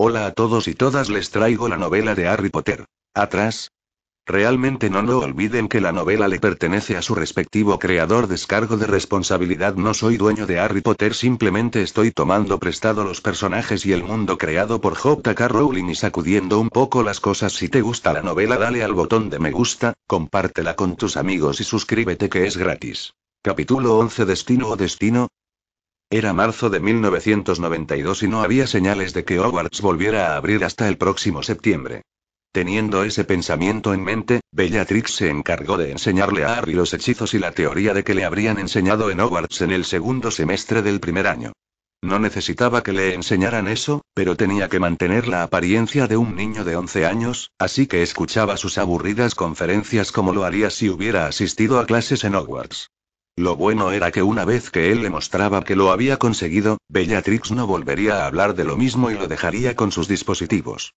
Hola a todos y todas les traigo la novela de Harry Potter. Atrás. Realmente no lo olviden que la novela le pertenece a su respectivo creador descargo de responsabilidad no soy dueño de Harry Potter simplemente estoy tomando prestado los personajes y el mundo creado por J.K. Rowling y sacudiendo un poco las cosas si te gusta la novela dale al botón de me gusta, compártela con tus amigos y suscríbete que es gratis. Capítulo 11 Destino o Destino, era marzo de 1992 y no había señales de que Hogwarts volviera a abrir hasta el próximo septiembre. Teniendo ese pensamiento en mente, Bellatrix se encargó de enseñarle a Harry los hechizos y la teoría de que le habrían enseñado en Hogwarts en el segundo semestre del primer año. No necesitaba que le enseñaran eso, pero tenía que mantener la apariencia de un niño de 11 años, así que escuchaba sus aburridas conferencias como lo haría si hubiera asistido a clases en Hogwarts. Lo bueno era que una vez que él le mostraba que lo había conseguido, Bellatrix no volvería a hablar de lo mismo y lo dejaría con sus dispositivos.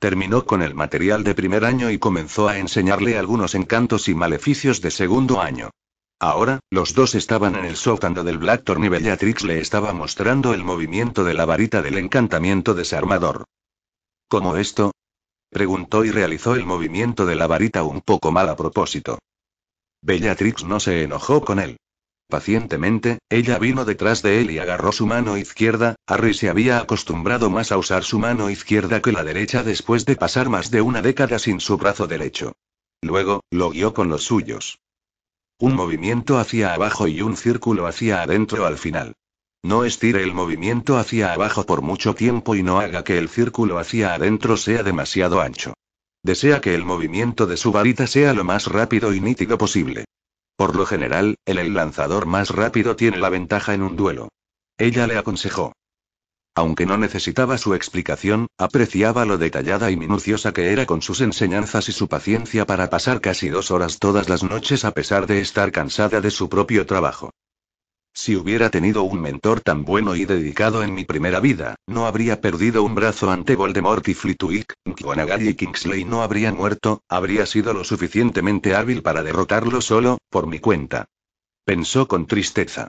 Terminó con el material de primer año y comenzó a enseñarle algunos encantos y maleficios de segundo año. Ahora, los dos estaban en el sótano del Blackthorn y Bellatrix le estaba mostrando el movimiento de la varita del encantamiento desarmador. ¿Cómo esto? preguntó y realizó el movimiento de la varita un poco mal a propósito. Bellatrix no se enojó con él. Pacientemente, ella vino detrás de él y agarró su mano izquierda, Harry se había acostumbrado más a usar su mano izquierda que la derecha después de pasar más de una década sin su brazo derecho. Luego, lo guió con los suyos. Un movimiento hacia abajo y un círculo hacia adentro al final. No estire el movimiento hacia abajo por mucho tiempo y no haga que el círculo hacia adentro sea demasiado ancho. Desea que el movimiento de su varita sea lo más rápido y nítido posible. Por lo general, el, el lanzador más rápido tiene la ventaja en un duelo. Ella le aconsejó. Aunque no necesitaba su explicación, apreciaba lo detallada y minuciosa que era con sus enseñanzas y su paciencia para pasar casi dos horas todas las noches a pesar de estar cansada de su propio trabajo. Si hubiera tenido un mentor tan bueno y dedicado en mi primera vida, no habría perdido un brazo ante Voldemort y Flitwick, Gonagai y Kingsley no habrían muerto, habría sido lo suficientemente hábil para derrotarlo solo, por mi cuenta. Pensó con tristeza.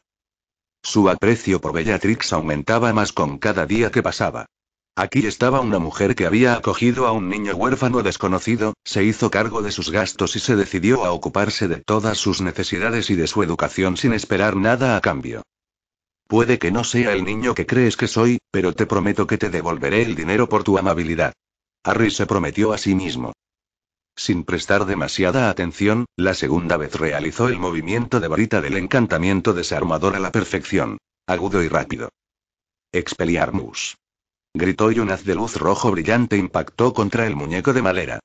Su aprecio por Bellatrix aumentaba más con cada día que pasaba. Aquí estaba una mujer que había acogido a un niño huérfano desconocido, se hizo cargo de sus gastos y se decidió a ocuparse de todas sus necesidades y de su educación sin esperar nada a cambio. Puede que no sea el niño que crees que soy, pero te prometo que te devolveré el dinero por tu amabilidad. Harry se prometió a sí mismo. Sin prestar demasiada atención, la segunda vez realizó el movimiento de varita del encantamiento desarmador a la perfección. Agudo y rápido. Expelliarmus gritó y un haz de luz rojo brillante impactó contra el muñeco de madera.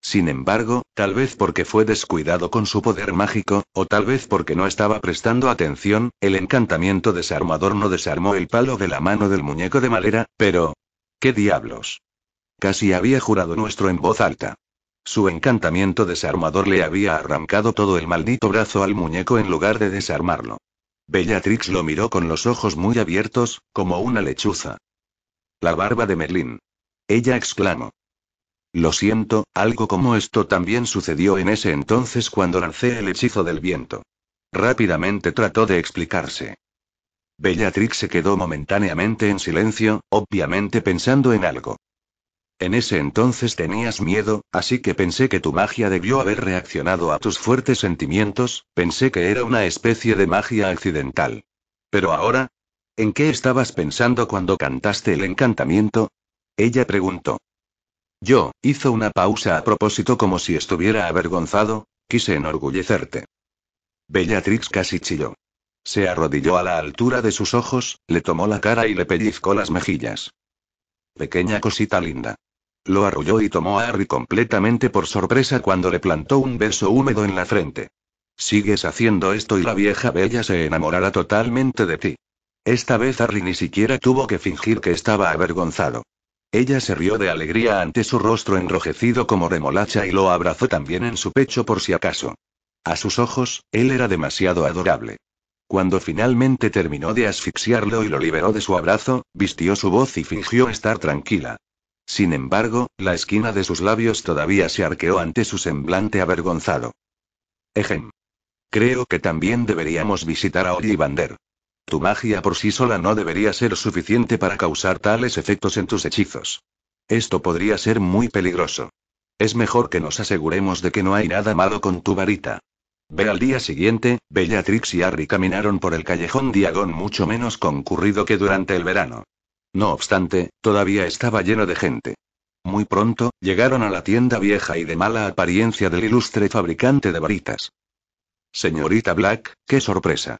Sin embargo, tal vez porque fue descuidado con su poder mágico, o tal vez porque no estaba prestando atención, el encantamiento desarmador no desarmó el palo de la mano del muñeco de madera, pero... ¿Qué diablos? Casi había jurado nuestro en voz alta. Su encantamiento desarmador le había arrancado todo el maldito brazo al muñeco en lugar de desarmarlo. Bellatrix lo miró con los ojos muy abiertos, como una lechuza. La barba de Merlin. Ella exclamó. Lo siento, algo como esto también sucedió en ese entonces cuando lancé el hechizo del viento. Rápidamente trató de explicarse. Bellatrix se quedó momentáneamente en silencio, obviamente pensando en algo. En ese entonces tenías miedo, así que pensé que tu magia debió haber reaccionado a tus fuertes sentimientos, pensé que era una especie de magia accidental. Pero ahora, ¿En qué estabas pensando cuando cantaste el encantamiento? Ella preguntó. Yo, hizo una pausa a propósito como si estuviera avergonzado, quise enorgullecerte. Bellatrix casi chilló. Se arrodilló a la altura de sus ojos, le tomó la cara y le pellizcó las mejillas. Pequeña cosita linda. Lo arrulló y tomó a Harry completamente por sorpresa cuando le plantó un beso húmedo en la frente. Sigues haciendo esto y la vieja bella se enamorará totalmente de ti. Esta vez Harry ni siquiera tuvo que fingir que estaba avergonzado. Ella se rió de alegría ante su rostro enrojecido como remolacha y lo abrazó también en su pecho por si acaso. A sus ojos, él era demasiado adorable. Cuando finalmente terminó de asfixiarlo y lo liberó de su abrazo, vistió su voz y fingió estar tranquila. Sin embargo, la esquina de sus labios todavía se arqueó ante su semblante avergonzado. Ejem. Creo que también deberíamos visitar a Ollivander. Tu magia por sí sola no debería ser suficiente para causar tales efectos en tus hechizos. Esto podría ser muy peligroso. Es mejor que nos aseguremos de que no hay nada malo con tu varita. Ve al día siguiente, Bellatrix y Harry caminaron por el callejón Diagon mucho menos concurrido que durante el verano. No obstante, todavía estaba lleno de gente. Muy pronto, llegaron a la tienda vieja y de mala apariencia del ilustre fabricante de varitas. Señorita Black, qué sorpresa.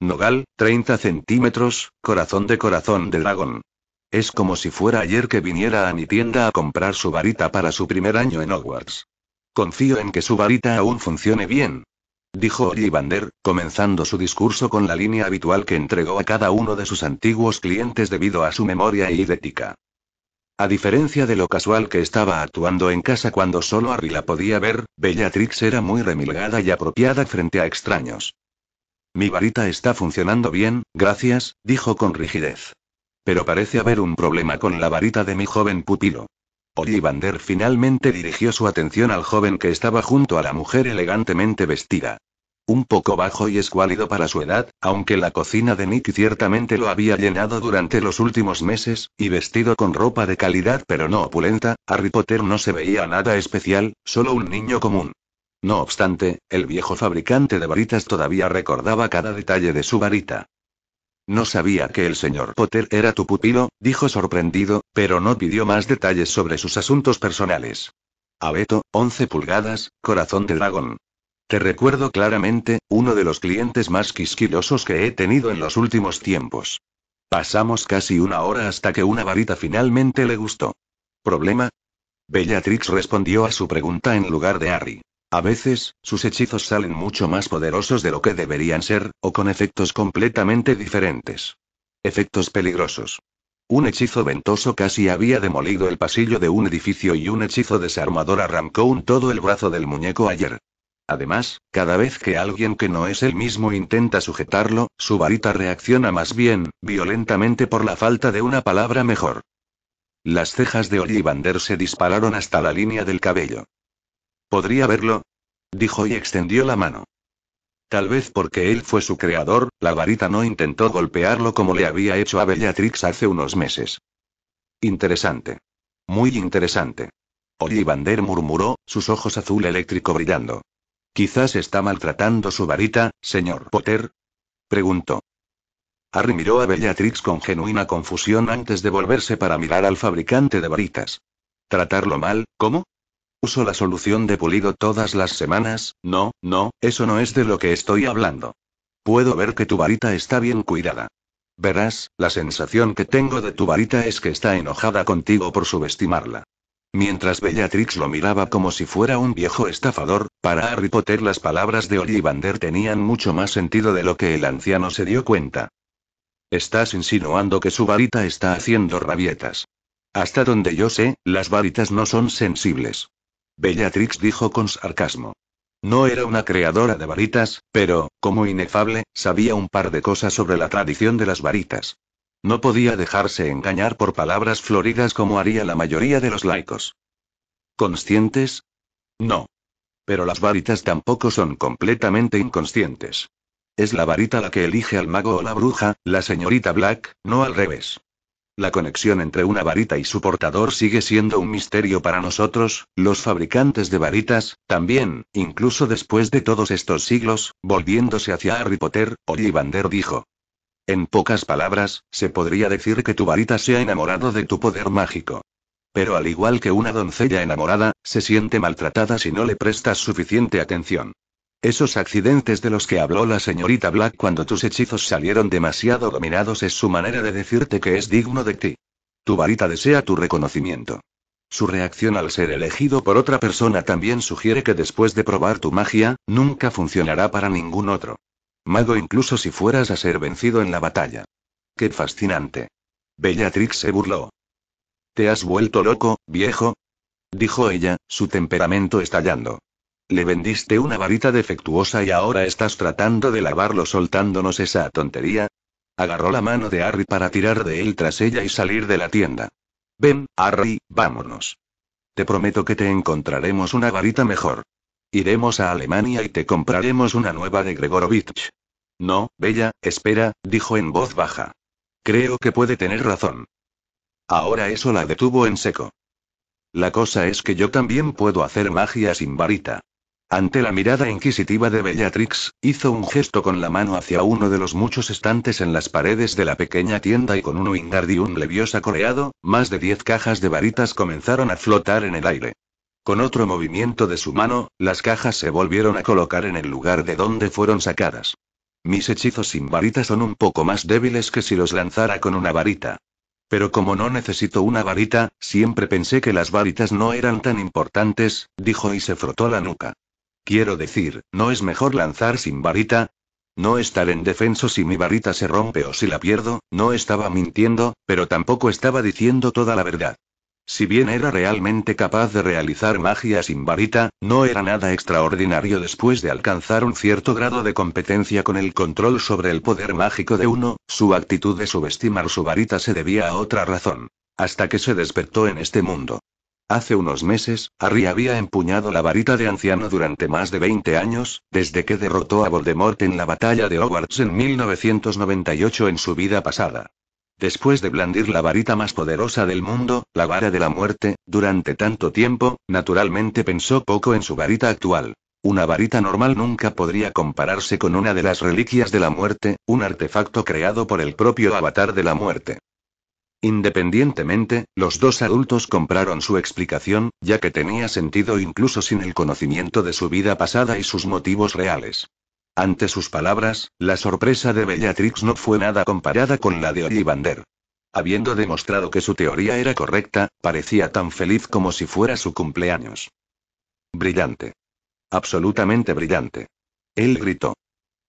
Nogal, 30 centímetros, corazón de corazón de dragón. Es como si fuera ayer que viniera a mi tienda a comprar su varita para su primer año en Hogwarts. Confío en que su varita aún funcione bien. Dijo Ollivander, comenzando su discurso con la línea habitual que entregó a cada uno de sus antiguos clientes debido a su memoria y A diferencia de lo casual que estaba actuando en casa cuando solo Harry la podía ver, Bellatrix era muy remilgada y apropiada frente a extraños. Mi varita está funcionando bien, gracias, dijo con rigidez. Pero parece haber un problema con la varita de mi joven pupilo. Ollivander finalmente dirigió su atención al joven que estaba junto a la mujer elegantemente vestida. Un poco bajo y escuálido para su edad, aunque la cocina de Nick ciertamente lo había llenado durante los últimos meses, y vestido con ropa de calidad pero no opulenta, Harry Potter no se veía nada especial, solo un niño común. No obstante, el viejo fabricante de varitas todavía recordaba cada detalle de su varita. No sabía que el señor Potter era tu pupilo, dijo sorprendido, pero no pidió más detalles sobre sus asuntos personales. Abeto, 11 pulgadas, corazón de dragón. Te recuerdo claramente, uno de los clientes más quisquilosos que he tenido en los últimos tiempos. Pasamos casi una hora hasta que una varita finalmente le gustó. ¿Problema? Bellatrix respondió a su pregunta en lugar de Harry. A veces, sus hechizos salen mucho más poderosos de lo que deberían ser, o con efectos completamente diferentes. Efectos peligrosos. Un hechizo ventoso casi había demolido el pasillo de un edificio y un hechizo desarmador arrancó un todo el brazo del muñeco ayer. Además, cada vez que alguien que no es él mismo intenta sujetarlo, su varita reacciona más bien, violentamente por la falta de una palabra mejor. Las cejas de Ollivander se dispararon hasta la línea del cabello. ¿Podría verlo? dijo y extendió la mano. Tal vez porque él fue su creador, la varita no intentó golpearlo como le había hecho a Bellatrix hace unos meses. Interesante. Muy interesante. Ollivander murmuró, sus ojos azul eléctrico brillando. Quizás está maltratando su varita, señor Potter. Preguntó. Harry miró a Bellatrix con genuina confusión antes de volverse para mirar al fabricante de varitas. ¿Tratarlo mal, cómo? uso la solución de pulido todas las semanas, no, no, eso no es de lo que estoy hablando. Puedo ver que tu varita está bien cuidada. Verás, la sensación que tengo de tu varita es que está enojada contigo por subestimarla. Mientras Bellatrix lo miraba como si fuera un viejo estafador, para Harry Potter las palabras de Ollivander tenían mucho más sentido de lo que el anciano se dio cuenta. Estás insinuando que su varita está haciendo rabietas. Hasta donde yo sé, las varitas no son sensibles. Bellatrix dijo con sarcasmo. No era una creadora de varitas, pero, como inefable, sabía un par de cosas sobre la tradición de las varitas. No podía dejarse engañar por palabras floridas como haría la mayoría de los laicos. ¿Conscientes? No. Pero las varitas tampoco son completamente inconscientes. Es la varita la que elige al mago o la bruja, la señorita Black, no al revés. La conexión entre una varita y su portador sigue siendo un misterio para nosotros, los fabricantes de varitas, también, incluso después de todos estos siglos, volviéndose hacia Harry Potter, Ollivander dijo. En pocas palabras, se podría decir que tu varita se ha enamorado de tu poder mágico. Pero al igual que una doncella enamorada, se siente maltratada si no le prestas suficiente atención. Esos accidentes de los que habló la señorita Black cuando tus hechizos salieron demasiado dominados es su manera de decirte que es digno de ti. Tu varita desea tu reconocimiento. Su reacción al ser elegido por otra persona también sugiere que después de probar tu magia, nunca funcionará para ningún otro. Mago incluso si fueras a ser vencido en la batalla. Qué fascinante. Bellatrix se burló. ¿Te has vuelto loco, viejo? dijo ella, su temperamento estallando. Le vendiste una varita defectuosa y ahora estás tratando de lavarlo soltándonos esa tontería. Agarró la mano de Harry para tirar de él tras ella y salir de la tienda. Ven, Harry, vámonos. Te prometo que te encontraremos una varita mejor. Iremos a Alemania y te compraremos una nueva de Gregorovich. No, Bella, espera, dijo en voz baja. Creo que puede tener razón. Ahora eso la detuvo en seco. La cosa es que yo también puedo hacer magia sin varita. Ante la mirada inquisitiva de Bellatrix, hizo un gesto con la mano hacia uno de los muchos estantes en las paredes de la pequeña tienda y con un Wingardium leviosa coreado, más de diez cajas de varitas comenzaron a flotar en el aire. Con otro movimiento de su mano, las cajas se volvieron a colocar en el lugar de donde fueron sacadas. Mis hechizos sin varitas son un poco más débiles que si los lanzara con una varita. Pero como no necesito una varita, siempre pensé que las varitas no eran tan importantes, dijo y se frotó la nuca. Quiero decir, ¿no es mejor lanzar sin varita? No estar en defenso si mi varita se rompe o si la pierdo, no estaba mintiendo, pero tampoco estaba diciendo toda la verdad. Si bien era realmente capaz de realizar magia sin varita, no era nada extraordinario después de alcanzar un cierto grado de competencia con el control sobre el poder mágico de uno, su actitud de subestimar su varita se debía a otra razón. Hasta que se despertó en este mundo. Hace unos meses, Harry había empuñado la varita de anciano durante más de 20 años, desde que derrotó a Voldemort en la batalla de Hogwarts en 1998 en su vida pasada. Después de blandir la varita más poderosa del mundo, la vara de la muerte, durante tanto tiempo, naturalmente pensó poco en su varita actual. Una varita normal nunca podría compararse con una de las reliquias de la muerte, un artefacto creado por el propio avatar de la muerte. Independientemente, los dos adultos compraron su explicación, ya que tenía sentido incluso sin el conocimiento de su vida pasada y sus motivos reales. Ante sus palabras, la sorpresa de Bellatrix no fue nada comparada con la de Ollivander. Habiendo demostrado que su teoría era correcta, parecía tan feliz como si fuera su cumpleaños. Brillante. Absolutamente brillante. Él gritó.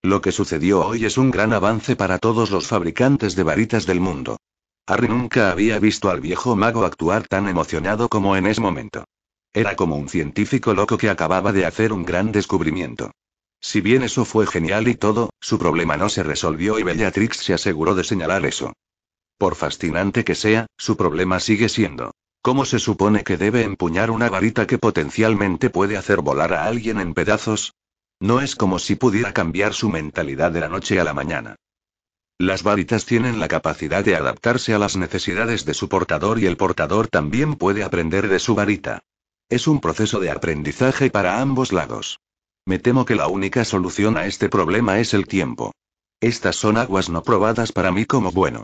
Lo que sucedió hoy es un gran avance para todos los fabricantes de varitas del mundo. Harry nunca había visto al viejo mago actuar tan emocionado como en ese momento. Era como un científico loco que acababa de hacer un gran descubrimiento. Si bien eso fue genial y todo, su problema no se resolvió y Bellatrix se aseguró de señalar eso. Por fascinante que sea, su problema sigue siendo. ¿Cómo se supone que debe empuñar una varita que potencialmente puede hacer volar a alguien en pedazos? No es como si pudiera cambiar su mentalidad de la noche a la mañana. Las varitas tienen la capacidad de adaptarse a las necesidades de su portador y el portador también puede aprender de su varita. Es un proceso de aprendizaje para ambos lados. Me temo que la única solución a este problema es el tiempo. Estas son aguas no probadas para mí como bueno.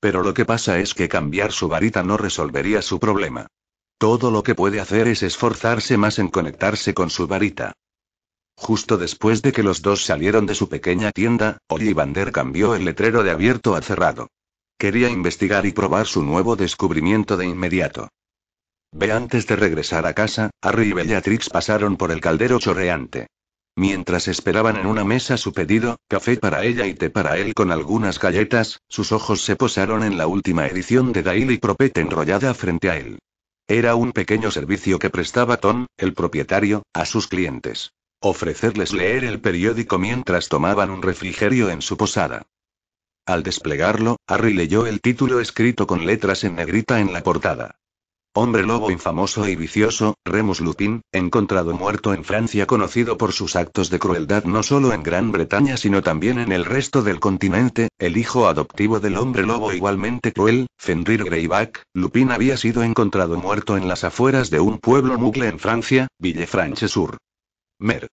Pero lo que pasa es que cambiar su varita no resolvería su problema. Todo lo que puede hacer es esforzarse más en conectarse con su varita. Justo después de que los dos salieron de su pequeña tienda, Vander cambió el letrero de abierto a cerrado. Quería investigar y probar su nuevo descubrimiento de inmediato. Ve antes de regresar a casa, Harry y Bellatrix pasaron por el caldero chorreante. Mientras esperaban en una mesa su pedido, café para ella y té para él con algunas galletas, sus ojos se posaron en la última edición de Daily Propet enrollada frente a él. Era un pequeño servicio que prestaba Tom, el propietario, a sus clientes. Ofrecerles leer el periódico mientras tomaban un refrigerio en su posada. Al desplegarlo, Harry leyó el título escrito con letras en negrita en la portada. Hombre lobo infamoso y vicioso, Remus Lupin, encontrado muerto en Francia, conocido por sus actos de crueldad no solo en Gran Bretaña sino también en el resto del continente, el hijo adoptivo del hombre lobo igualmente cruel, Fenrir Greyback, Lupin había sido encontrado muerto en las afueras de un pueblo mugle en Francia, Villefranche-sur. Mer.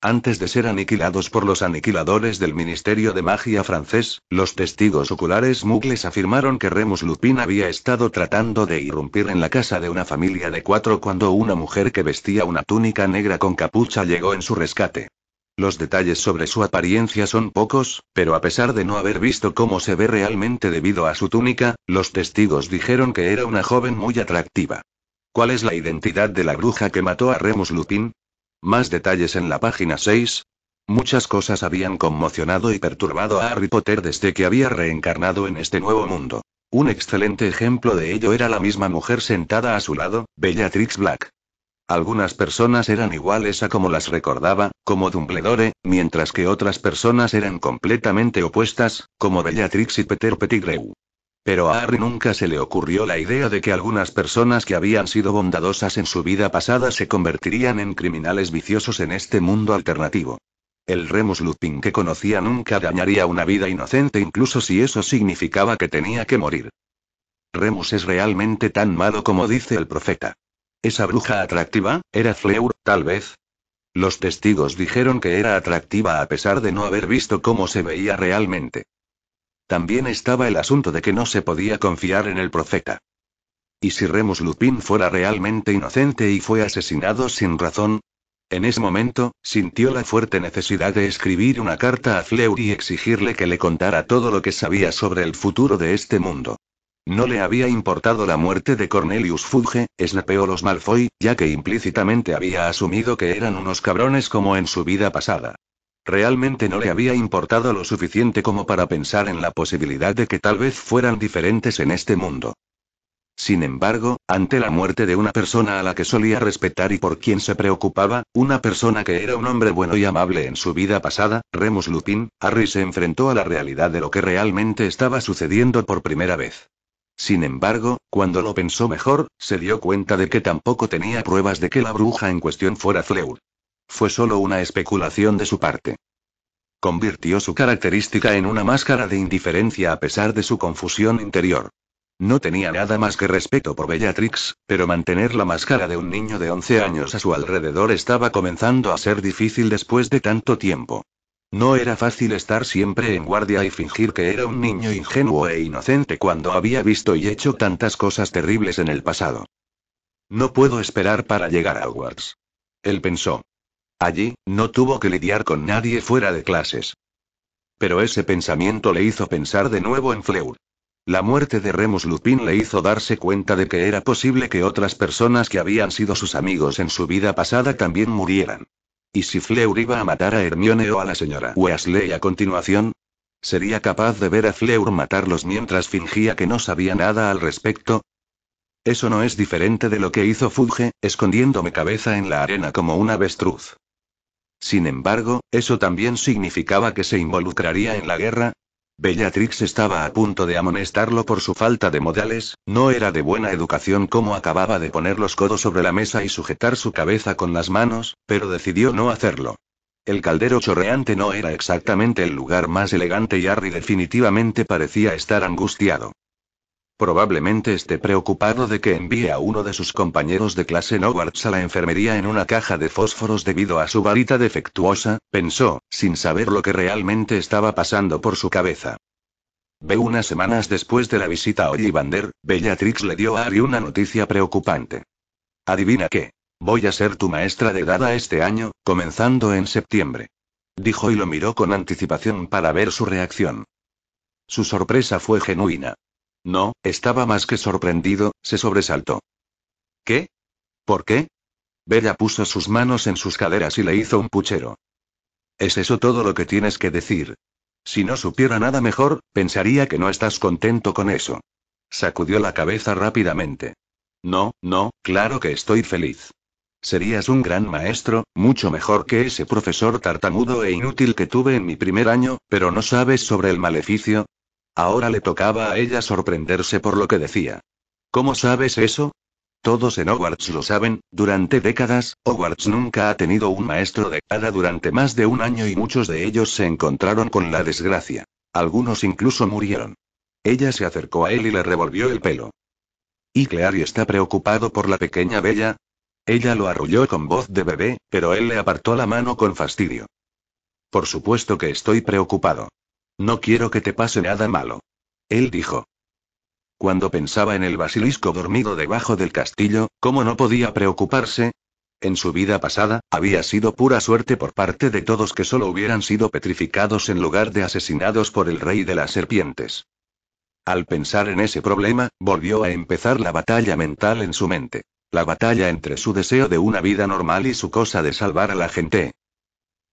Antes de ser aniquilados por los aniquiladores del Ministerio de Magia francés, los testigos oculares mugles afirmaron que Remus Lupin había estado tratando de irrumpir en la casa de una familia de cuatro cuando una mujer que vestía una túnica negra con capucha llegó en su rescate. Los detalles sobre su apariencia son pocos, pero a pesar de no haber visto cómo se ve realmente debido a su túnica, los testigos dijeron que era una joven muy atractiva. ¿Cuál es la identidad de la bruja que mató a Remus Lupin? Más detalles en la página 6. Muchas cosas habían conmocionado y perturbado a Harry Potter desde que había reencarnado en este nuevo mundo. Un excelente ejemplo de ello era la misma mujer sentada a su lado, Bellatrix Black. Algunas personas eran iguales a como las recordaba, como Dumbledore, mientras que otras personas eran completamente opuestas, como Bellatrix y Peter Pettigrew. Pero a Harry nunca se le ocurrió la idea de que algunas personas que habían sido bondadosas en su vida pasada se convertirían en criminales viciosos en este mundo alternativo. El Remus Lupin que conocía nunca dañaría una vida inocente incluso si eso significaba que tenía que morir. Remus es realmente tan malo como dice el profeta. ¿Esa bruja atractiva? ¿Era Fleur, tal vez? Los testigos dijeron que era atractiva a pesar de no haber visto cómo se veía realmente. También estaba el asunto de que no se podía confiar en el profeta. ¿Y si Remus Lupin fuera realmente inocente y fue asesinado sin razón? En ese momento, sintió la fuerte necesidad de escribir una carta a Fleur y exigirle que le contara todo lo que sabía sobre el futuro de este mundo. No le había importado la muerte de Cornelius Fudge, Snape o los Malfoy, ya que implícitamente había asumido que eran unos cabrones como en su vida pasada. Realmente no le había importado lo suficiente como para pensar en la posibilidad de que tal vez fueran diferentes en este mundo. Sin embargo, ante la muerte de una persona a la que solía respetar y por quien se preocupaba, una persona que era un hombre bueno y amable en su vida pasada, Remus Lupin, Harry se enfrentó a la realidad de lo que realmente estaba sucediendo por primera vez. Sin embargo, cuando lo pensó mejor, se dio cuenta de que tampoco tenía pruebas de que la bruja en cuestión fuera Fleur. Fue solo una especulación de su parte. Convirtió su característica en una máscara de indiferencia a pesar de su confusión interior. No tenía nada más que respeto por Bellatrix, pero mantener la máscara de un niño de 11 años a su alrededor estaba comenzando a ser difícil después de tanto tiempo. No era fácil estar siempre en guardia y fingir que era un niño ingenuo e inocente cuando había visto y hecho tantas cosas terribles en el pasado. No puedo esperar para llegar a Hogwarts. Él pensó. Allí, no tuvo que lidiar con nadie fuera de clases. Pero ese pensamiento le hizo pensar de nuevo en Fleur. La muerte de Remus Lupin le hizo darse cuenta de que era posible que otras personas que habían sido sus amigos en su vida pasada también murieran. ¿Y si Fleur iba a matar a Hermione o a la señora Wesley a continuación? ¿Sería capaz de ver a Fleur matarlos mientras fingía que no sabía nada al respecto? Eso no es diferente de lo que hizo Fudge, escondiéndome cabeza en la arena como un avestruz. Sin embargo, eso también significaba que se involucraría en la guerra. Bellatrix estaba a punto de amonestarlo por su falta de modales, no era de buena educación como acababa de poner los codos sobre la mesa y sujetar su cabeza con las manos, pero decidió no hacerlo. El caldero chorreante no era exactamente el lugar más elegante y Harry definitivamente parecía estar angustiado. Probablemente esté preocupado de que envíe a uno de sus compañeros de clase Hogwarts a la enfermería en una caja de fósforos debido a su varita defectuosa, pensó, sin saber lo que realmente estaba pasando por su cabeza. Ve unas semanas después de la visita a Ollivander, Bellatrix le dio a Ari una noticia preocupante. Adivina qué. Voy a ser tu maestra de dada este año, comenzando en septiembre. Dijo y lo miró con anticipación para ver su reacción. Su sorpresa fue genuina. No, estaba más que sorprendido, se sobresaltó. ¿Qué? ¿Por qué? Bella puso sus manos en sus caderas y le hizo un puchero. ¿Es eso todo lo que tienes que decir? Si no supiera nada mejor, pensaría que no estás contento con eso. Sacudió la cabeza rápidamente. No, no, claro que estoy feliz. Serías un gran maestro, mucho mejor que ese profesor tartamudo e inútil que tuve en mi primer año, pero no sabes sobre el maleficio, Ahora le tocaba a ella sorprenderse por lo que decía. ¿Cómo sabes eso? Todos en Hogwarts lo saben, durante décadas, Hogwarts nunca ha tenido un maestro de cada durante más de un año y muchos de ellos se encontraron con la desgracia. Algunos incluso murieron. Ella se acercó a él y le revolvió el pelo. ¿Y Cleary está preocupado por la pequeña Bella? Ella lo arrulló con voz de bebé, pero él le apartó la mano con fastidio. Por supuesto que estoy preocupado. No quiero que te pase nada malo. Él dijo. Cuando pensaba en el basilisco dormido debajo del castillo, ¿cómo no podía preocuparse? En su vida pasada, había sido pura suerte por parte de todos que solo hubieran sido petrificados en lugar de asesinados por el rey de las serpientes. Al pensar en ese problema, volvió a empezar la batalla mental en su mente. La batalla entre su deseo de una vida normal y su cosa de salvar a la gente.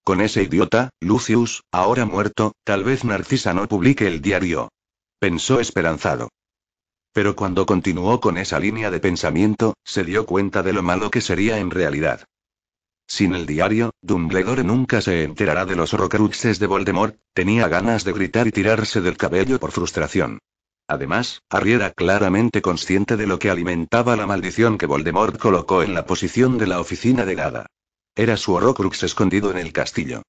Con ese idiota, Lucius, ahora muerto, tal vez Narcisa no publique el diario. Pensó esperanzado. Pero cuando continuó con esa línea de pensamiento, se dio cuenta de lo malo que sería en realidad. Sin el diario, Dumbledore nunca se enterará de los horrocruxes de Voldemort, tenía ganas de gritar y tirarse del cabello por frustración. Además, Harry era claramente consciente de lo que alimentaba la maldición que Voldemort colocó en la posición de la oficina de Gada. Era su Horrocrux escondido en el castillo.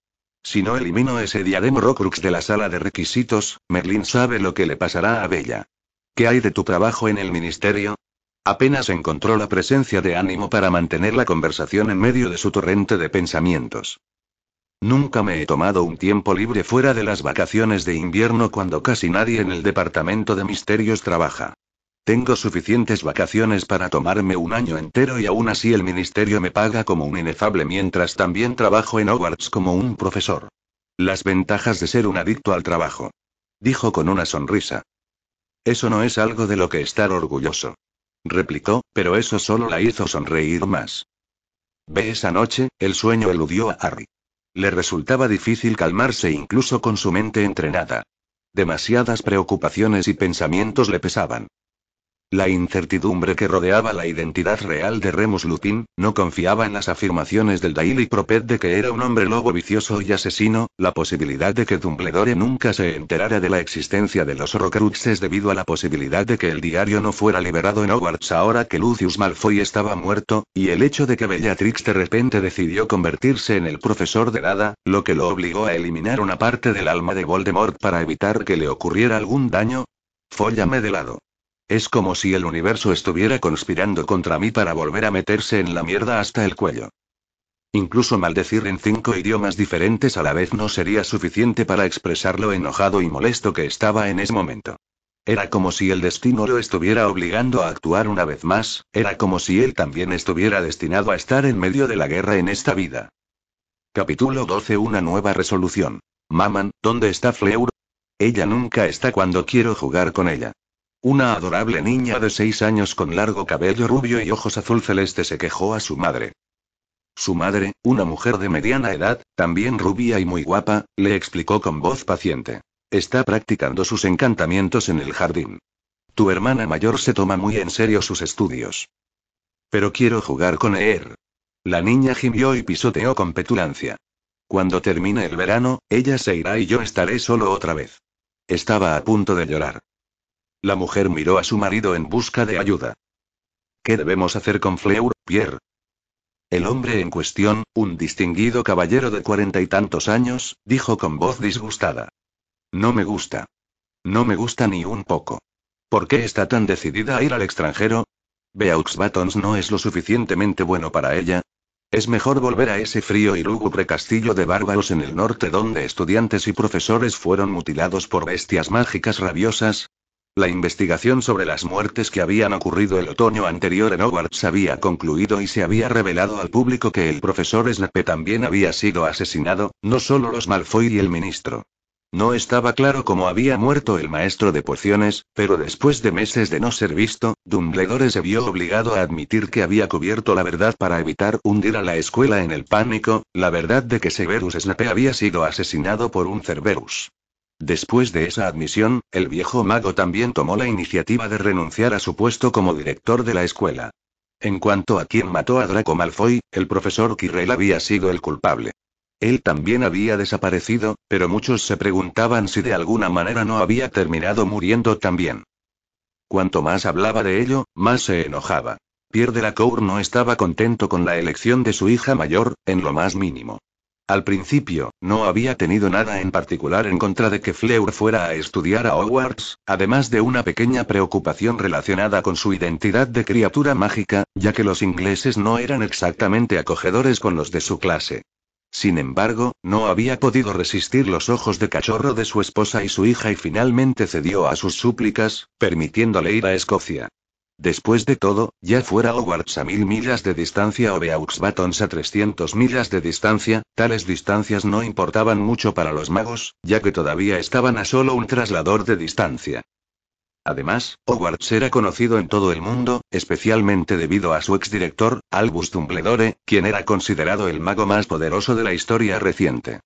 Si no elimino ese diadema Horrocrux de la sala de requisitos, Merlin sabe lo que le pasará a Bella. ¿Qué hay de tu trabajo en el ministerio? Apenas encontró la presencia de ánimo para mantener la conversación en medio de su torrente de pensamientos. Nunca me he tomado un tiempo libre fuera de las vacaciones de invierno cuando casi nadie en el departamento de misterios trabaja. Tengo suficientes vacaciones para tomarme un año entero y aún así el ministerio me paga como un inefable mientras también trabajo en Hogwarts como un profesor. Las ventajas de ser un adicto al trabajo. Dijo con una sonrisa. Eso no es algo de lo que estar orgulloso. Replicó, pero eso solo la hizo sonreír más. Ve esa noche, el sueño eludió a Harry. Le resultaba difícil calmarse incluso con su mente entrenada. Demasiadas preocupaciones y pensamientos le pesaban. La incertidumbre que rodeaba la identidad real de Remus Lupin, no confiaba en las afirmaciones del Daily Propet de que era un hombre lobo vicioso y asesino, la posibilidad de que Dumbledore nunca se enterara de la existencia de los Horrocruxes debido a la posibilidad de que el diario no fuera liberado en Hogwarts ahora que Lucius Malfoy estaba muerto, y el hecho de que Bellatrix de repente decidió convertirse en el profesor de nada, lo que lo obligó a eliminar una parte del alma de Voldemort para evitar que le ocurriera algún daño. Fóllame de lado. Es como si el universo estuviera conspirando contra mí para volver a meterse en la mierda hasta el cuello. Incluso maldecir en cinco idiomas diferentes a la vez no sería suficiente para expresar lo enojado y molesto que estaba en ese momento. Era como si el destino lo estuviera obligando a actuar una vez más, era como si él también estuviera destinado a estar en medio de la guerra en esta vida. Capítulo 12 Una nueva resolución. Maman, ¿dónde está Fleur? Ella nunca está cuando quiero jugar con ella. Una adorable niña de seis años con largo cabello rubio y ojos azul celeste se quejó a su madre. Su madre, una mujer de mediana edad, también rubia y muy guapa, le explicó con voz paciente. Está practicando sus encantamientos en el jardín. Tu hermana mayor se toma muy en serio sus estudios. Pero quiero jugar con Eer. La niña gimió y pisoteó con petulancia. Cuando termine el verano, ella se irá y yo estaré solo otra vez. Estaba a punto de llorar. La mujer miró a su marido en busca de ayuda. ¿Qué debemos hacer con Fleur, Pierre? El hombre en cuestión, un distinguido caballero de cuarenta y tantos años, dijo con voz disgustada. No me gusta. No me gusta ni un poco. ¿Por qué está tan decidida a ir al extranjero? Beaux Batons no es lo suficientemente bueno para ella. Es mejor volver a ese frío y lúgubre castillo de bárbaros en el norte donde estudiantes y profesores fueron mutilados por bestias mágicas rabiosas, la investigación sobre las muertes que habían ocurrido el otoño anterior en Hogwarts había concluido y se había revelado al público que el profesor Snape también había sido asesinado, no solo los Malfoy y el ministro. No estaba claro cómo había muerto el maestro de pociones, pero después de meses de no ser visto, Dumbledore se vio obligado a admitir que había cubierto la verdad para evitar hundir a la escuela en el pánico, la verdad de que Severus Snape había sido asesinado por un Cerberus. Después de esa admisión, el viejo mago también tomó la iniciativa de renunciar a su puesto como director de la escuela. En cuanto a quien mató a Draco Malfoy, el profesor Kirrell había sido el culpable. Él también había desaparecido, pero muchos se preguntaban si de alguna manera no había terminado muriendo también. Cuanto más hablaba de ello, más se enojaba. Pierre de la Cour no estaba contento con la elección de su hija mayor, en lo más mínimo. Al principio, no había tenido nada en particular en contra de que Fleur fuera a estudiar a Hogwarts, además de una pequeña preocupación relacionada con su identidad de criatura mágica, ya que los ingleses no eran exactamente acogedores con los de su clase. Sin embargo, no había podido resistir los ojos de cachorro de su esposa y su hija y finalmente cedió a sus súplicas, permitiéndole ir a Escocia. Después de todo, ya fuera Hogwarts a mil millas de distancia o Beauxbatons a 300 millas de distancia, tales distancias no importaban mucho para los magos, ya que todavía estaban a solo un traslador de distancia. Además, Hogwarts era conocido en todo el mundo, especialmente debido a su exdirector, Albus Dumbledore, quien era considerado el mago más poderoso de la historia reciente.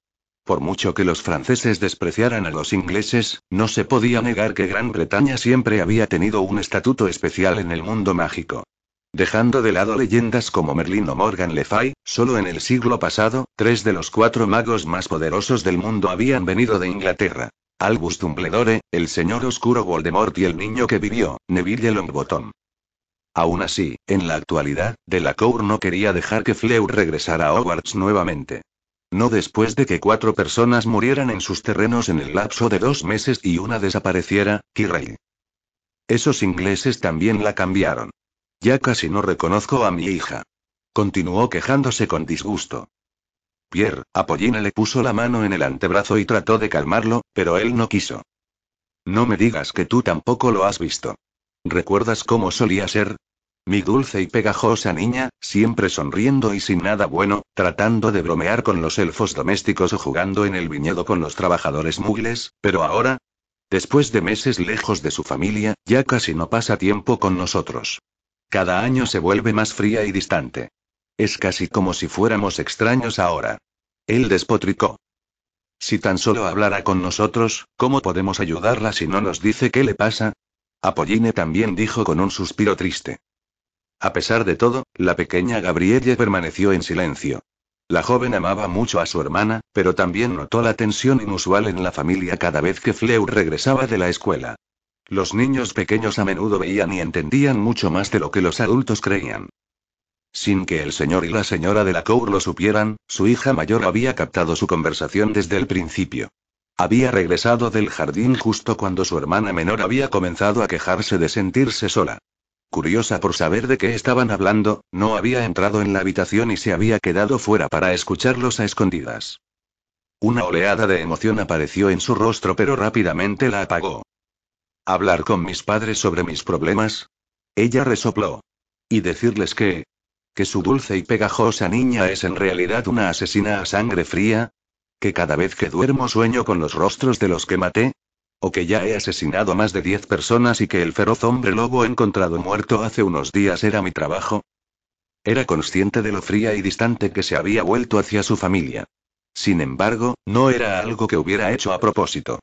Por mucho que los franceses despreciaran a los ingleses, no se podía negar que Gran Bretaña siempre había tenido un estatuto especial en el mundo mágico. Dejando de lado leyendas como Merlino o Morgan Le Fay, solo en el siglo pasado, tres de los cuatro magos más poderosos del mundo habían venido de Inglaterra. Albus Dumbledore, el señor oscuro Voldemort y el niño que vivió, Neville Longbottom. Aún así, en la actualidad, Delacour no quería dejar que Fleur regresara a Hogwarts nuevamente. No después de que cuatro personas murieran en sus terrenos en el lapso de dos meses y una desapareciera, Kirrell. Esos ingleses también la cambiaron. Ya casi no reconozco a mi hija. Continuó quejándose con disgusto. Pierre, Apollina le puso la mano en el antebrazo y trató de calmarlo, pero él no quiso. No me digas que tú tampoco lo has visto. ¿Recuerdas cómo solía ser? Mi dulce y pegajosa niña, siempre sonriendo y sin nada bueno, tratando de bromear con los elfos domésticos o jugando en el viñedo con los trabajadores mugles, pero ahora... Después de meses lejos de su familia, ya casi no pasa tiempo con nosotros. Cada año se vuelve más fría y distante. Es casi como si fuéramos extraños ahora. Él despotricó. Si tan solo hablara con nosotros, ¿cómo podemos ayudarla si no nos dice qué le pasa? Apolline también dijo con un suspiro triste. A pesar de todo, la pequeña Gabrielle permaneció en silencio. La joven amaba mucho a su hermana, pero también notó la tensión inusual en la familia cada vez que Fleur regresaba de la escuela. Los niños pequeños a menudo veían y entendían mucho más de lo que los adultos creían. Sin que el señor y la señora de la Cour lo supieran, su hija mayor había captado su conversación desde el principio. Había regresado del jardín justo cuando su hermana menor había comenzado a quejarse de sentirse sola. Curiosa por saber de qué estaban hablando, no había entrado en la habitación y se había quedado fuera para escucharlos a escondidas. Una oleada de emoción apareció en su rostro pero rápidamente la apagó. ¿Hablar con mis padres sobre mis problemas? Ella resopló. Y decirles que... que su dulce y pegajosa niña es en realidad una asesina a sangre fría? ¿Que cada vez que duermo sueño con los rostros de los que maté? O que ya he asesinado a más de diez personas y que el feroz hombre lobo encontrado muerto hace unos días era mi trabajo. Era consciente de lo fría y distante que se había vuelto hacia su familia. Sin embargo, no era algo que hubiera hecho a propósito.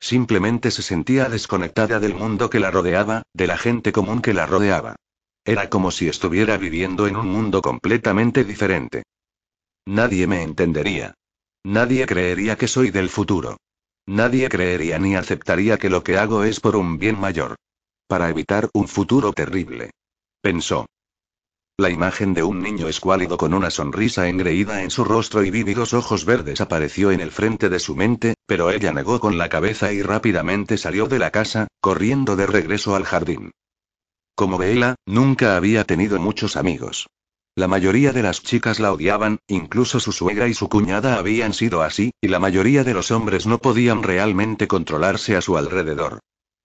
Simplemente se sentía desconectada del mundo que la rodeaba, de la gente común que la rodeaba. Era como si estuviera viviendo en un mundo completamente diferente. Nadie me entendería. Nadie creería que soy del futuro. Nadie creería ni aceptaría que lo que hago es por un bien mayor. Para evitar un futuro terrible. Pensó. La imagen de un niño escuálido con una sonrisa engreída en su rostro y vívidos ojos verdes apareció en el frente de su mente, pero ella negó con la cabeza y rápidamente salió de la casa, corriendo de regreso al jardín. Como Bela, nunca había tenido muchos amigos. La mayoría de las chicas la odiaban, incluso su suegra y su cuñada habían sido así, y la mayoría de los hombres no podían realmente controlarse a su alrededor.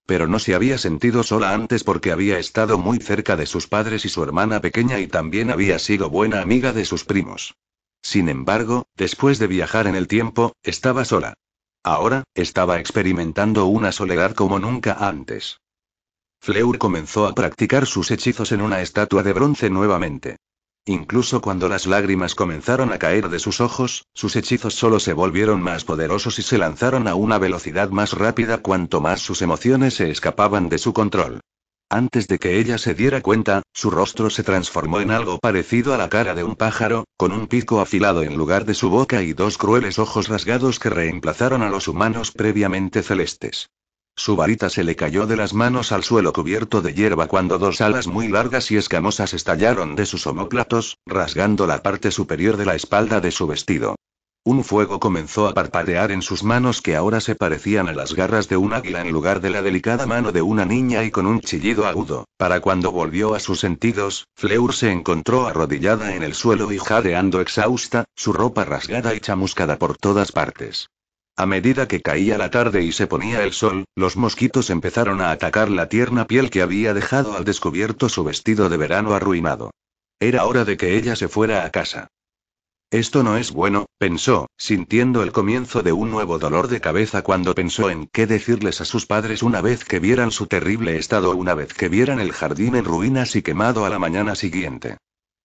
Pero no se había sentido sola antes porque había estado muy cerca de sus padres y su hermana pequeña y también había sido buena amiga de sus primos. Sin embargo, después de viajar en el tiempo, estaba sola. Ahora, estaba experimentando una soledad como nunca antes. Fleur comenzó a practicar sus hechizos en una estatua de bronce nuevamente. Incluso cuando las lágrimas comenzaron a caer de sus ojos, sus hechizos solo se volvieron más poderosos y se lanzaron a una velocidad más rápida cuanto más sus emociones se escapaban de su control. Antes de que ella se diera cuenta, su rostro se transformó en algo parecido a la cara de un pájaro, con un pico afilado en lugar de su boca y dos crueles ojos rasgados que reemplazaron a los humanos previamente celestes. Su varita se le cayó de las manos al suelo cubierto de hierba cuando dos alas muy largas y escamosas estallaron de sus omóplatos, rasgando la parte superior de la espalda de su vestido. Un fuego comenzó a parpadear en sus manos que ahora se parecían a las garras de un águila en lugar de la delicada mano de una niña y con un chillido agudo, para cuando volvió a sus sentidos, Fleur se encontró arrodillada en el suelo y jadeando exhausta, su ropa rasgada y chamuscada por todas partes. A medida que caía la tarde y se ponía el sol, los mosquitos empezaron a atacar la tierna piel que había dejado al descubierto su vestido de verano arruinado. Era hora de que ella se fuera a casa. Esto no es bueno, pensó, sintiendo el comienzo de un nuevo dolor de cabeza cuando pensó en qué decirles a sus padres una vez que vieran su terrible estado, una vez que vieran el jardín en ruinas y quemado a la mañana siguiente.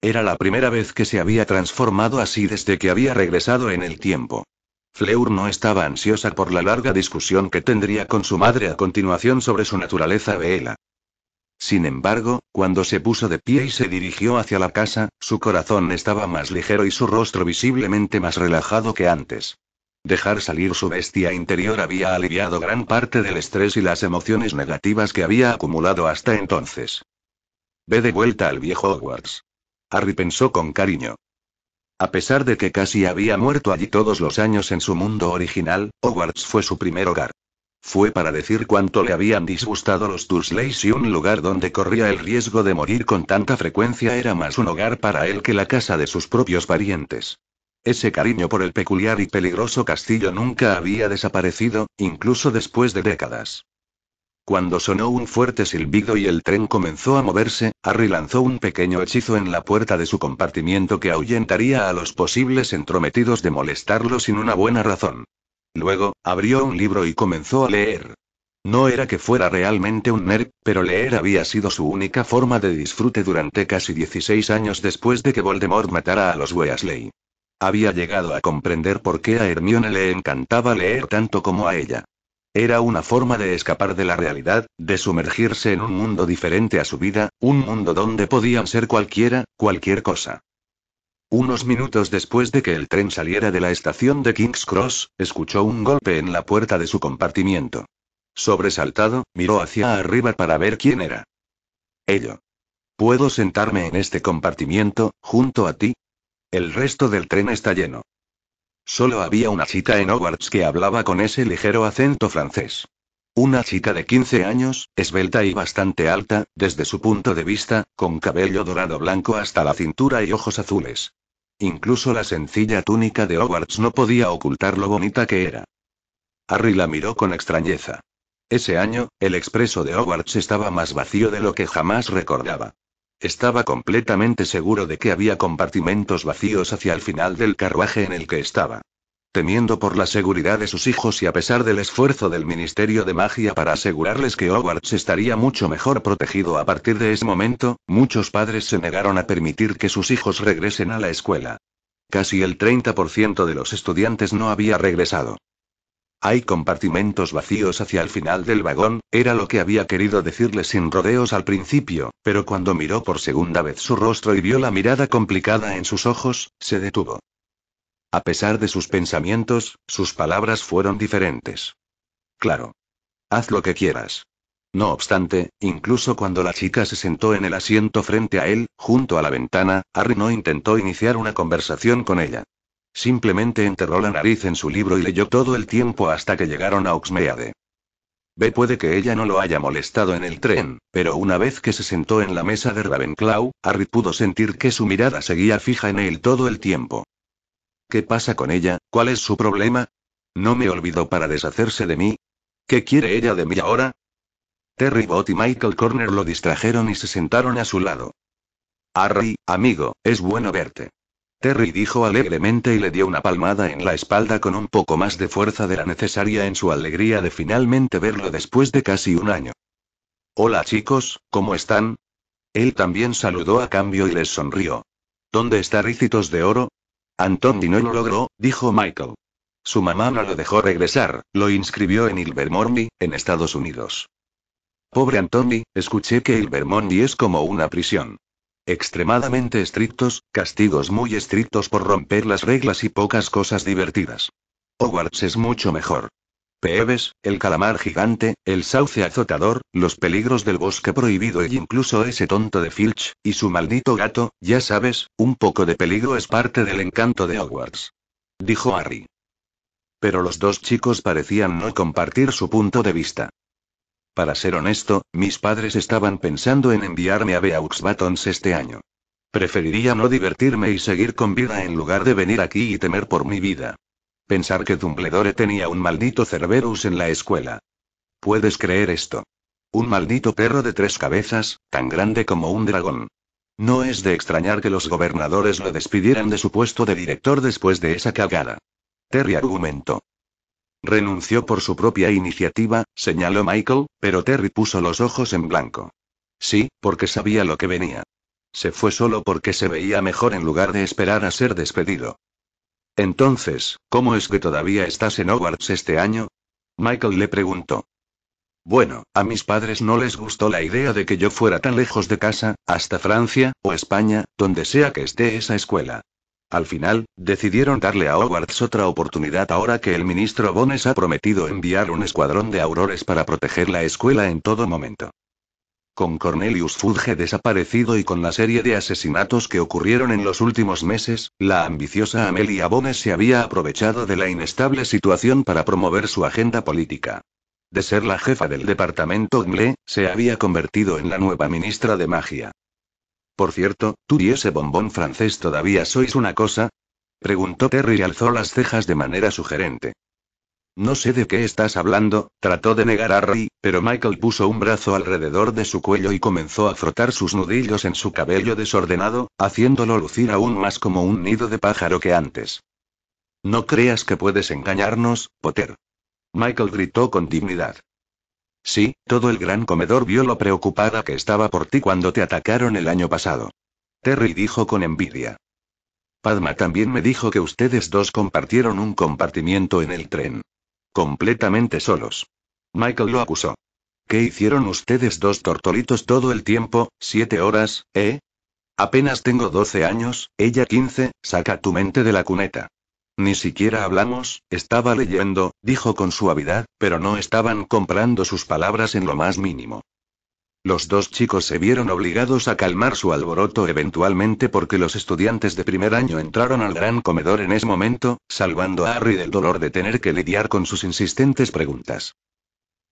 Era la primera vez que se había transformado así desde que había regresado en el tiempo. Fleur no estaba ansiosa por la larga discusión que tendría con su madre a continuación sobre su naturaleza veela. Sin embargo, cuando se puso de pie y se dirigió hacia la casa, su corazón estaba más ligero y su rostro visiblemente más relajado que antes. Dejar salir su bestia interior había aliviado gran parte del estrés y las emociones negativas que había acumulado hasta entonces. Ve de vuelta al viejo Hogwarts. Harry pensó con cariño. A pesar de que casi había muerto allí todos los años en su mundo original, Hogwarts fue su primer hogar. Fue para decir cuánto le habían disgustado los Dursleys y un lugar donde corría el riesgo de morir con tanta frecuencia era más un hogar para él que la casa de sus propios parientes. Ese cariño por el peculiar y peligroso castillo nunca había desaparecido, incluso después de décadas. Cuando sonó un fuerte silbido y el tren comenzó a moverse, Harry lanzó un pequeño hechizo en la puerta de su compartimiento que ahuyentaría a los posibles entrometidos de molestarlo sin una buena razón. Luego, abrió un libro y comenzó a leer. No era que fuera realmente un nerd, pero leer había sido su única forma de disfrute durante casi 16 años después de que Voldemort matara a los Weasley. Había llegado a comprender por qué a Hermione le encantaba leer tanto como a ella. Era una forma de escapar de la realidad, de sumergirse en un mundo diferente a su vida, un mundo donde podían ser cualquiera, cualquier cosa. Unos minutos después de que el tren saliera de la estación de King's Cross, escuchó un golpe en la puerta de su compartimiento. Sobresaltado, miró hacia arriba para ver quién era. Ello. ¿Puedo sentarme en este compartimiento, junto a ti? El resto del tren está lleno. Solo había una chica en Hogwarts que hablaba con ese ligero acento francés. Una chica de 15 años, esbelta y bastante alta, desde su punto de vista, con cabello dorado blanco hasta la cintura y ojos azules. Incluso la sencilla túnica de Hogwarts no podía ocultar lo bonita que era. Harry la miró con extrañeza. Ese año, el expreso de Hogwarts estaba más vacío de lo que jamás recordaba. Estaba completamente seguro de que había compartimentos vacíos hacia el final del carruaje en el que estaba. Temiendo por la seguridad de sus hijos y a pesar del esfuerzo del Ministerio de Magia para asegurarles que Hogwarts estaría mucho mejor protegido a partir de ese momento, muchos padres se negaron a permitir que sus hijos regresen a la escuela. Casi el 30% de los estudiantes no había regresado. Hay compartimentos vacíos hacia el final del vagón, era lo que había querido decirle sin rodeos al principio, pero cuando miró por segunda vez su rostro y vio la mirada complicada en sus ojos, se detuvo. A pesar de sus pensamientos, sus palabras fueron diferentes. Claro. Haz lo que quieras. No obstante, incluso cuando la chica se sentó en el asiento frente a él, junto a la ventana, Harry no intentó iniciar una conversación con ella. Simplemente enterró la nariz en su libro y leyó todo el tiempo hasta que llegaron a Oxmeade. B puede que ella no lo haya molestado en el tren, pero una vez que se sentó en la mesa de Ravenclaw, Harry pudo sentir que su mirada seguía fija en él todo el tiempo. ¿Qué pasa con ella? ¿Cuál es su problema? ¿No me olvidó para deshacerse de mí? ¿Qué quiere ella de mí ahora? Terry Bott y Michael Corner lo distrajeron y se sentaron a su lado. Harry, amigo, es bueno verte. Terry dijo alegremente y le dio una palmada en la espalda con un poco más de fuerza de la necesaria en su alegría de finalmente verlo después de casi un año. Hola chicos, ¿cómo están? Él también saludó a cambio y les sonrió. ¿Dónde está Ricitos de Oro? Anthony no lo logró, dijo Michael. Su mamá no lo dejó regresar, lo inscribió en Ilvermorny, en Estados Unidos. Pobre Anthony, escuché que Ilvermorny es como una prisión. Extremadamente estrictos, castigos muy estrictos por romper las reglas y pocas cosas divertidas. Hogwarts es mucho mejor. Peeves, el calamar gigante, el sauce azotador, los peligros del bosque prohibido e incluso ese tonto de Filch, y su maldito gato, ya sabes, un poco de peligro es parte del encanto de Hogwarts. Dijo Harry. Pero los dos chicos parecían no compartir su punto de vista. Para ser honesto, mis padres estaban pensando en enviarme a Beauxbatons este año. Preferiría no divertirme y seguir con vida en lugar de venir aquí y temer por mi vida. Pensar que Dumbledore tenía un maldito Cerberus en la escuela. ¿Puedes creer esto? Un maldito perro de tres cabezas, tan grande como un dragón. No es de extrañar que los gobernadores lo despidieran de su puesto de director después de esa cagada. Terry argumentó. Renunció por su propia iniciativa, señaló Michael, pero Terry puso los ojos en blanco. Sí, porque sabía lo que venía. Se fue solo porque se veía mejor en lugar de esperar a ser despedido. Entonces, ¿cómo es que todavía estás en Hogwarts este año? Michael le preguntó. Bueno, a mis padres no les gustó la idea de que yo fuera tan lejos de casa, hasta Francia, o España, donde sea que esté esa escuela. Al final, decidieron darle a Hogwarts otra oportunidad ahora que el ministro Bones ha prometido enviar un escuadrón de aurores para proteger la escuela en todo momento. Con Cornelius Fudge desaparecido y con la serie de asesinatos que ocurrieron en los últimos meses, la ambiciosa Amelia Bones se había aprovechado de la inestable situación para promover su agenda política. De ser la jefa del departamento Gmle, se había convertido en la nueva ministra de magia. Por cierto, tú y ese bombón francés todavía sois una cosa, preguntó Terry y alzó las cejas de manera sugerente. No sé de qué estás hablando, trató de negar a Ray, pero Michael puso un brazo alrededor de su cuello y comenzó a frotar sus nudillos en su cabello desordenado, haciéndolo lucir aún más como un nido de pájaro que antes. No creas que puedes engañarnos, Potter. Michael gritó con dignidad. Sí, todo el gran comedor vio lo preocupada que estaba por ti cuando te atacaron el año pasado. Terry dijo con envidia. Padma también me dijo que ustedes dos compartieron un compartimiento en el tren. Completamente solos. Michael lo acusó. ¿Qué hicieron ustedes dos tortolitos todo el tiempo, siete horas, eh? Apenas tengo 12 años, ella 15, saca tu mente de la cuneta. Ni siquiera hablamos, estaba leyendo, dijo con suavidad, pero no estaban comprando sus palabras en lo más mínimo. Los dos chicos se vieron obligados a calmar su alboroto eventualmente porque los estudiantes de primer año entraron al gran comedor en ese momento, salvando a Harry del dolor de tener que lidiar con sus insistentes preguntas.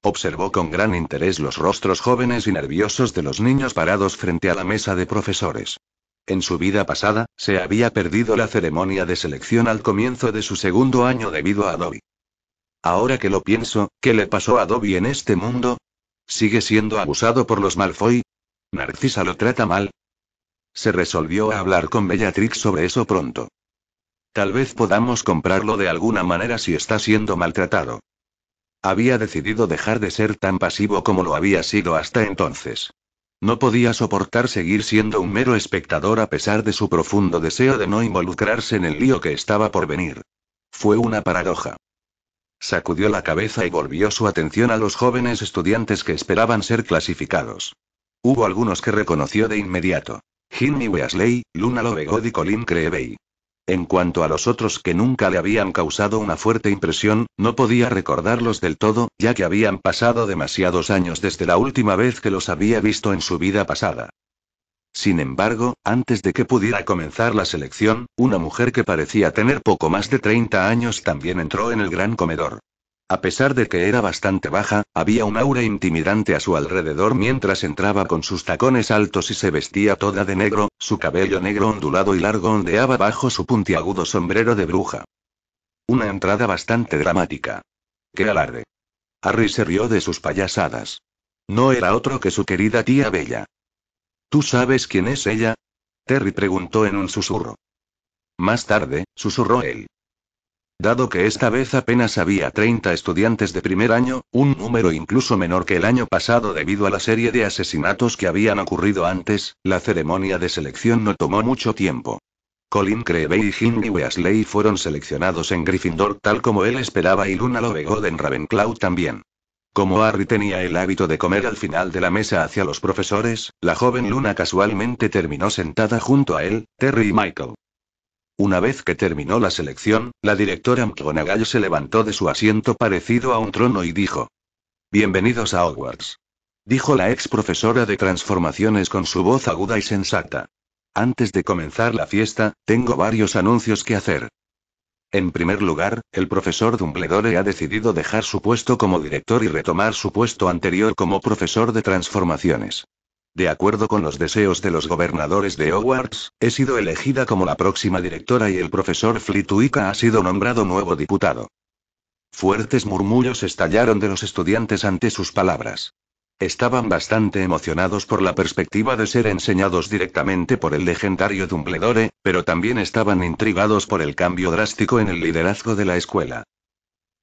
Observó con gran interés los rostros jóvenes y nerviosos de los niños parados frente a la mesa de profesores. En su vida pasada, se había perdido la ceremonia de selección al comienzo de su segundo año debido a Dobby. Ahora que lo pienso, ¿qué le pasó a Dobby en este mundo? ¿Sigue siendo abusado por los Malfoy? ¿Narcisa lo trata mal? Se resolvió a hablar con Bellatrix sobre eso pronto. Tal vez podamos comprarlo de alguna manera si está siendo maltratado. Había decidido dejar de ser tan pasivo como lo había sido hasta entonces. No podía soportar seguir siendo un mero espectador a pesar de su profundo deseo de no involucrarse en el lío que estaba por venir. Fue una paradoja. Sacudió la cabeza y volvió su atención a los jóvenes estudiantes que esperaban ser clasificados. Hubo algunos que reconoció de inmediato. Jimmy Weasley, Luna Lovegod y Colin Creevey. En cuanto a los otros que nunca le habían causado una fuerte impresión, no podía recordarlos del todo, ya que habían pasado demasiados años desde la última vez que los había visto en su vida pasada. Sin embargo, antes de que pudiera comenzar la selección, una mujer que parecía tener poco más de 30 años también entró en el gran comedor. A pesar de que era bastante baja, había un aura intimidante a su alrededor mientras entraba con sus tacones altos y se vestía toda de negro, su cabello negro ondulado y largo ondeaba bajo su puntiagudo sombrero de bruja. Una entrada bastante dramática. ¡Qué alarde! Harry se rió de sus payasadas. No era otro que su querida tía Bella. ¿Tú sabes quién es ella? Terry preguntó en un susurro. Más tarde, susurró él. Dado que esta vez apenas había 30 estudiantes de primer año, un número incluso menor que el año pasado debido a la serie de asesinatos que habían ocurrido antes, la ceremonia de selección no tomó mucho tiempo. Colin Creevey y Ginny Weasley fueron seleccionados en Gryffindor tal como él esperaba y Luna Lovegood en Ravenclaw también. Como Harry tenía el hábito de comer al final de la mesa hacia los profesores, la joven Luna casualmente terminó sentada junto a él, Terry y Michael. Una vez que terminó la selección, la directora McGonagall se levantó de su asiento parecido a un trono y dijo: Bienvenidos a Hogwarts. Dijo la ex profesora de transformaciones con su voz aguda y sensata. Antes de comenzar la fiesta, tengo varios anuncios que hacer. En primer lugar, el profesor Dumbledore ha decidido dejar su puesto como director y retomar su puesto anterior como profesor de transformaciones. De acuerdo con los deseos de los gobernadores de Hogwarts, he sido elegida como la próxima directora y el profesor Flitwick ha sido nombrado nuevo diputado. Fuertes murmullos estallaron de los estudiantes ante sus palabras. Estaban bastante emocionados por la perspectiva de ser enseñados directamente por el legendario Dumbledore, pero también estaban intrigados por el cambio drástico en el liderazgo de la escuela.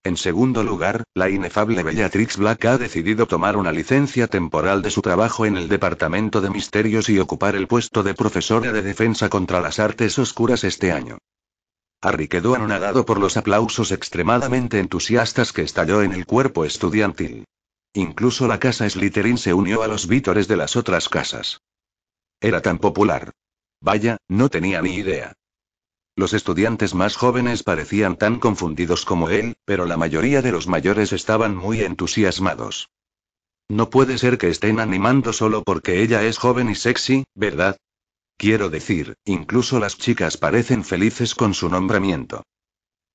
En segundo lugar, la inefable Bellatrix Black ha decidido tomar una licencia temporal de su trabajo en el Departamento de Misterios y ocupar el puesto de profesora de Defensa contra las Artes Oscuras este año. Harry quedó anonadado por los aplausos extremadamente entusiastas que estalló en el cuerpo estudiantil. Incluso la casa Slytherin se unió a los vítores de las otras casas. Era tan popular. Vaya, no tenía ni idea. Los estudiantes más jóvenes parecían tan confundidos como él, pero la mayoría de los mayores estaban muy entusiasmados. No puede ser que estén animando solo porque ella es joven y sexy, ¿verdad? Quiero decir, incluso las chicas parecen felices con su nombramiento.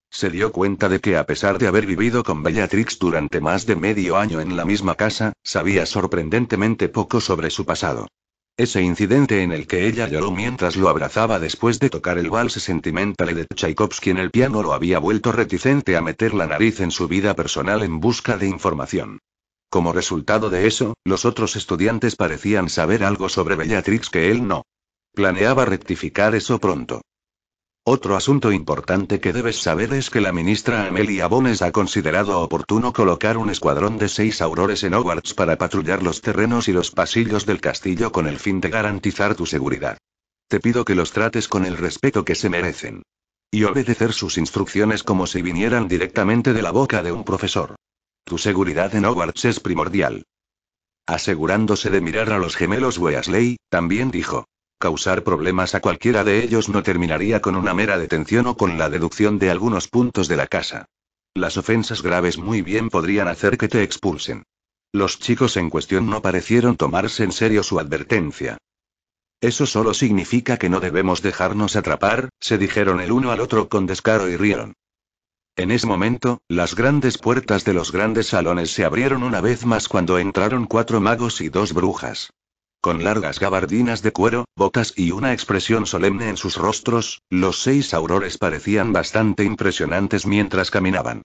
Se dio cuenta de que a pesar de haber vivido con Bellatrix durante más de medio año en la misma casa, sabía sorprendentemente poco sobre su pasado. Ese incidente en el que ella lloró mientras lo abrazaba después de tocar el vals sentimental de Tchaikovsky en el piano lo había vuelto reticente a meter la nariz en su vida personal en busca de información. Como resultado de eso, los otros estudiantes parecían saber algo sobre Bellatrix que él no. Planeaba rectificar eso pronto. Otro asunto importante que debes saber es que la ministra Amelia Bones ha considerado oportuno colocar un escuadrón de seis aurores en Hogwarts para patrullar los terrenos y los pasillos del castillo con el fin de garantizar tu seguridad. Te pido que los trates con el respeto que se merecen. Y obedecer sus instrucciones como si vinieran directamente de la boca de un profesor. Tu seguridad en Hogwarts es primordial. Asegurándose de mirar a los gemelos Weasley, también dijo. Causar problemas a cualquiera de ellos no terminaría con una mera detención o con la deducción de algunos puntos de la casa. Las ofensas graves muy bien podrían hacer que te expulsen. Los chicos en cuestión no parecieron tomarse en serio su advertencia. Eso solo significa que no debemos dejarnos atrapar, se dijeron el uno al otro con descaro y rieron. En ese momento, las grandes puertas de los grandes salones se abrieron una vez más cuando entraron cuatro magos y dos brujas. Con largas gabardinas de cuero, botas y una expresión solemne en sus rostros, los seis aurores parecían bastante impresionantes mientras caminaban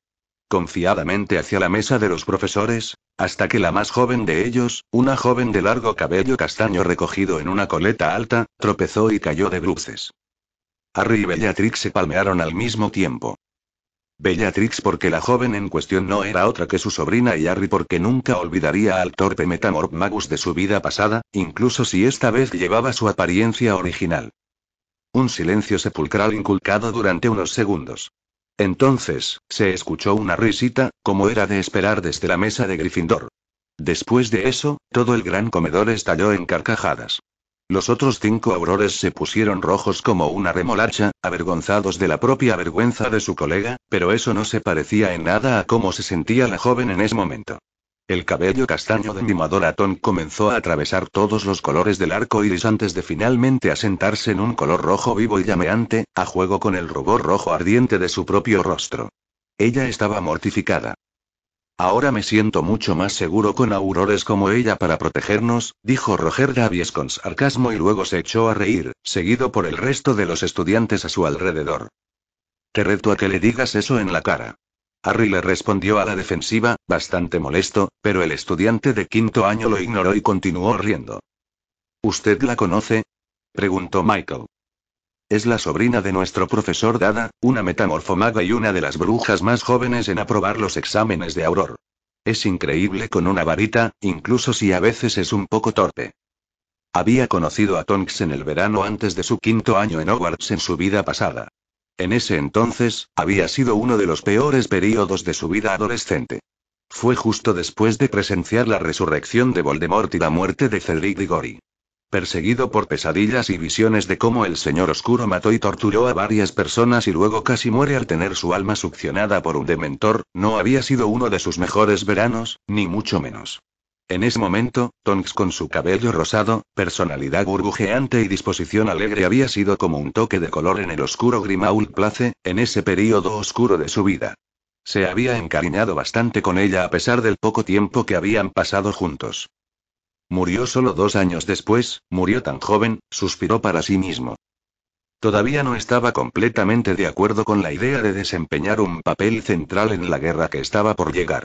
confiadamente hacia la mesa de los profesores, hasta que la más joven de ellos, una joven de largo cabello castaño recogido en una coleta alta, tropezó y cayó de bruces. Harry y Bellatrix se palmearon al mismo tiempo. Bellatrix porque la joven en cuestión no era otra que su sobrina y Harry porque nunca olvidaría al torpe Metamorph Magus de su vida pasada, incluso si esta vez llevaba su apariencia original. Un silencio sepulcral inculcado durante unos segundos. Entonces, se escuchó una risita, como era de esperar desde la mesa de Gryffindor. Después de eso, todo el gran comedor estalló en carcajadas. Los otros cinco aurores se pusieron rojos como una remolacha, avergonzados de la propia vergüenza de su colega, pero eso no se parecía en nada a cómo se sentía la joven en ese momento. El cabello castaño de mi atón comenzó a atravesar todos los colores del arco iris antes de finalmente asentarse en un color rojo vivo y llameante, a juego con el rubor rojo ardiente de su propio rostro. Ella estaba mortificada. Ahora me siento mucho más seguro con aurores como ella para protegernos, dijo Roger Davies con sarcasmo y luego se echó a reír, seguido por el resto de los estudiantes a su alrededor. Te reto a que le digas eso en la cara. Harry le respondió a la defensiva, bastante molesto, pero el estudiante de quinto año lo ignoró y continuó riendo. ¿Usted la conoce? preguntó Michael. Es la sobrina de nuestro profesor Dada, una metamorfomaga y una de las brujas más jóvenes en aprobar los exámenes de Auror. Es increíble con una varita, incluso si a veces es un poco torpe. Había conocido a Tonks en el verano antes de su quinto año en Hogwarts en su vida pasada. En ese entonces, había sido uno de los peores períodos de su vida adolescente. Fue justo después de presenciar la resurrección de Voldemort y la muerte de Cedric Diggory perseguido por pesadillas y visiones de cómo el Señor Oscuro mató y torturó a varias personas y luego casi muere al tener su alma succionada por un dementor, no había sido uno de sus mejores veranos, ni mucho menos. En ese momento, Tonks con su cabello rosado, personalidad burbujeante y disposición alegre había sido como un toque de color en el oscuro Grimaul Place, en ese período oscuro de su vida. Se había encariñado bastante con ella a pesar del poco tiempo que habían pasado juntos. Murió solo dos años después, murió tan joven, suspiró para sí mismo. Todavía no estaba completamente de acuerdo con la idea de desempeñar un papel central en la guerra que estaba por llegar.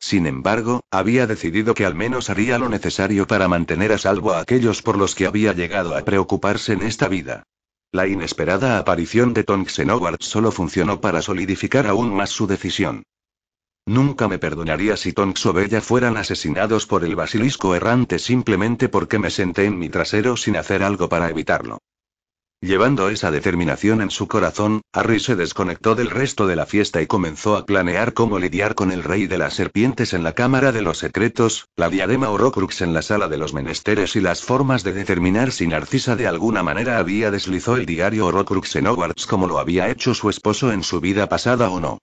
Sin embargo, había decidido que al menos haría lo necesario para mantener a salvo a aquellos por los que había llegado a preocuparse en esta vida. La inesperada aparición de Tonks en solo funcionó para solidificar aún más su decisión. Nunca me perdonaría si Tonks o Bella fueran asesinados por el basilisco errante simplemente porque me senté en mi trasero sin hacer algo para evitarlo. Llevando esa determinación en su corazón, Harry se desconectó del resto de la fiesta y comenzó a planear cómo lidiar con el rey de las serpientes en la Cámara de los Secretos, la diadema Orocrux en la Sala de los Menesteres y las formas de determinar si Narcisa de alguna manera había deslizado el diario Orocrux en Hogwarts como lo había hecho su esposo en su vida pasada o no.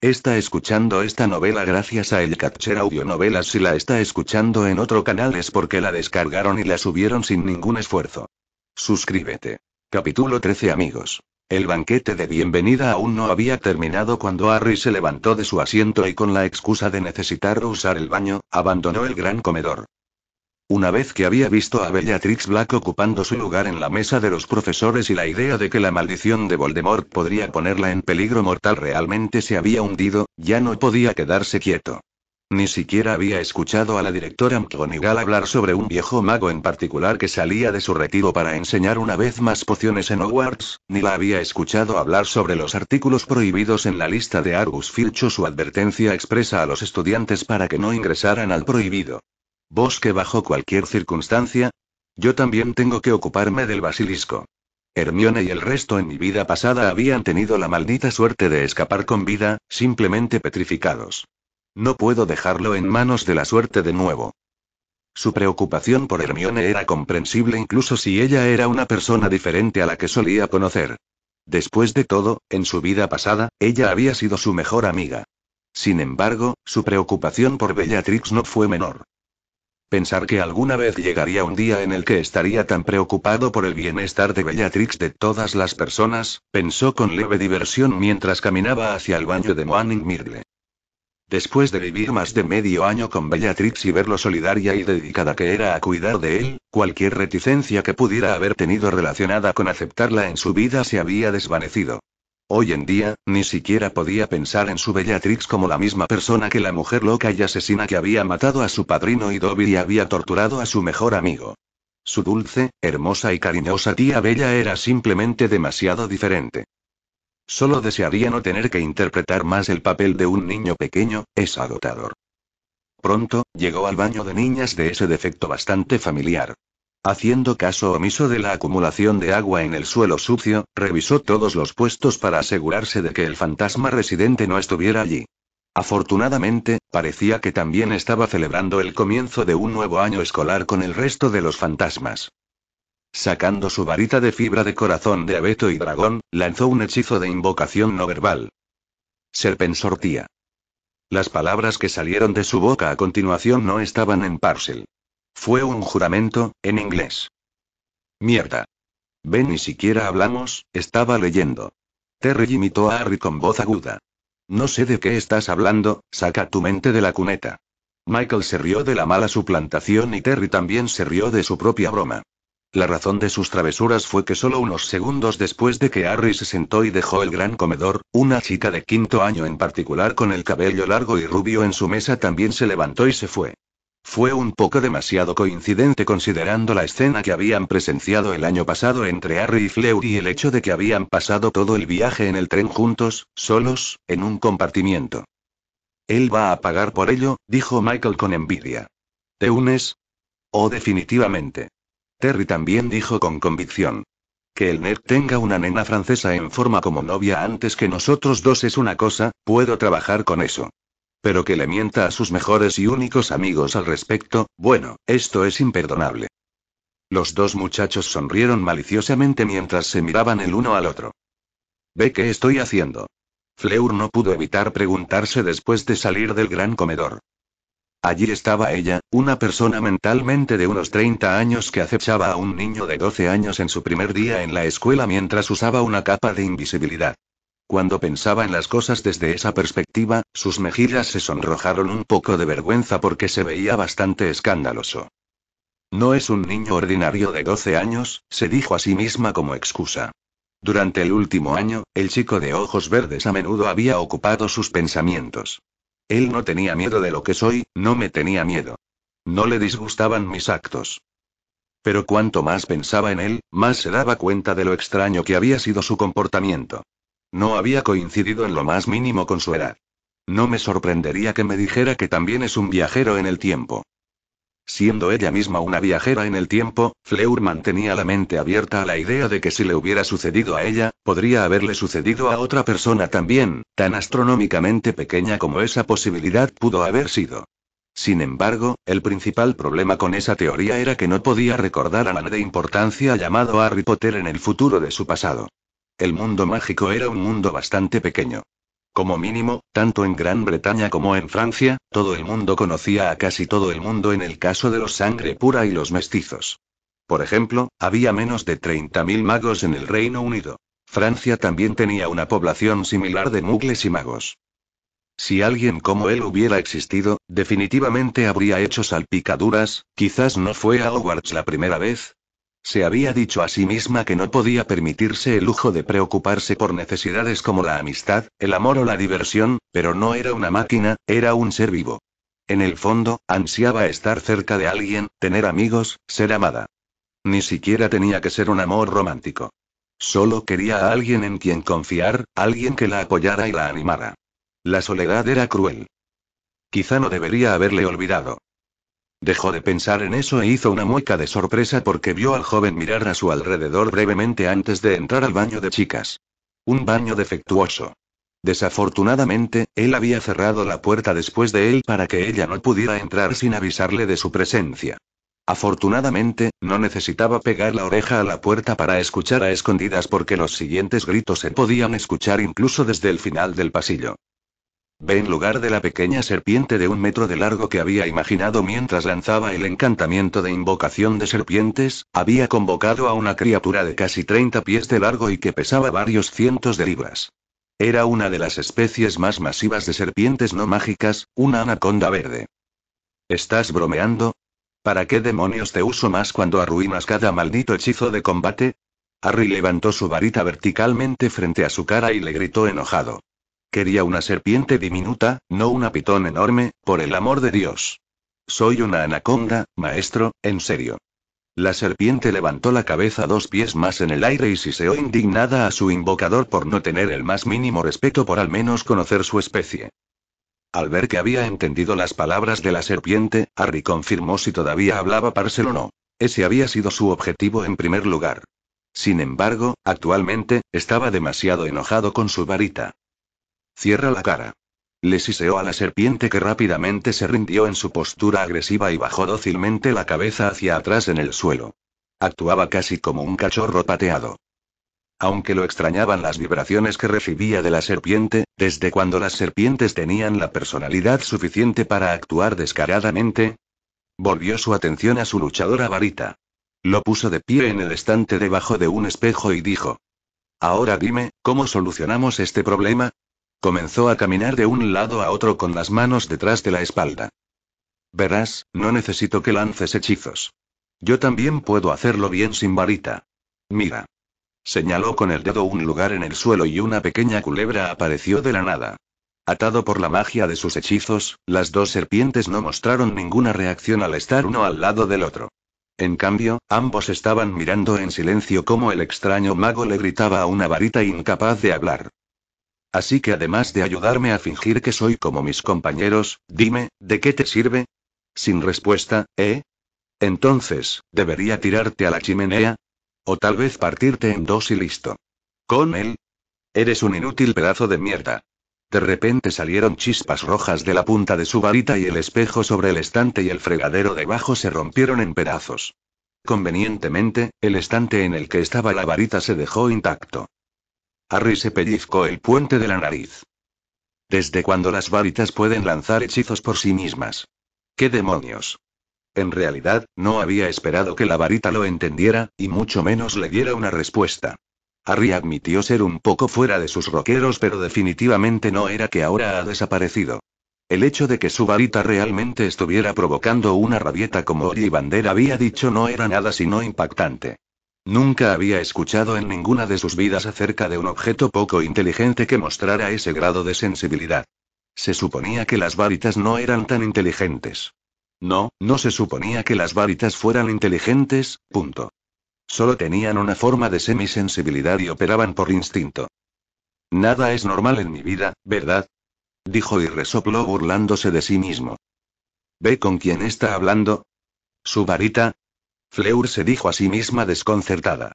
Está escuchando esta novela gracias a El Catcher Novelas. Si la está escuchando en otro canal es porque la descargaron y la subieron sin ningún esfuerzo. Suscríbete. Capítulo 13 Amigos. El banquete de bienvenida aún no había terminado cuando Harry se levantó de su asiento y con la excusa de necesitar usar el baño, abandonó el gran comedor. Una vez que había visto a Bellatrix Black ocupando su lugar en la mesa de los profesores y la idea de que la maldición de Voldemort podría ponerla en peligro mortal realmente se había hundido, ya no podía quedarse quieto. Ni siquiera había escuchado a la directora McGonagall hablar sobre un viejo mago en particular que salía de su retiro para enseñar una vez más pociones en Hogwarts, ni la había escuchado hablar sobre los artículos prohibidos en la lista de Argus Filch o su advertencia expresa a los estudiantes para que no ingresaran al prohibido. Vos que bajo cualquier circunstancia, yo también tengo que ocuparme del basilisco. Hermione y el resto en mi vida pasada habían tenido la maldita suerte de escapar con vida, simplemente petrificados. No puedo dejarlo en manos de la suerte de nuevo. Su preocupación por Hermione era comprensible incluso si ella era una persona diferente a la que solía conocer. Después de todo, en su vida pasada, ella había sido su mejor amiga. Sin embargo, su preocupación por Bellatrix no fue menor. Pensar que alguna vez llegaría un día en el que estaría tan preocupado por el bienestar de Bellatrix de todas las personas, pensó con leve diversión mientras caminaba hacia el baño de Moaning Mirle. Después de vivir más de medio año con Bellatrix y ver lo solidaria y dedicada que era a cuidar de él, cualquier reticencia que pudiera haber tenido relacionada con aceptarla en su vida se había desvanecido. Hoy en día, ni siquiera podía pensar en su Bellatrix como la misma persona que la mujer loca y asesina que había matado a su padrino y Dobby y había torturado a su mejor amigo. Su dulce, hermosa y cariñosa tía Bella era simplemente demasiado diferente. Solo desearía no tener que interpretar más el papel de un niño pequeño, es agotador. Pronto, llegó al baño de niñas de ese defecto bastante familiar. Haciendo caso omiso de la acumulación de agua en el suelo sucio, revisó todos los puestos para asegurarse de que el fantasma residente no estuviera allí. Afortunadamente, parecía que también estaba celebrando el comienzo de un nuevo año escolar con el resto de los fantasmas. Sacando su varita de fibra de corazón de abeto y dragón, lanzó un hechizo de invocación no verbal. Serpensortía. Las palabras que salieron de su boca a continuación no estaban en parcel. Fue un juramento, en inglés. Mierda. Ve, ni siquiera hablamos, estaba leyendo. Terry imitó a Harry con voz aguda. No sé de qué estás hablando, saca tu mente de la cuneta. Michael se rió de la mala suplantación y Terry también se rió de su propia broma. La razón de sus travesuras fue que solo unos segundos después de que Harry se sentó y dejó el gran comedor, una chica de quinto año en particular con el cabello largo y rubio en su mesa también se levantó y se fue. Fue un poco demasiado coincidente considerando la escena que habían presenciado el año pasado entre Harry y Fleury y el hecho de que habían pasado todo el viaje en el tren juntos, solos, en un compartimiento. Él va a pagar por ello, dijo Michael con envidia. ¿Te unes? Oh, definitivamente. Terry también dijo con convicción. Que el nerd tenga una nena francesa en forma como novia antes que nosotros dos es una cosa, puedo trabajar con eso. Pero que le mienta a sus mejores y únicos amigos al respecto, bueno, esto es imperdonable. Los dos muchachos sonrieron maliciosamente mientras se miraban el uno al otro. ¿Ve qué estoy haciendo? Fleur no pudo evitar preguntarse después de salir del gran comedor. Allí estaba ella, una persona mentalmente de unos 30 años que acechaba a un niño de 12 años en su primer día en la escuela mientras usaba una capa de invisibilidad. Cuando pensaba en las cosas desde esa perspectiva, sus mejillas se sonrojaron un poco de vergüenza porque se veía bastante escandaloso. No es un niño ordinario de 12 años, se dijo a sí misma como excusa. Durante el último año, el chico de ojos verdes a menudo había ocupado sus pensamientos. Él no tenía miedo de lo que soy, no me tenía miedo. No le disgustaban mis actos. Pero cuanto más pensaba en él, más se daba cuenta de lo extraño que había sido su comportamiento. No había coincidido en lo más mínimo con su edad. No me sorprendería que me dijera que también es un viajero en el tiempo. Siendo ella misma una viajera en el tiempo, Fleur mantenía la mente abierta a la idea de que si le hubiera sucedido a ella, podría haberle sucedido a otra persona también, tan astronómicamente pequeña como esa posibilidad pudo haber sido. Sin embargo, el principal problema con esa teoría era que no podía recordar a nadie de importancia llamado Harry Potter en el futuro de su pasado. El mundo mágico era un mundo bastante pequeño. Como mínimo, tanto en Gran Bretaña como en Francia, todo el mundo conocía a casi todo el mundo en el caso de los sangre pura y los mestizos. Por ejemplo, había menos de 30.000 magos en el Reino Unido. Francia también tenía una población similar de mugles y magos. Si alguien como él hubiera existido, definitivamente habría hecho salpicaduras, quizás no fue a Hogwarts la primera vez, se había dicho a sí misma que no podía permitirse el lujo de preocuparse por necesidades como la amistad, el amor o la diversión, pero no era una máquina, era un ser vivo. En el fondo, ansiaba estar cerca de alguien, tener amigos, ser amada. Ni siquiera tenía que ser un amor romántico. Solo quería a alguien en quien confiar, alguien que la apoyara y la animara. La soledad era cruel. Quizá no debería haberle olvidado. Dejó de pensar en eso e hizo una mueca de sorpresa porque vio al joven mirar a su alrededor brevemente antes de entrar al baño de chicas. Un baño defectuoso. Desafortunadamente, él había cerrado la puerta después de él para que ella no pudiera entrar sin avisarle de su presencia. Afortunadamente, no necesitaba pegar la oreja a la puerta para escuchar a escondidas porque los siguientes gritos se podían escuchar incluso desde el final del pasillo. Ve en lugar de la pequeña serpiente de un metro de largo que había imaginado mientras lanzaba el encantamiento de invocación de serpientes, había convocado a una criatura de casi 30 pies de largo y que pesaba varios cientos de libras. Era una de las especies más masivas de serpientes no mágicas, una anaconda verde. ¿Estás bromeando? ¿Para qué demonios te uso más cuando arruinas cada maldito hechizo de combate? Harry levantó su varita verticalmente frente a su cara y le gritó enojado. Quería una serpiente diminuta, no una pitón enorme, por el amor de Dios. Soy una anaconda, maestro, en serio. La serpiente levantó la cabeza dos pies más en el aire y siseó indignada a su invocador por no tener el más mínimo respeto por al menos conocer su especie. Al ver que había entendido las palabras de la serpiente, Harry confirmó si todavía hablaba parcel o no. Ese había sido su objetivo en primer lugar. Sin embargo, actualmente, estaba demasiado enojado con su varita. Cierra la cara. Le siseó a la serpiente que rápidamente se rindió en su postura agresiva y bajó dócilmente la cabeza hacia atrás en el suelo. Actuaba casi como un cachorro pateado. Aunque lo extrañaban las vibraciones que recibía de la serpiente, desde cuando las serpientes tenían la personalidad suficiente para actuar descaradamente, volvió su atención a su luchadora varita. Lo puso de pie en el estante debajo de un espejo y dijo, Ahora dime, ¿cómo solucionamos este problema? Comenzó a caminar de un lado a otro con las manos detrás de la espalda. Verás, no necesito que lances hechizos. Yo también puedo hacerlo bien sin varita. Mira. Señaló con el dedo un lugar en el suelo y una pequeña culebra apareció de la nada. Atado por la magia de sus hechizos, las dos serpientes no mostraron ninguna reacción al estar uno al lado del otro. En cambio, ambos estaban mirando en silencio cómo el extraño mago le gritaba a una varita incapaz de hablar. Así que además de ayudarme a fingir que soy como mis compañeros, dime, ¿de qué te sirve? Sin respuesta, ¿eh? Entonces, ¿debería tirarte a la chimenea? O tal vez partirte en dos y listo. ¿Con él? Eres un inútil pedazo de mierda. De repente salieron chispas rojas de la punta de su varita y el espejo sobre el estante y el fregadero debajo se rompieron en pedazos. Convenientemente, el estante en el que estaba la varita se dejó intacto. Harry se pellizcó el puente de la nariz. ¿Desde cuando las varitas pueden lanzar hechizos por sí mismas? ¿Qué demonios? En realidad, no había esperado que la varita lo entendiera, y mucho menos le diera una respuesta. Harry admitió ser un poco fuera de sus roqueros, pero definitivamente no era que ahora ha desaparecido. El hecho de que su varita realmente estuviera provocando una rabieta como y Bandera había dicho no era nada sino impactante. Nunca había escuchado en ninguna de sus vidas acerca de un objeto poco inteligente que mostrara ese grado de sensibilidad. Se suponía que las varitas no eran tan inteligentes. No, no se suponía que las varitas fueran inteligentes, punto. Solo tenían una forma de semisensibilidad y operaban por instinto. Nada es normal en mi vida, ¿verdad? Dijo y resopló burlándose de sí mismo. ¿Ve con quién está hablando? Su varita, Fleur se dijo a sí misma desconcertada.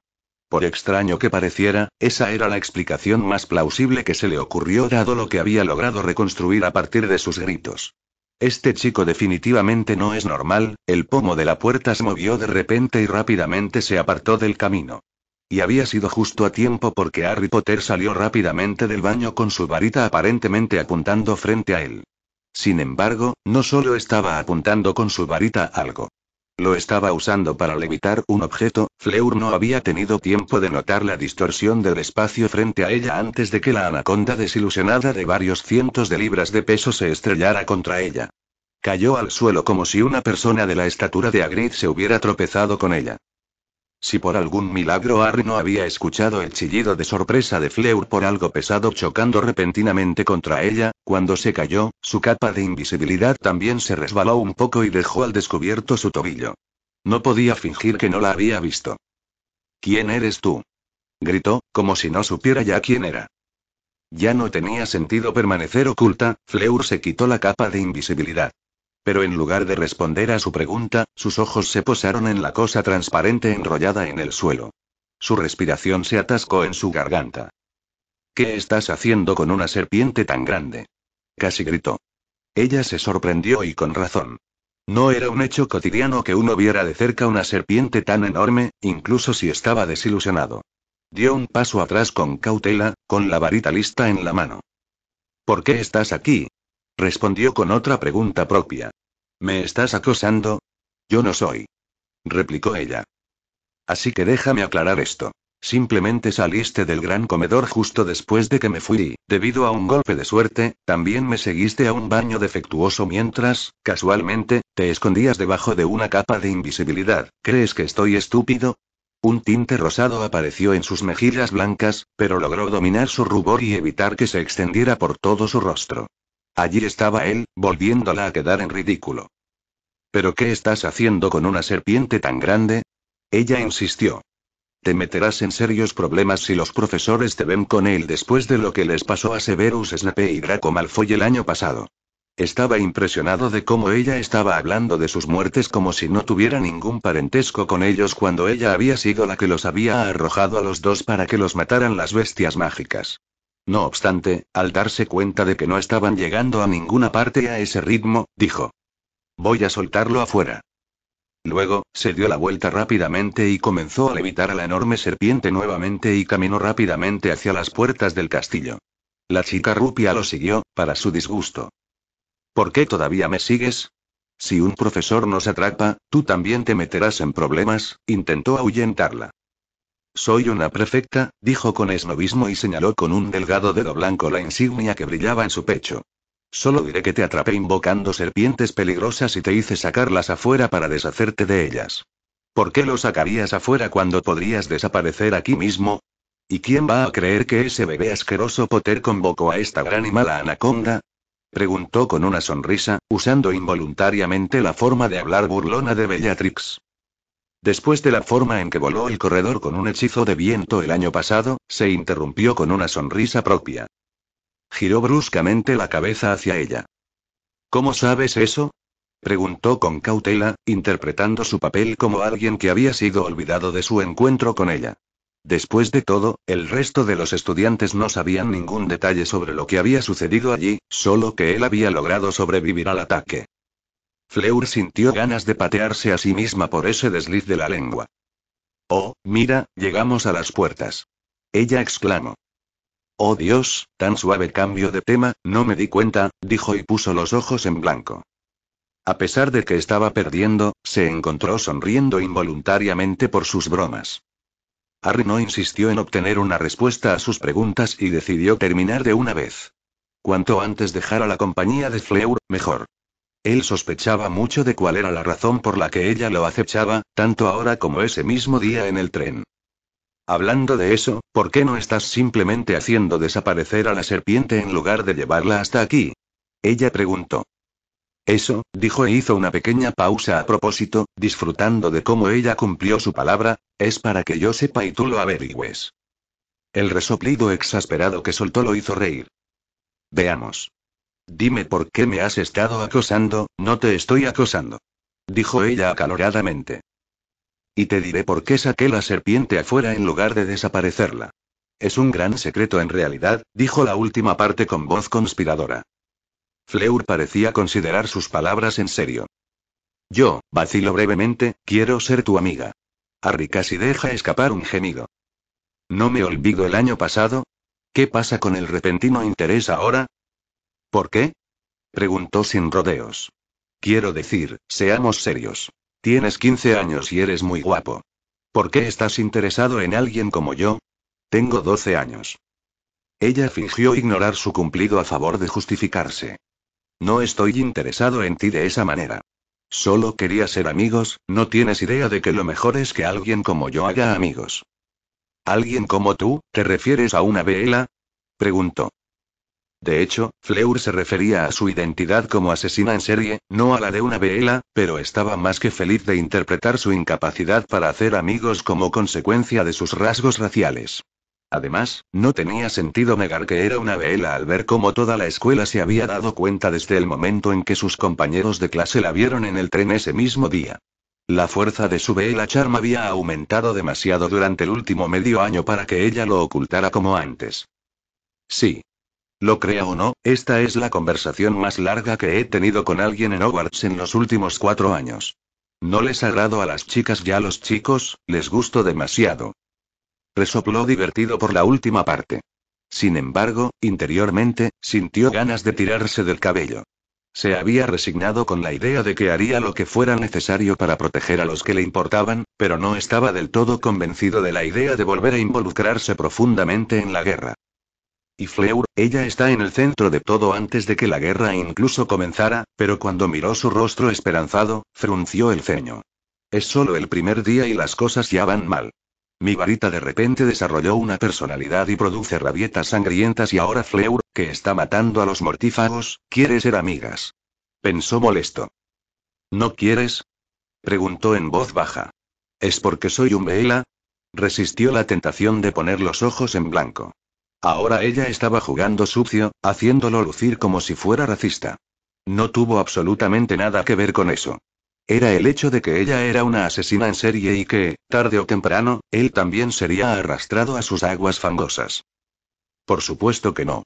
Por extraño que pareciera, esa era la explicación más plausible que se le ocurrió dado lo que había logrado reconstruir a partir de sus gritos. Este chico definitivamente no es normal, el pomo de la puerta se movió de repente y rápidamente se apartó del camino. Y había sido justo a tiempo porque Harry Potter salió rápidamente del baño con su varita aparentemente apuntando frente a él. Sin embargo, no solo estaba apuntando con su varita algo. Lo estaba usando para levitar un objeto, Fleur no había tenido tiempo de notar la distorsión del espacio frente a ella antes de que la anaconda desilusionada de varios cientos de libras de peso se estrellara contra ella. Cayó al suelo como si una persona de la estatura de Agrid se hubiera tropezado con ella. Si por algún milagro Harry no había escuchado el chillido de sorpresa de Fleur por algo pesado chocando repentinamente contra ella, cuando se cayó, su capa de invisibilidad también se resbaló un poco y dejó al descubierto su tobillo. No podía fingir que no la había visto. ¿Quién eres tú? gritó, como si no supiera ya quién era. Ya no tenía sentido permanecer oculta, Fleur se quitó la capa de invisibilidad. Pero en lugar de responder a su pregunta, sus ojos se posaron en la cosa transparente enrollada en el suelo. Su respiración se atascó en su garganta. ¿Qué estás haciendo con una serpiente tan grande? casi gritó. Ella se sorprendió y con razón. No era un hecho cotidiano que uno viera de cerca una serpiente tan enorme, incluso si estaba desilusionado. Dio un paso atrás con cautela, con la varita lista en la mano. ¿Por qué estás aquí, Respondió con otra pregunta propia. ¿Me estás acosando? Yo no soy. Replicó ella. Así que déjame aclarar esto. Simplemente saliste del gran comedor justo después de que me fui y, debido a un golpe de suerte, también me seguiste a un baño defectuoso mientras, casualmente, te escondías debajo de una capa de invisibilidad. ¿Crees que estoy estúpido? Un tinte rosado apareció en sus mejillas blancas, pero logró dominar su rubor y evitar que se extendiera por todo su rostro. Allí estaba él, volviéndola a quedar en ridículo. ¿Pero qué estás haciendo con una serpiente tan grande? Ella insistió. Te meterás en serios problemas si los profesores te ven con él después de lo que les pasó a Severus Snape y Draco Malfoy el año pasado. Estaba impresionado de cómo ella estaba hablando de sus muertes como si no tuviera ningún parentesco con ellos cuando ella había sido la que los había arrojado a los dos para que los mataran las bestias mágicas. No obstante, al darse cuenta de que no estaban llegando a ninguna parte a ese ritmo, dijo. Voy a soltarlo afuera. Luego, se dio la vuelta rápidamente y comenzó a levitar a la enorme serpiente nuevamente y caminó rápidamente hacia las puertas del castillo. La chica rupia lo siguió, para su disgusto. ¿Por qué todavía me sigues? Si un profesor nos atrapa, tú también te meterás en problemas, intentó ahuyentarla. Soy una prefecta, dijo con esnovismo y señaló con un delgado dedo blanco la insignia que brillaba en su pecho. Solo diré que te atrapé invocando serpientes peligrosas y te hice sacarlas afuera para deshacerte de ellas. ¿Por qué lo sacarías afuera cuando podrías desaparecer aquí mismo? ¿Y quién va a creer que ese bebé asqueroso Potter convocó a esta gran y mala anaconda? Preguntó con una sonrisa, usando involuntariamente la forma de hablar burlona de Bellatrix. Después de la forma en que voló el corredor con un hechizo de viento el año pasado, se interrumpió con una sonrisa propia. Giró bruscamente la cabeza hacia ella. ¿Cómo sabes eso? preguntó con cautela, interpretando su papel como alguien que había sido olvidado de su encuentro con ella. Después de todo, el resto de los estudiantes no sabían ningún detalle sobre lo que había sucedido allí, solo que él había logrado sobrevivir al ataque. Fleur sintió ganas de patearse a sí misma por ese desliz de la lengua. Oh, mira, llegamos a las puertas. Ella exclamó. Oh Dios, tan suave cambio de tema, no me di cuenta, dijo y puso los ojos en blanco. A pesar de que estaba perdiendo, se encontró sonriendo involuntariamente por sus bromas. Harry no insistió en obtener una respuesta a sus preguntas y decidió terminar de una vez. Cuanto antes dejara la compañía de Fleur, mejor. Él sospechaba mucho de cuál era la razón por la que ella lo acechaba, tanto ahora como ese mismo día en el tren. Hablando de eso, ¿por qué no estás simplemente haciendo desaparecer a la serpiente en lugar de llevarla hasta aquí? Ella preguntó. Eso, dijo e hizo una pequeña pausa a propósito, disfrutando de cómo ella cumplió su palabra, es para que yo sepa y tú lo averigües. El resoplido exasperado que soltó lo hizo reír. Veamos. Dime por qué me has estado acosando, no te estoy acosando. Dijo ella acaloradamente. Y te diré por qué saqué la serpiente afuera en lugar de desaparecerla. Es un gran secreto en realidad, dijo la última parte con voz conspiradora. Fleur parecía considerar sus palabras en serio. Yo, vacilo brevemente, quiero ser tu amiga. Harry casi deja escapar un gemido. No me olvido el año pasado. ¿Qué pasa con el repentino interés ahora? ¿Por qué? preguntó sin rodeos. Quiero decir, seamos serios. Tienes 15 años y eres muy guapo. ¿Por qué estás interesado en alguien como yo? Tengo 12 años. Ella fingió ignorar su cumplido a favor de justificarse. No estoy interesado en ti de esa manera. Solo quería ser amigos, no tienes idea de que lo mejor es que alguien como yo haga amigos. ¿Alguien como tú, te refieres a una vela? preguntó. De hecho, Fleur se refería a su identidad como asesina en serie, no a la de una Beela, pero estaba más que feliz de interpretar su incapacidad para hacer amigos como consecuencia de sus rasgos raciales. Además, no tenía sentido negar que era una Beela al ver cómo toda la escuela se había dado cuenta desde el momento en que sus compañeros de clase la vieron en el tren ese mismo día. La fuerza de su Beela Charm había aumentado demasiado durante el último medio año para que ella lo ocultara como antes. Sí, lo crea o no, esta es la conversación más larga que he tenido con alguien en Hogwarts en los últimos cuatro años. No les agrado a las chicas y a los chicos, les gusto demasiado. Resopló divertido por la última parte. Sin embargo, interiormente, sintió ganas de tirarse del cabello. Se había resignado con la idea de que haría lo que fuera necesario para proteger a los que le importaban, pero no estaba del todo convencido de la idea de volver a involucrarse profundamente en la guerra y Fleur, ella está en el centro de todo antes de que la guerra incluso comenzara, pero cuando miró su rostro esperanzado, frunció el ceño. Es solo el primer día y las cosas ya van mal. Mi varita de repente desarrolló una personalidad y produce rabietas sangrientas y ahora Fleur, que está matando a los mortífagos, quiere ser amigas. Pensó molesto. ¿No quieres? Preguntó en voz baja. ¿Es porque soy un Vela? Resistió la tentación de poner los ojos en blanco. Ahora ella estaba jugando sucio, haciéndolo lucir como si fuera racista. No tuvo absolutamente nada que ver con eso. Era el hecho de que ella era una asesina en serie y que, tarde o temprano, él también sería arrastrado a sus aguas fangosas. Por supuesto que no.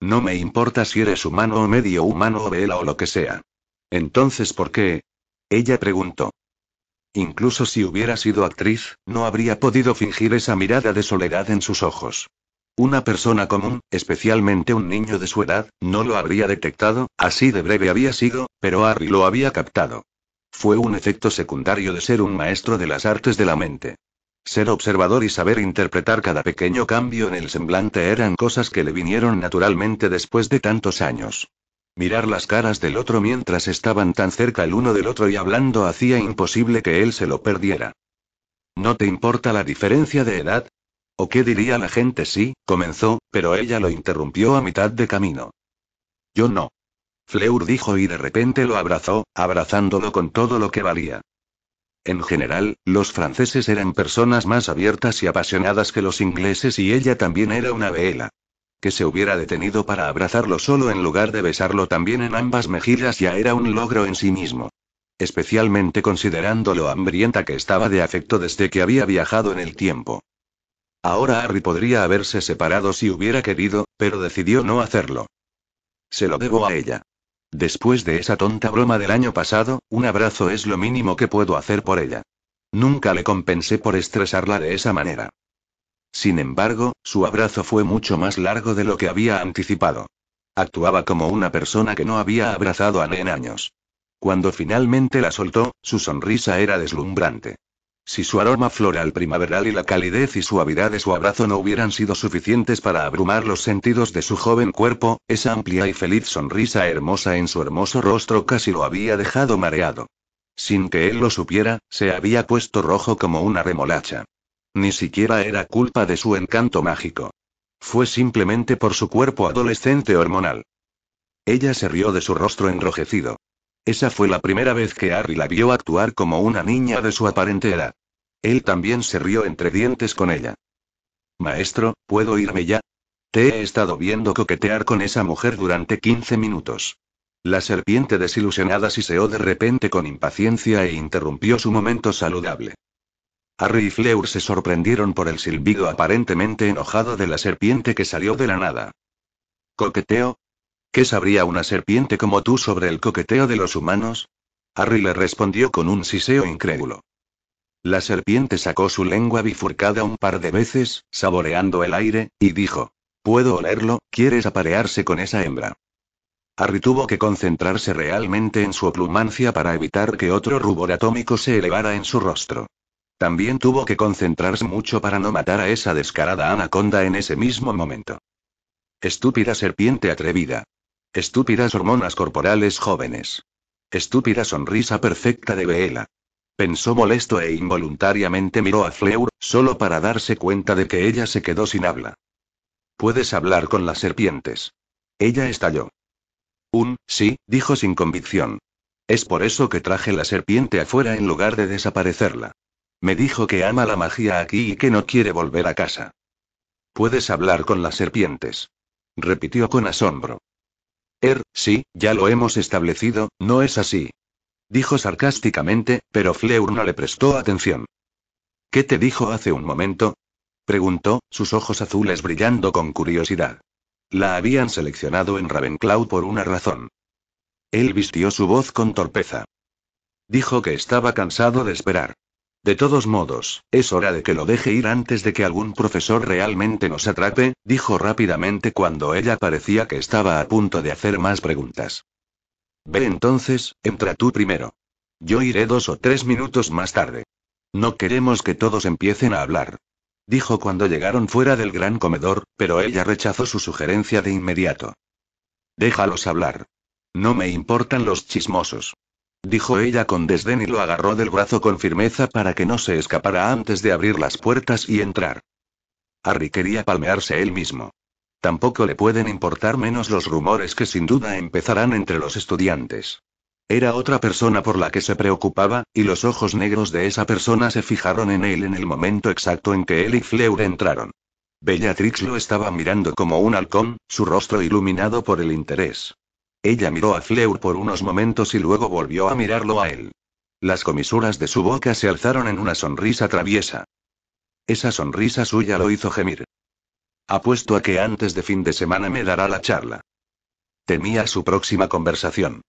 No me importa si eres humano o medio humano o vela o lo que sea. Entonces, ¿por qué? Ella preguntó. Incluso si hubiera sido actriz, no habría podido fingir esa mirada de soledad en sus ojos. Una persona común, especialmente un niño de su edad, no lo habría detectado, así de breve había sido, pero Harry lo había captado. Fue un efecto secundario de ser un maestro de las artes de la mente. Ser observador y saber interpretar cada pequeño cambio en el semblante eran cosas que le vinieron naturalmente después de tantos años. Mirar las caras del otro mientras estaban tan cerca el uno del otro y hablando hacía imposible que él se lo perdiera. ¿No te importa la diferencia de edad? ¿O qué diría la gente si? comenzó, pero ella lo interrumpió a mitad de camino. Yo no. Fleur dijo y de repente lo abrazó, abrazándolo con todo lo que valía. En general, los franceses eran personas más abiertas y apasionadas que los ingleses y ella también era una vela. Que se hubiera detenido para abrazarlo solo en lugar de besarlo también en ambas mejillas ya era un logro en sí mismo. Especialmente considerando lo hambrienta que estaba de afecto desde que había viajado en el tiempo. Ahora Harry podría haberse separado si hubiera querido, pero decidió no hacerlo. Se lo debo a ella. Después de esa tonta broma del año pasado, un abrazo es lo mínimo que puedo hacer por ella. Nunca le compensé por estresarla de esa manera. Sin embargo, su abrazo fue mucho más largo de lo que había anticipado. Actuaba como una persona que no había abrazado a en años. Cuando finalmente la soltó, su sonrisa era deslumbrante si su aroma floral primaveral y la calidez y suavidad de su abrazo no hubieran sido suficientes para abrumar los sentidos de su joven cuerpo, esa amplia y feliz sonrisa hermosa en su hermoso rostro casi lo había dejado mareado. Sin que él lo supiera, se había puesto rojo como una remolacha. Ni siquiera era culpa de su encanto mágico. Fue simplemente por su cuerpo adolescente hormonal. Ella se rió de su rostro enrojecido. Esa fue la primera vez que Harry la vio actuar como una niña de su aparente edad. Él también se rió entre dientes con ella. Maestro, ¿puedo irme ya? Te he estado viendo coquetear con esa mujer durante 15 minutos. La serpiente desilusionada siseó de repente con impaciencia e interrumpió su momento saludable. Harry y Fleur se sorprendieron por el silbido aparentemente enojado de la serpiente que salió de la nada. ¿Coqueteo? ¿Qué sabría una serpiente como tú sobre el coqueteo de los humanos? Harry le respondió con un siseo incrédulo. La serpiente sacó su lengua bifurcada un par de veces, saboreando el aire, y dijo, Puedo olerlo, quieres aparearse con esa hembra. Harry tuvo que concentrarse realmente en su plumancia para evitar que otro rubor atómico se elevara en su rostro. También tuvo que concentrarse mucho para no matar a esa descarada anaconda en ese mismo momento. Estúpida serpiente atrevida. Estúpidas hormonas corporales jóvenes. Estúpida sonrisa perfecta de Beela. Pensó molesto e involuntariamente miró a Fleur, solo para darse cuenta de que ella se quedó sin habla. Puedes hablar con las serpientes. Ella estalló. Un, sí, dijo sin convicción. Es por eso que traje la serpiente afuera en lugar de desaparecerla. Me dijo que ama la magia aquí y que no quiere volver a casa. Puedes hablar con las serpientes. Repitió con asombro. Er, sí, ya lo hemos establecido, ¿no es así? dijo sarcásticamente, pero Fleur no le prestó atención. ¿Qué te dijo hace un momento? preguntó, sus ojos azules brillando con curiosidad. La habían seleccionado en Ravenclaw por una razón. Él vistió su voz con torpeza. Dijo que estaba cansado de esperar. De todos modos, es hora de que lo deje ir antes de que algún profesor realmente nos atrape, dijo rápidamente cuando ella parecía que estaba a punto de hacer más preguntas. Ve entonces, entra tú primero. Yo iré dos o tres minutos más tarde. No queremos que todos empiecen a hablar. Dijo cuando llegaron fuera del gran comedor, pero ella rechazó su sugerencia de inmediato. Déjalos hablar. No me importan los chismosos. Dijo ella con desdén y lo agarró del brazo con firmeza para que no se escapara antes de abrir las puertas y entrar. Harry quería palmearse él mismo. Tampoco le pueden importar menos los rumores que sin duda empezarán entre los estudiantes. Era otra persona por la que se preocupaba, y los ojos negros de esa persona se fijaron en él en el momento exacto en que él y Fleur entraron. Bellatrix lo estaba mirando como un halcón, su rostro iluminado por el interés. Ella miró a Fleur por unos momentos y luego volvió a mirarlo a él. Las comisuras de su boca se alzaron en una sonrisa traviesa. Esa sonrisa suya lo hizo gemir. Apuesto a que antes de fin de semana me dará la charla. Temía su próxima conversación.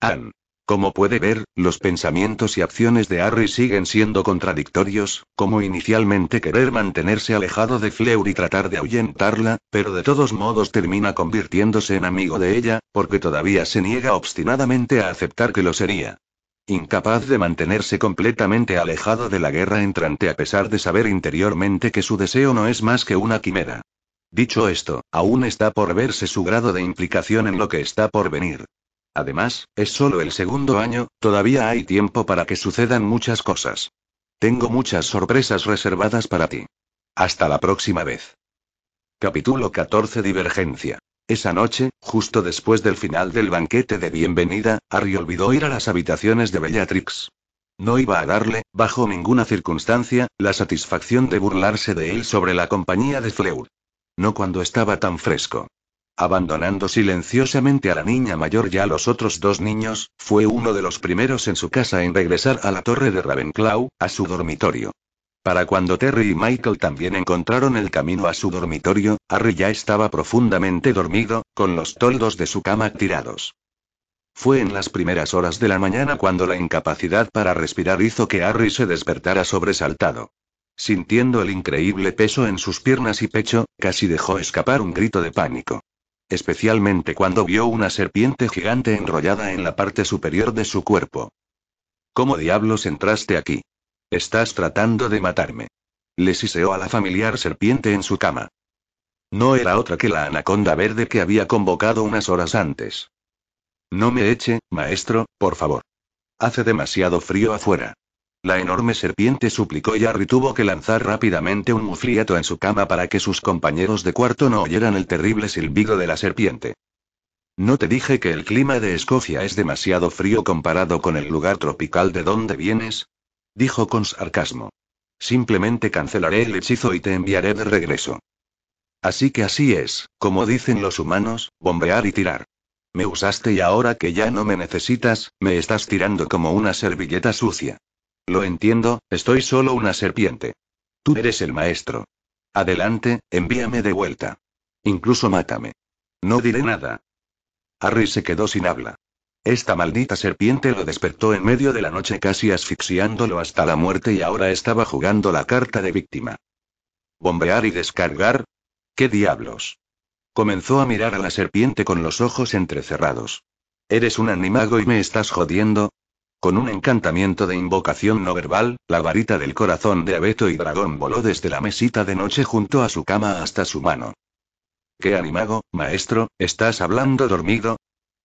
Ann. Como puede ver, los pensamientos y acciones de Harry siguen siendo contradictorios, como inicialmente querer mantenerse alejado de Fleur y tratar de ahuyentarla, pero de todos modos termina convirtiéndose en amigo de ella, porque todavía se niega obstinadamente a aceptar que lo sería. Incapaz de mantenerse completamente alejado de la guerra entrante a pesar de saber interiormente que su deseo no es más que una quimera. Dicho esto, aún está por verse su grado de implicación en lo que está por venir. Además, es solo el segundo año, todavía hay tiempo para que sucedan muchas cosas. Tengo muchas sorpresas reservadas para ti. Hasta la próxima vez. Capítulo 14 Divergencia. Esa noche, justo después del final del banquete de bienvenida, Harry olvidó ir a las habitaciones de Bellatrix. No iba a darle, bajo ninguna circunstancia, la satisfacción de burlarse de él sobre la compañía de Fleur. No cuando estaba tan fresco. Abandonando silenciosamente a la niña mayor y a los otros dos niños, fue uno de los primeros en su casa en regresar a la torre de Ravenclaw, a su dormitorio. Para cuando Terry y Michael también encontraron el camino a su dormitorio, Harry ya estaba profundamente dormido, con los toldos de su cama tirados. Fue en las primeras horas de la mañana cuando la incapacidad para respirar hizo que Harry se despertara sobresaltado. Sintiendo el increíble peso en sus piernas y pecho, casi dejó escapar un grito de pánico. Especialmente cuando vio una serpiente gigante enrollada en la parte superior de su cuerpo. ¿Cómo diablos entraste aquí? Estás tratando de matarme. Le siseó a la familiar serpiente en su cama. No era otra que la anaconda verde que había convocado unas horas antes. No me eche, maestro, por favor. Hace demasiado frío afuera. La enorme serpiente suplicó y Harry tuvo que lanzar rápidamente un muflieto en su cama para que sus compañeros de cuarto no oyeran el terrible silbido de la serpiente. ¿No te dije que el clima de Escocia es demasiado frío comparado con el lugar tropical de donde vienes? Dijo con sarcasmo. Simplemente cancelaré el hechizo y te enviaré de regreso. Así que así es, como dicen los humanos, bombear y tirar. Me usaste y ahora que ya no me necesitas, me estás tirando como una servilleta sucia. Lo entiendo, estoy solo una serpiente. Tú eres el maestro. Adelante, envíame de vuelta. Incluso mátame. No diré nada. Harry se quedó sin habla. Esta maldita serpiente lo despertó en medio de la noche casi asfixiándolo hasta la muerte y ahora estaba jugando la carta de víctima. ¿Bombear y descargar? ¿Qué diablos? Comenzó a mirar a la serpiente con los ojos entrecerrados. Eres un animago y me estás jodiendo, con un encantamiento de invocación no verbal, la varita del corazón de abeto y dragón voló desde la mesita de noche junto a su cama hasta su mano. ¿Qué animago, maestro, estás hablando dormido?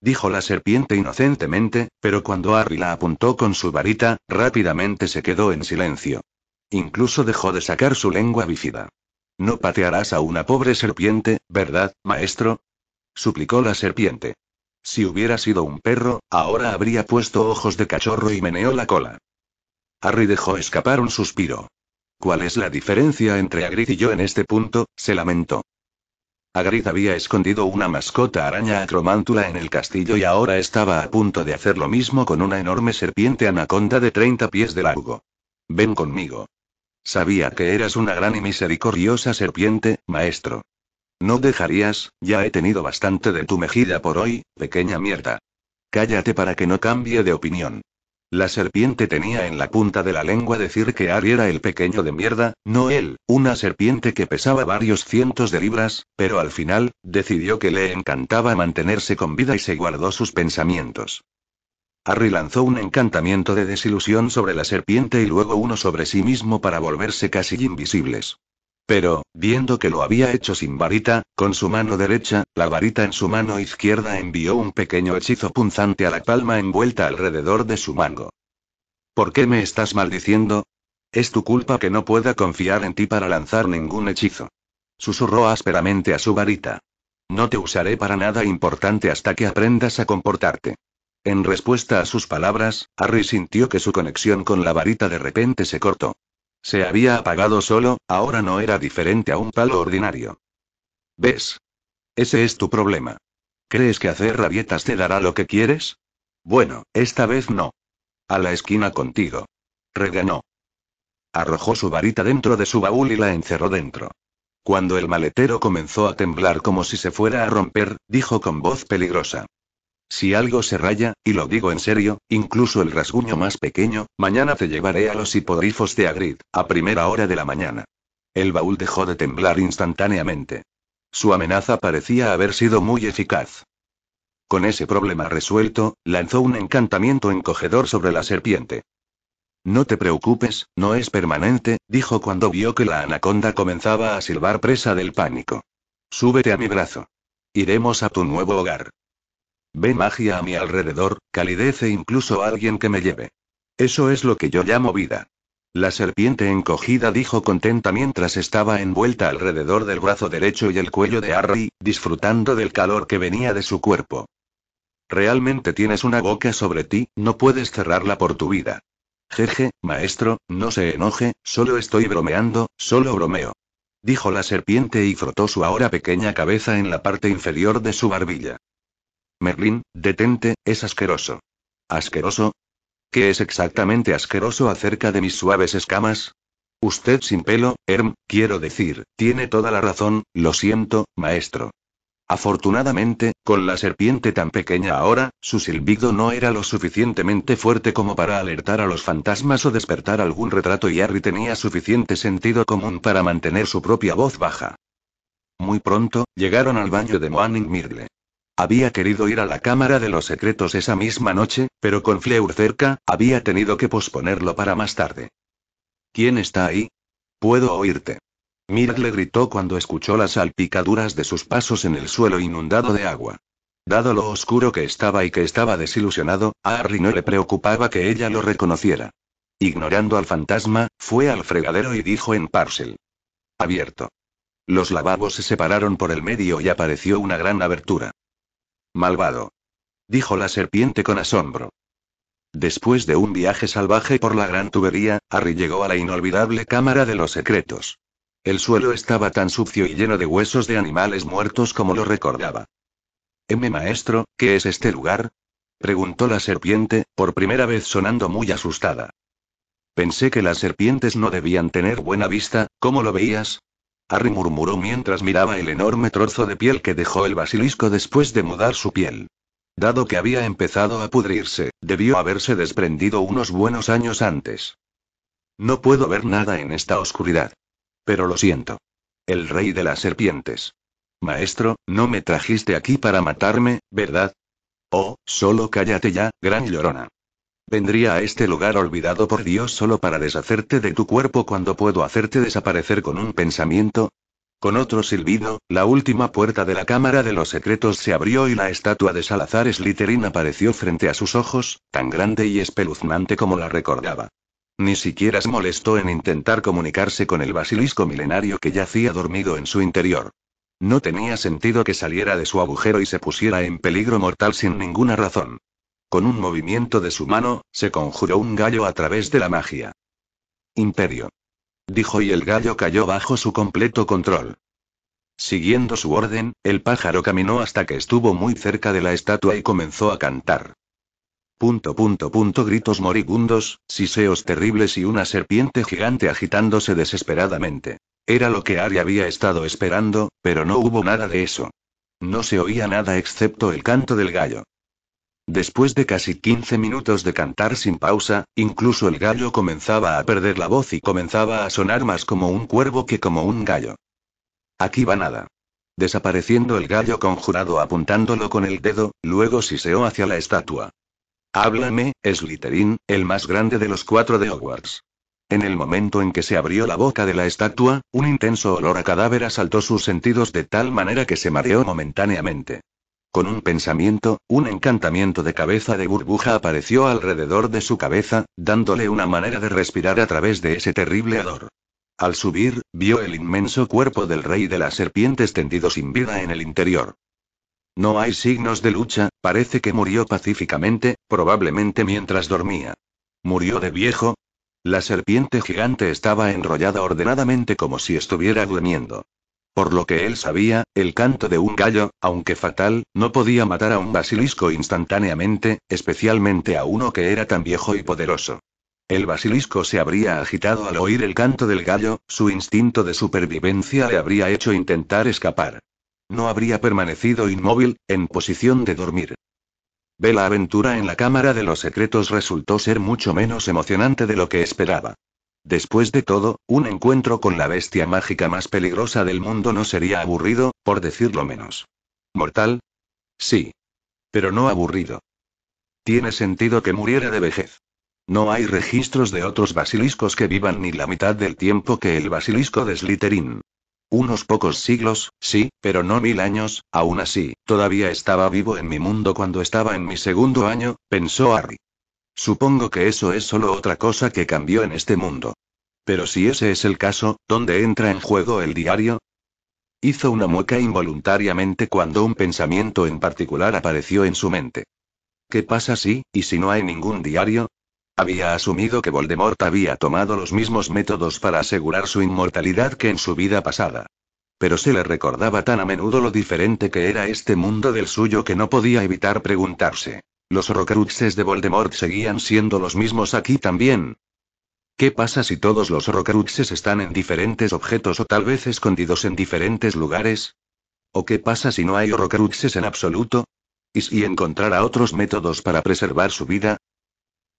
dijo la serpiente inocentemente, pero cuando Harry la apuntó con su varita, rápidamente se quedó en silencio. Incluso dejó de sacar su lengua bífida. No patearás a una pobre serpiente, ¿verdad, maestro? suplicó la serpiente. Si hubiera sido un perro, ahora habría puesto ojos de cachorro y meneó la cola. Harry dejó escapar un suspiro. ¿Cuál es la diferencia entre Agrid y yo en este punto? se lamentó. Hagrid había escondido una mascota araña acromántula en el castillo y ahora estaba a punto de hacer lo mismo con una enorme serpiente anaconda de 30 pies de largo. Ven conmigo. Sabía que eras una gran y misericordiosa serpiente, maestro. No dejarías, ya he tenido bastante de tu mejida por hoy, pequeña mierda. Cállate para que no cambie de opinión. La serpiente tenía en la punta de la lengua decir que Ari era el pequeño de mierda, no él, una serpiente que pesaba varios cientos de libras, pero al final, decidió que le encantaba mantenerse con vida y se guardó sus pensamientos. Harry lanzó un encantamiento de desilusión sobre la serpiente y luego uno sobre sí mismo para volverse casi invisibles. Pero, viendo que lo había hecho sin varita, con su mano derecha, la varita en su mano izquierda envió un pequeño hechizo punzante a la palma envuelta alrededor de su mango. ¿Por qué me estás maldiciendo? Es tu culpa que no pueda confiar en ti para lanzar ningún hechizo. Susurró ásperamente a su varita. No te usaré para nada importante hasta que aprendas a comportarte. En respuesta a sus palabras, Harry sintió que su conexión con la varita de repente se cortó. Se había apagado solo, ahora no era diferente a un palo ordinario. ¿Ves? Ese es tu problema. ¿Crees que hacer rabietas te dará lo que quieres? Bueno, esta vez no. A la esquina contigo. Reganó. Arrojó su varita dentro de su baúl y la encerró dentro. Cuando el maletero comenzó a temblar como si se fuera a romper, dijo con voz peligrosa. Si algo se raya, y lo digo en serio, incluso el rasguño más pequeño, mañana te llevaré a los hipogrifos de Agrid, a primera hora de la mañana. El baúl dejó de temblar instantáneamente. Su amenaza parecía haber sido muy eficaz. Con ese problema resuelto, lanzó un encantamiento encogedor sobre la serpiente. No te preocupes, no es permanente, dijo cuando vio que la anaconda comenzaba a silbar presa del pánico. Súbete a mi brazo. Iremos a tu nuevo hogar. Ve magia a mi alrededor, calidez e incluso alguien que me lleve. Eso es lo que yo llamo vida. La serpiente encogida dijo contenta mientras estaba envuelta alrededor del brazo derecho y el cuello de Harry, disfrutando del calor que venía de su cuerpo. Realmente tienes una boca sobre ti, no puedes cerrarla por tu vida. Jeje, maestro, no se enoje, solo estoy bromeando, solo bromeo. Dijo la serpiente y frotó su ahora pequeña cabeza en la parte inferior de su barbilla. Merlín, detente, es asqueroso. ¿Asqueroso? ¿Qué es exactamente asqueroso acerca de mis suaves escamas? Usted sin pelo, Herm, quiero decir, tiene toda la razón, lo siento, maestro. Afortunadamente, con la serpiente tan pequeña ahora, su silbido no era lo suficientemente fuerte como para alertar a los fantasmas o despertar algún retrato y Harry tenía suficiente sentido común para mantener su propia voz baja. Muy pronto, llegaron al baño de Moaning Mirle. Había querido ir a la Cámara de los Secretos esa misma noche, pero con Fleur cerca, había tenido que posponerlo para más tarde. ¿Quién está ahí? Puedo oírte. Mira le gritó cuando escuchó las salpicaduras de sus pasos en el suelo inundado de agua. Dado lo oscuro que estaba y que estaba desilusionado, a Harry no le preocupaba que ella lo reconociera. Ignorando al fantasma, fue al fregadero y dijo en parcel. Abierto. Los lavabos se separaron por el medio y apareció una gran abertura malvado. Dijo la serpiente con asombro. Después de un viaje salvaje por la gran tubería, Harry llegó a la inolvidable Cámara de los Secretos. El suelo estaba tan sucio y lleno de huesos de animales muertos como lo recordaba. M. Maestro, ¿qué es este lugar? preguntó la serpiente, por primera vez sonando muy asustada. Pensé que las serpientes no debían tener buena vista, ¿cómo lo veías? Harry murmuró mientras miraba el enorme trozo de piel que dejó el basilisco después de mudar su piel. Dado que había empezado a pudrirse, debió haberse desprendido unos buenos años antes. No puedo ver nada en esta oscuridad. Pero lo siento. El rey de las serpientes. Maestro, no me trajiste aquí para matarme, ¿verdad? Oh, solo cállate ya, gran llorona. Vendría a este lugar olvidado por Dios solo para deshacerte de tu cuerpo cuando puedo hacerte desaparecer con un pensamiento. Con otro silbido, la última puerta de la Cámara de los Secretos se abrió y la estatua de Salazar Slytherin apareció frente a sus ojos, tan grande y espeluznante como la recordaba. Ni siquiera se molestó en intentar comunicarse con el basilisco milenario que yacía dormido en su interior. No tenía sentido que saliera de su agujero y se pusiera en peligro mortal sin ninguna razón. Con un movimiento de su mano, se conjuró un gallo a través de la magia. Imperio. Dijo y el gallo cayó bajo su completo control. Siguiendo su orden, el pájaro caminó hasta que estuvo muy cerca de la estatua y comenzó a cantar. Punto, punto, punto, gritos moribundos, siseos terribles y una serpiente gigante agitándose desesperadamente. Era lo que Ari había estado esperando, pero no hubo nada de eso. No se oía nada excepto el canto del gallo. Después de casi 15 minutos de cantar sin pausa, incluso el gallo comenzaba a perder la voz y comenzaba a sonar más como un cuervo que como un gallo. Aquí va nada. Desapareciendo el gallo conjurado apuntándolo con el dedo, luego siseó hacia la estatua. Háblame, Slytherin, el más grande de los cuatro de Hogwarts. En el momento en que se abrió la boca de la estatua, un intenso olor a cadáver asaltó sus sentidos de tal manera que se mareó momentáneamente. Con un pensamiento, un encantamiento de cabeza de burbuja apareció alrededor de su cabeza, dándole una manera de respirar a través de ese terrible ador. Al subir, vio el inmenso cuerpo del rey de las serpientes tendido sin vida en el interior. No hay signos de lucha, parece que murió pacíficamente, probablemente mientras dormía. ¿Murió de viejo? La serpiente gigante estaba enrollada ordenadamente como si estuviera durmiendo. Por lo que él sabía, el canto de un gallo, aunque fatal, no podía matar a un basilisco instantáneamente, especialmente a uno que era tan viejo y poderoso. El basilisco se habría agitado al oír el canto del gallo, su instinto de supervivencia le habría hecho intentar escapar. No habría permanecido inmóvil, en posición de dormir. Ve la aventura en la Cámara de los Secretos resultó ser mucho menos emocionante de lo que esperaba. Después de todo, un encuentro con la bestia mágica más peligrosa del mundo no sería aburrido, por decirlo menos. ¿Mortal? Sí. Pero no aburrido. Tiene sentido que muriera de vejez. No hay registros de otros basiliscos que vivan ni la mitad del tiempo que el basilisco de Slytherin. Unos pocos siglos, sí, pero no mil años, aún así, todavía estaba vivo en mi mundo cuando estaba en mi segundo año, pensó Harry. Supongo que eso es solo otra cosa que cambió en este mundo. Pero si ese es el caso, ¿dónde entra en juego el diario? Hizo una mueca involuntariamente cuando un pensamiento en particular apareció en su mente. ¿Qué pasa si, y si no hay ningún diario? Había asumido que Voldemort había tomado los mismos métodos para asegurar su inmortalidad que en su vida pasada. Pero se le recordaba tan a menudo lo diferente que era este mundo del suyo que no podía evitar preguntarse, los Horrocruxes de Voldemort seguían siendo los mismos aquí también. ¿Qué pasa si todos los Horrocruxes están en diferentes objetos o tal vez escondidos en diferentes lugares? ¿O qué pasa si no hay Horrocruxes en absoluto? ¿Y si encontrará otros métodos para preservar su vida?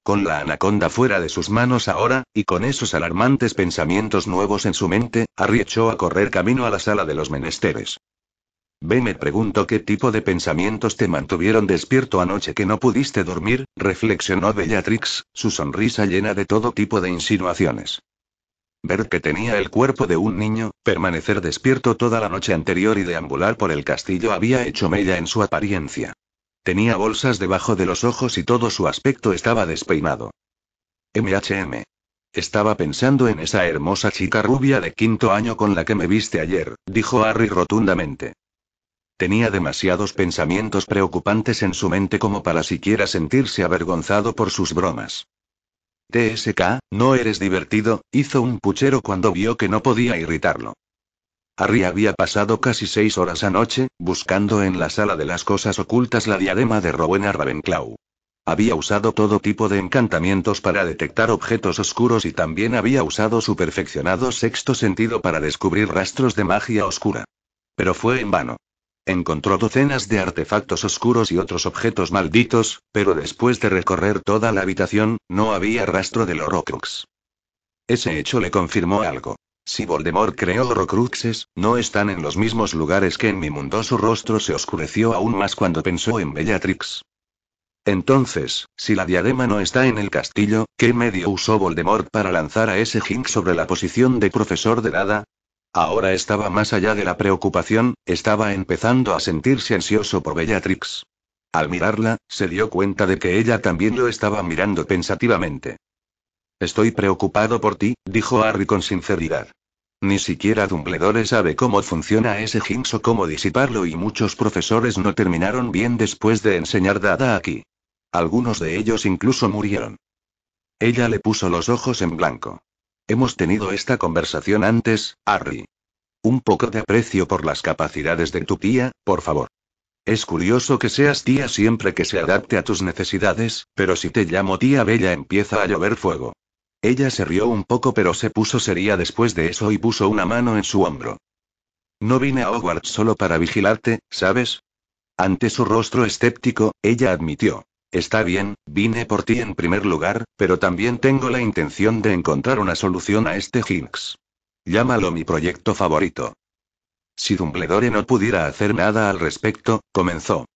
Con la anaconda fuera de sus manos ahora, y con esos alarmantes pensamientos nuevos en su mente, Harry echó a correr camino a la sala de los menesteres. Ve, me pregunto qué tipo de pensamientos te mantuvieron despierto anoche que no pudiste dormir, reflexionó Bellatrix, su sonrisa llena de todo tipo de insinuaciones. Ver que tenía el cuerpo de un niño, permanecer despierto toda la noche anterior y deambular por el castillo había hecho mella en su apariencia. Tenía bolsas debajo de los ojos y todo su aspecto estaba despeinado. MHM. Estaba pensando en esa hermosa chica rubia de quinto año con la que me viste ayer, dijo Harry rotundamente. Tenía demasiados pensamientos preocupantes en su mente como para siquiera sentirse avergonzado por sus bromas. TSK, no eres divertido, hizo un puchero cuando vio que no podía irritarlo. Harry había pasado casi seis horas anoche, buscando en la sala de las cosas ocultas la diadema de Rowena Ravenclaw. Había usado todo tipo de encantamientos para detectar objetos oscuros y también había usado su perfeccionado sexto sentido para descubrir rastros de magia oscura. Pero fue en vano. Encontró docenas de artefactos oscuros y otros objetos malditos, pero después de recorrer toda la habitación, no había rastro del Horrocrux. Ese hecho le confirmó algo. Si Voldemort creó Horrocruxes, no están en los mismos lugares que en mi mundo. Su rostro se oscureció aún más cuando pensó en Bellatrix. Entonces, si la diadema no está en el castillo, ¿qué medio usó Voldemort para lanzar a ese hink sobre la posición de profesor de Dada? Ahora estaba más allá de la preocupación, estaba empezando a sentirse ansioso por Bellatrix. Al mirarla, se dio cuenta de que ella también lo estaba mirando pensativamente. Estoy preocupado por ti, dijo Harry con sinceridad. Ni siquiera Dumbledore sabe cómo funciona ese jinx o cómo disiparlo y muchos profesores no terminaron bien después de enseñar Dada aquí. Algunos de ellos incluso murieron. Ella le puso los ojos en blanco. Hemos tenido esta conversación antes, Harry. Un poco de aprecio por las capacidades de tu tía, por favor. Es curioso que seas tía siempre que se adapte a tus necesidades, pero si te llamo tía Bella empieza a llover fuego. Ella se rió un poco pero se puso seria después de eso y puso una mano en su hombro. No vine a Hogwarts solo para vigilarte, ¿sabes? Ante su rostro escéptico, ella admitió. Está bien, vine por ti en primer lugar, pero también tengo la intención de encontrar una solución a este Hinks. Llámalo mi proyecto favorito. Si Dumbledore no pudiera hacer nada al respecto, comenzó.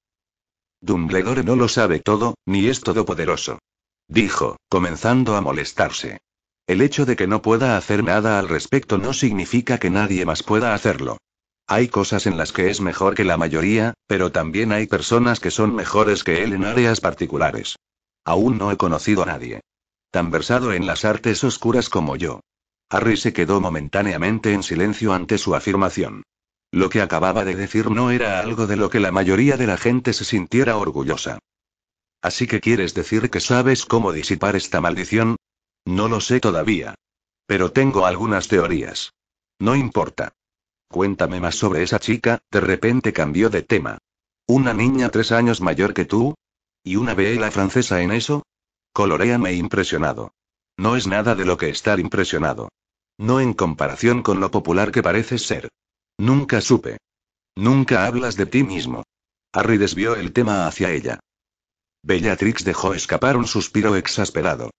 Dumbledore no lo sabe todo, ni es todopoderoso. Dijo, comenzando a molestarse. El hecho de que no pueda hacer nada al respecto no significa que nadie más pueda hacerlo. Hay cosas en las que es mejor que la mayoría, pero también hay personas que son mejores que él en áreas particulares. Aún no he conocido a nadie. Tan versado en las artes oscuras como yo. Harry se quedó momentáneamente en silencio ante su afirmación. Lo que acababa de decir no era algo de lo que la mayoría de la gente se sintiera orgullosa. Así que quieres decir que sabes cómo disipar esta maldición? No lo sé todavía. Pero tengo algunas teorías. No importa. Cuéntame más sobre esa chica, de repente cambió de tema. ¿Una niña tres años mayor que tú? ¿Y una vela francesa en eso? Coloréame impresionado. No es nada de lo que estar impresionado. No en comparación con lo popular que pareces ser. Nunca supe. Nunca hablas de ti mismo. Harry desvió el tema hacia ella. Bellatrix dejó escapar un suspiro exasperado.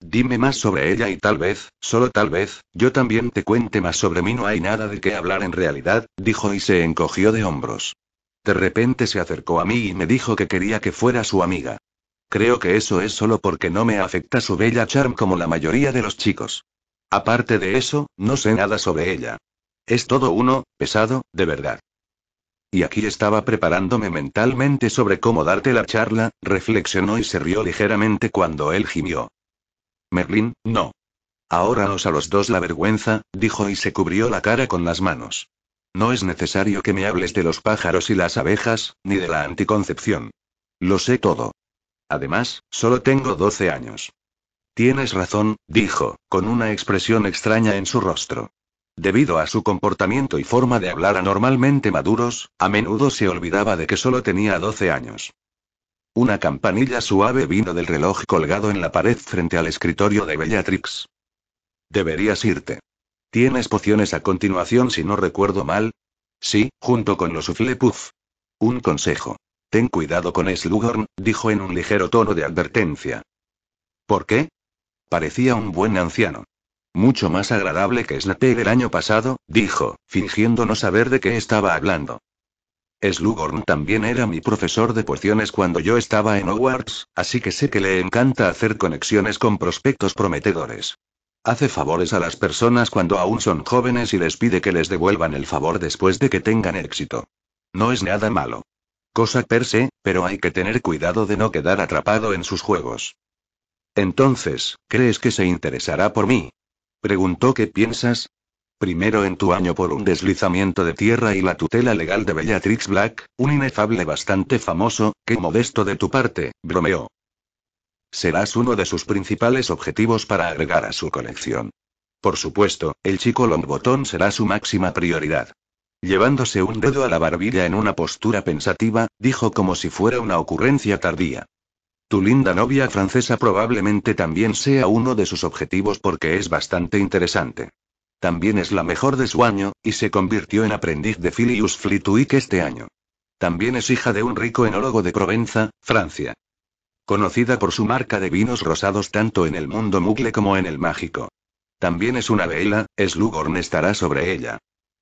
Dime más sobre ella y tal vez, solo tal vez, yo también te cuente más sobre mí. No hay nada de qué hablar en realidad, dijo y se encogió de hombros. De repente se acercó a mí y me dijo que quería que fuera su amiga. Creo que eso es solo porque no me afecta su bella charm como la mayoría de los chicos. Aparte de eso, no sé nada sobre ella. Es todo uno, pesado, de verdad. Y aquí estaba preparándome mentalmente sobre cómo darte la charla, reflexionó y se rió ligeramente cuando él gimió. Merlin, no. nos a los dos la vergüenza, dijo y se cubrió la cara con las manos. No es necesario que me hables de los pájaros y las abejas, ni de la anticoncepción. Lo sé todo. Además, solo tengo 12 años. Tienes razón, dijo, con una expresión extraña en su rostro. Debido a su comportamiento y forma de hablar anormalmente maduros, a menudo se olvidaba de que solo tenía 12 años. Una campanilla suave vino del reloj colgado en la pared frente al escritorio de Bellatrix. Deberías irte. Tienes pociones a continuación si no recuerdo mal. Sí, junto con los Uflepuff. Un consejo. Ten cuidado con Slughorn, dijo en un ligero tono de advertencia. ¿Por qué? Parecía un buen anciano. Mucho más agradable que Snape el año pasado, dijo, fingiendo no saber de qué estaba hablando. Slughorn también era mi profesor de pociones cuando yo estaba en Hogwarts, así que sé que le encanta hacer conexiones con prospectos prometedores. Hace favores a las personas cuando aún son jóvenes y les pide que les devuelvan el favor después de que tengan éxito. No es nada malo. Cosa per se, pero hay que tener cuidado de no quedar atrapado en sus juegos. Entonces, ¿crees que se interesará por mí? Preguntó qué piensas, primero en tu año por un deslizamiento de tierra y la tutela legal de Bellatrix Black, un inefable bastante famoso, qué modesto de tu parte, bromeó. Serás uno de sus principales objetivos para agregar a su colección. Por supuesto, el chico Longbotón será su máxima prioridad. Llevándose un dedo a la barbilla en una postura pensativa, dijo como si fuera una ocurrencia tardía. Tu linda novia francesa probablemente también sea uno de sus objetivos porque es bastante interesante. También es la mejor de su año, y se convirtió en aprendiz de Philius Flitwick este año. También es hija de un rico enólogo de Provenza, Francia. Conocida por su marca de vinos rosados tanto en el mundo mugle como en el mágico. También es una vela, Slughorn estará sobre ella.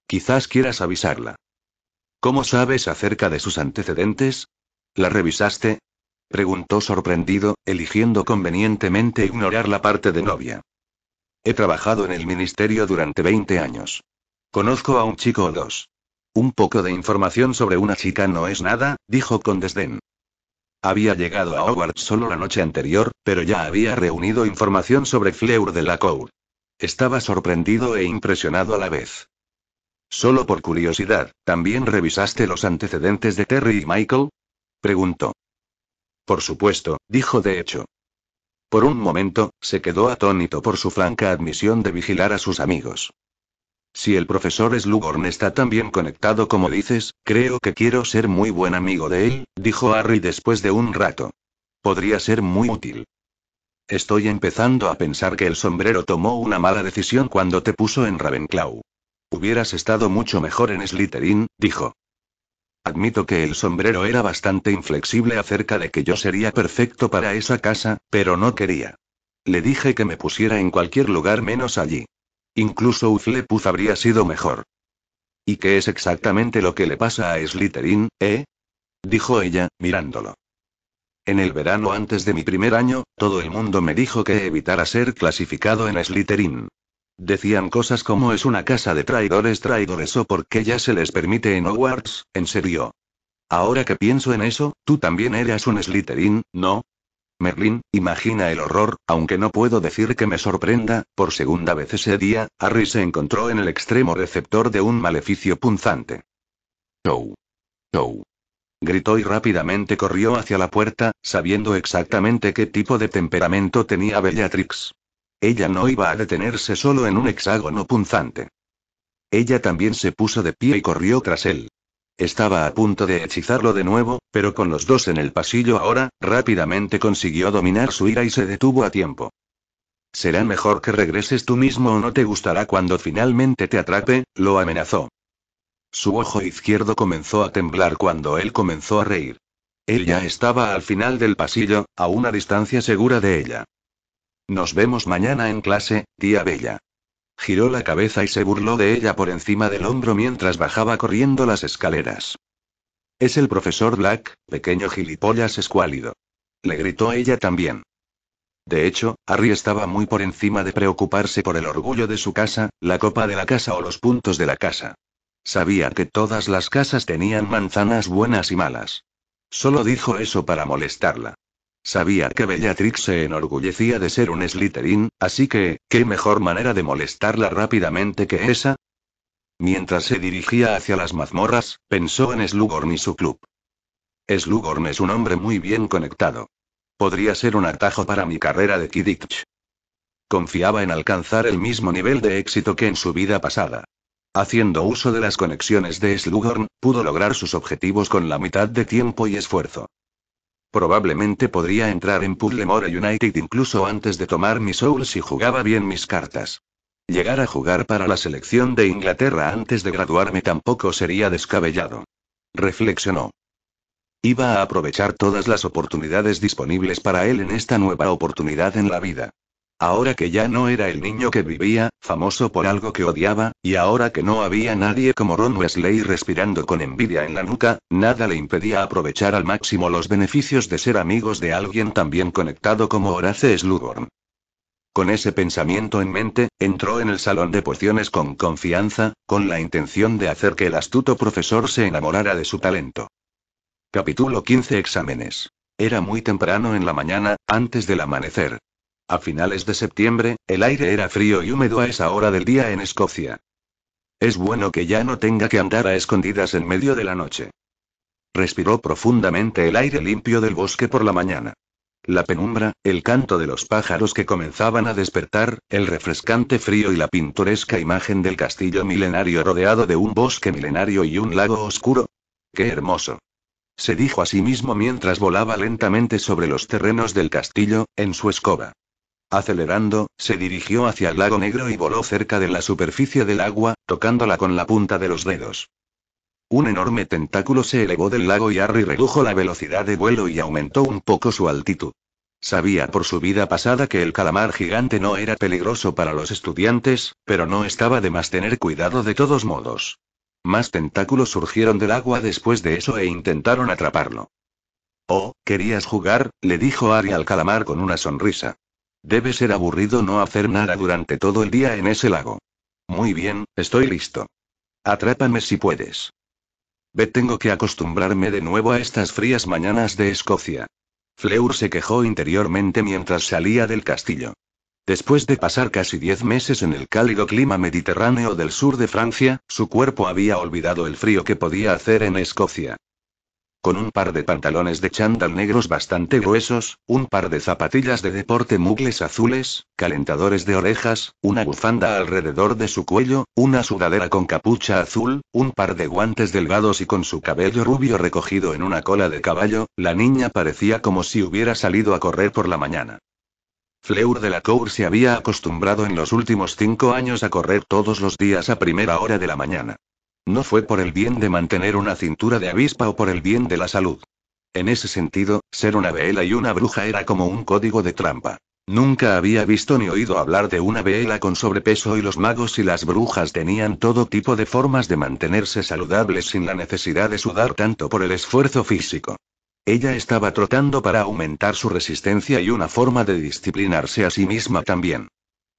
Quizás quieras avisarla. ¿Cómo sabes acerca de sus antecedentes? ¿La revisaste? Preguntó sorprendido, eligiendo convenientemente ignorar la parte de novia. He trabajado en el ministerio durante 20 años. Conozco a un chico o dos. Un poco de información sobre una chica no es nada, dijo con desdén. Había llegado a Howard solo la noche anterior, pero ya había reunido información sobre Fleur de la Cour. Estaba sorprendido e impresionado a la vez. Solo por curiosidad, ¿también revisaste los antecedentes de Terry y Michael? preguntó. Por supuesto, dijo de hecho. Por un momento, se quedó atónito por su franca admisión de vigilar a sus amigos. Si el profesor Slughorn está tan bien conectado como dices, creo que quiero ser muy buen amigo de él, dijo Harry después de un rato. Podría ser muy útil. Estoy empezando a pensar que el sombrero tomó una mala decisión cuando te puso en Ravenclaw. Hubieras estado mucho mejor en Slytherin, dijo. Admito que el sombrero era bastante inflexible acerca de que yo sería perfecto para esa casa, pero no quería. Le dije que me pusiera en cualquier lugar menos allí. Incluso Uflepuz habría sido mejor. ¿Y qué es exactamente lo que le pasa a Slytherin, eh? dijo ella, mirándolo. En el verano antes de mi primer año, todo el mundo me dijo que evitara ser clasificado en Slytherin. Decían cosas como es una casa de traidores traidores o porque ya se les permite en Hogwarts, en serio. Ahora que pienso en eso, tú también eras un Slytherin, ¿no? Merlin, imagina el horror, aunque no puedo decir que me sorprenda, por segunda vez ese día, Harry se encontró en el extremo receptor de un maleficio punzante. show show Gritó y rápidamente corrió hacia la puerta, sabiendo exactamente qué tipo de temperamento tenía Bellatrix. Ella no iba a detenerse solo en un hexágono punzante. Ella también se puso de pie y corrió tras él. Estaba a punto de hechizarlo de nuevo, pero con los dos en el pasillo ahora, rápidamente consiguió dominar su ira y se detuvo a tiempo. Será mejor que regreses tú mismo o no te gustará cuando finalmente te atrape, lo amenazó. Su ojo izquierdo comenzó a temblar cuando él comenzó a reír. Él ya estaba al final del pasillo, a una distancia segura de ella. Nos vemos mañana en clase, tía Bella. Giró la cabeza y se burló de ella por encima del hombro mientras bajaba corriendo las escaleras. Es el profesor Black, pequeño gilipollas escuálido. Le gritó a ella también. De hecho, Harry estaba muy por encima de preocuparse por el orgullo de su casa, la copa de la casa o los puntos de la casa. Sabía que todas las casas tenían manzanas buenas y malas. Solo dijo eso para molestarla. Sabía que Bellatrix se enorgullecía de ser un Slytherin, así que, ¿qué mejor manera de molestarla rápidamente que esa? Mientras se dirigía hacia las mazmorras, pensó en Slugorn y su club. Slugorn es un hombre muy bien conectado. Podría ser un atajo para mi carrera de Kidditch. Confiaba en alcanzar el mismo nivel de éxito que en su vida pasada. Haciendo uso de las conexiones de Slugorn, pudo lograr sus objetivos con la mitad de tiempo y esfuerzo. Probablemente podría entrar en Puddlemore United incluso antes de tomar mi soul si jugaba bien mis cartas. Llegar a jugar para la selección de Inglaterra antes de graduarme tampoco sería descabellado. Reflexionó. Iba a aprovechar todas las oportunidades disponibles para él en esta nueva oportunidad en la vida ahora que ya no era el niño que vivía, famoso por algo que odiaba, y ahora que no había nadie como Ron Wesley respirando con envidia en la nuca, nada le impedía aprovechar al máximo los beneficios de ser amigos de alguien tan bien conectado como Horace Slughorn. Con ese pensamiento en mente, entró en el salón de pociones con confianza, con la intención de hacer que el astuto profesor se enamorara de su talento. Capítulo 15 Exámenes. Era muy temprano en la mañana, antes del amanecer, a finales de septiembre, el aire era frío y húmedo a esa hora del día en Escocia. Es bueno que ya no tenga que andar a escondidas en medio de la noche. Respiró profundamente el aire limpio del bosque por la mañana. La penumbra, el canto de los pájaros que comenzaban a despertar, el refrescante frío y la pintoresca imagen del castillo milenario rodeado de un bosque milenario y un lago oscuro. ¡Qué hermoso! se dijo a sí mismo mientras volaba lentamente sobre los terrenos del castillo, en su escoba. Acelerando, se dirigió hacia el lago negro y voló cerca de la superficie del agua, tocándola con la punta de los dedos. Un enorme tentáculo se elevó del lago y Harry redujo la velocidad de vuelo y aumentó un poco su altitud. Sabía por su vida pasada que el calamar gigante no era peligroso para los estudiantes, pero no estaba de más tener cuidado de todos modos. Más tentáculos surgieron del agua después de eso e intentaron atraparlo. Oh, ¿querías jugar? le dijo Ari al calamar con una sonrisa. Debe ser aburrido no hacer nada durante todo el día en ese lago. Muy bien, estoy listo. Atrápame si puedes. Ve, tengo que acostumbrarme de nuevo a estas frías mañanas de Escocia. Fleur se quejó interiormente mientras salía del castillo. Después de pasar casi diez meses en el cálido clima mediterráneo del sur de Francia, su cuerpo había olvidado el frío que podía hacer en Escocia con un par de pantalones de chándal negros bastante gruesos, un par de zapatillas de deporte mugles azules, calentadores de orejas, una bufanda alrededor de su cuello, una sudadera con capucha azul, un par de guantes delgados y con su cabello rubio recogido en una cola de caballo, la niña parecía como si hubiera salido a correr por la mañana. Fleur de la Cour se había acostumbrado en los últimos cinco años a correr todos los días a primera hora de la mañana. No fue por el bien de mantener una cintura de avispa o por el bien de la salud. En ese sentido, ser una vela y una bruja era como un código de trampa. Nunca había visto ni oído hablar de una vela con sobrepeso y los magos y las brujas tenían todo tipo de formas de mantenerse saludables sin la necesidad de sudar tanto por el esfuerzo físico. Ella estaba trotando para aumentar su resistencia y una forma de disciplinarse a sí misma también.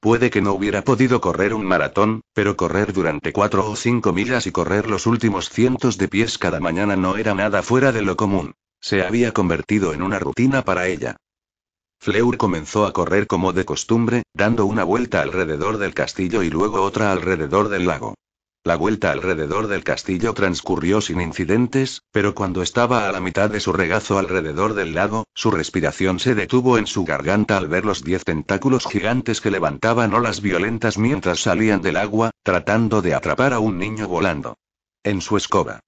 Puede que no hubiera podido correr un maratón, pero correr durante cuatro o cinco millas y correr los últimos cientos de pies cada mañana no era nada fuera de lo común. Se había convertido en una rutina para ella. Fleur comenzó a correr como de costumbre, dando una vuelta alrededor del castillo y luego otra alrededor del lago. La vuelta alrededor del castillo transcurrió sin incidentes, pero cuando estaba a la mitad de su regazo alrededor del lago, su respiración se detuvo en su garganta al ver los diez tentáculos gigantes que levantaban olas violentas mientras salían del agua, tratando de atrapar a un niño volando. En su escoba.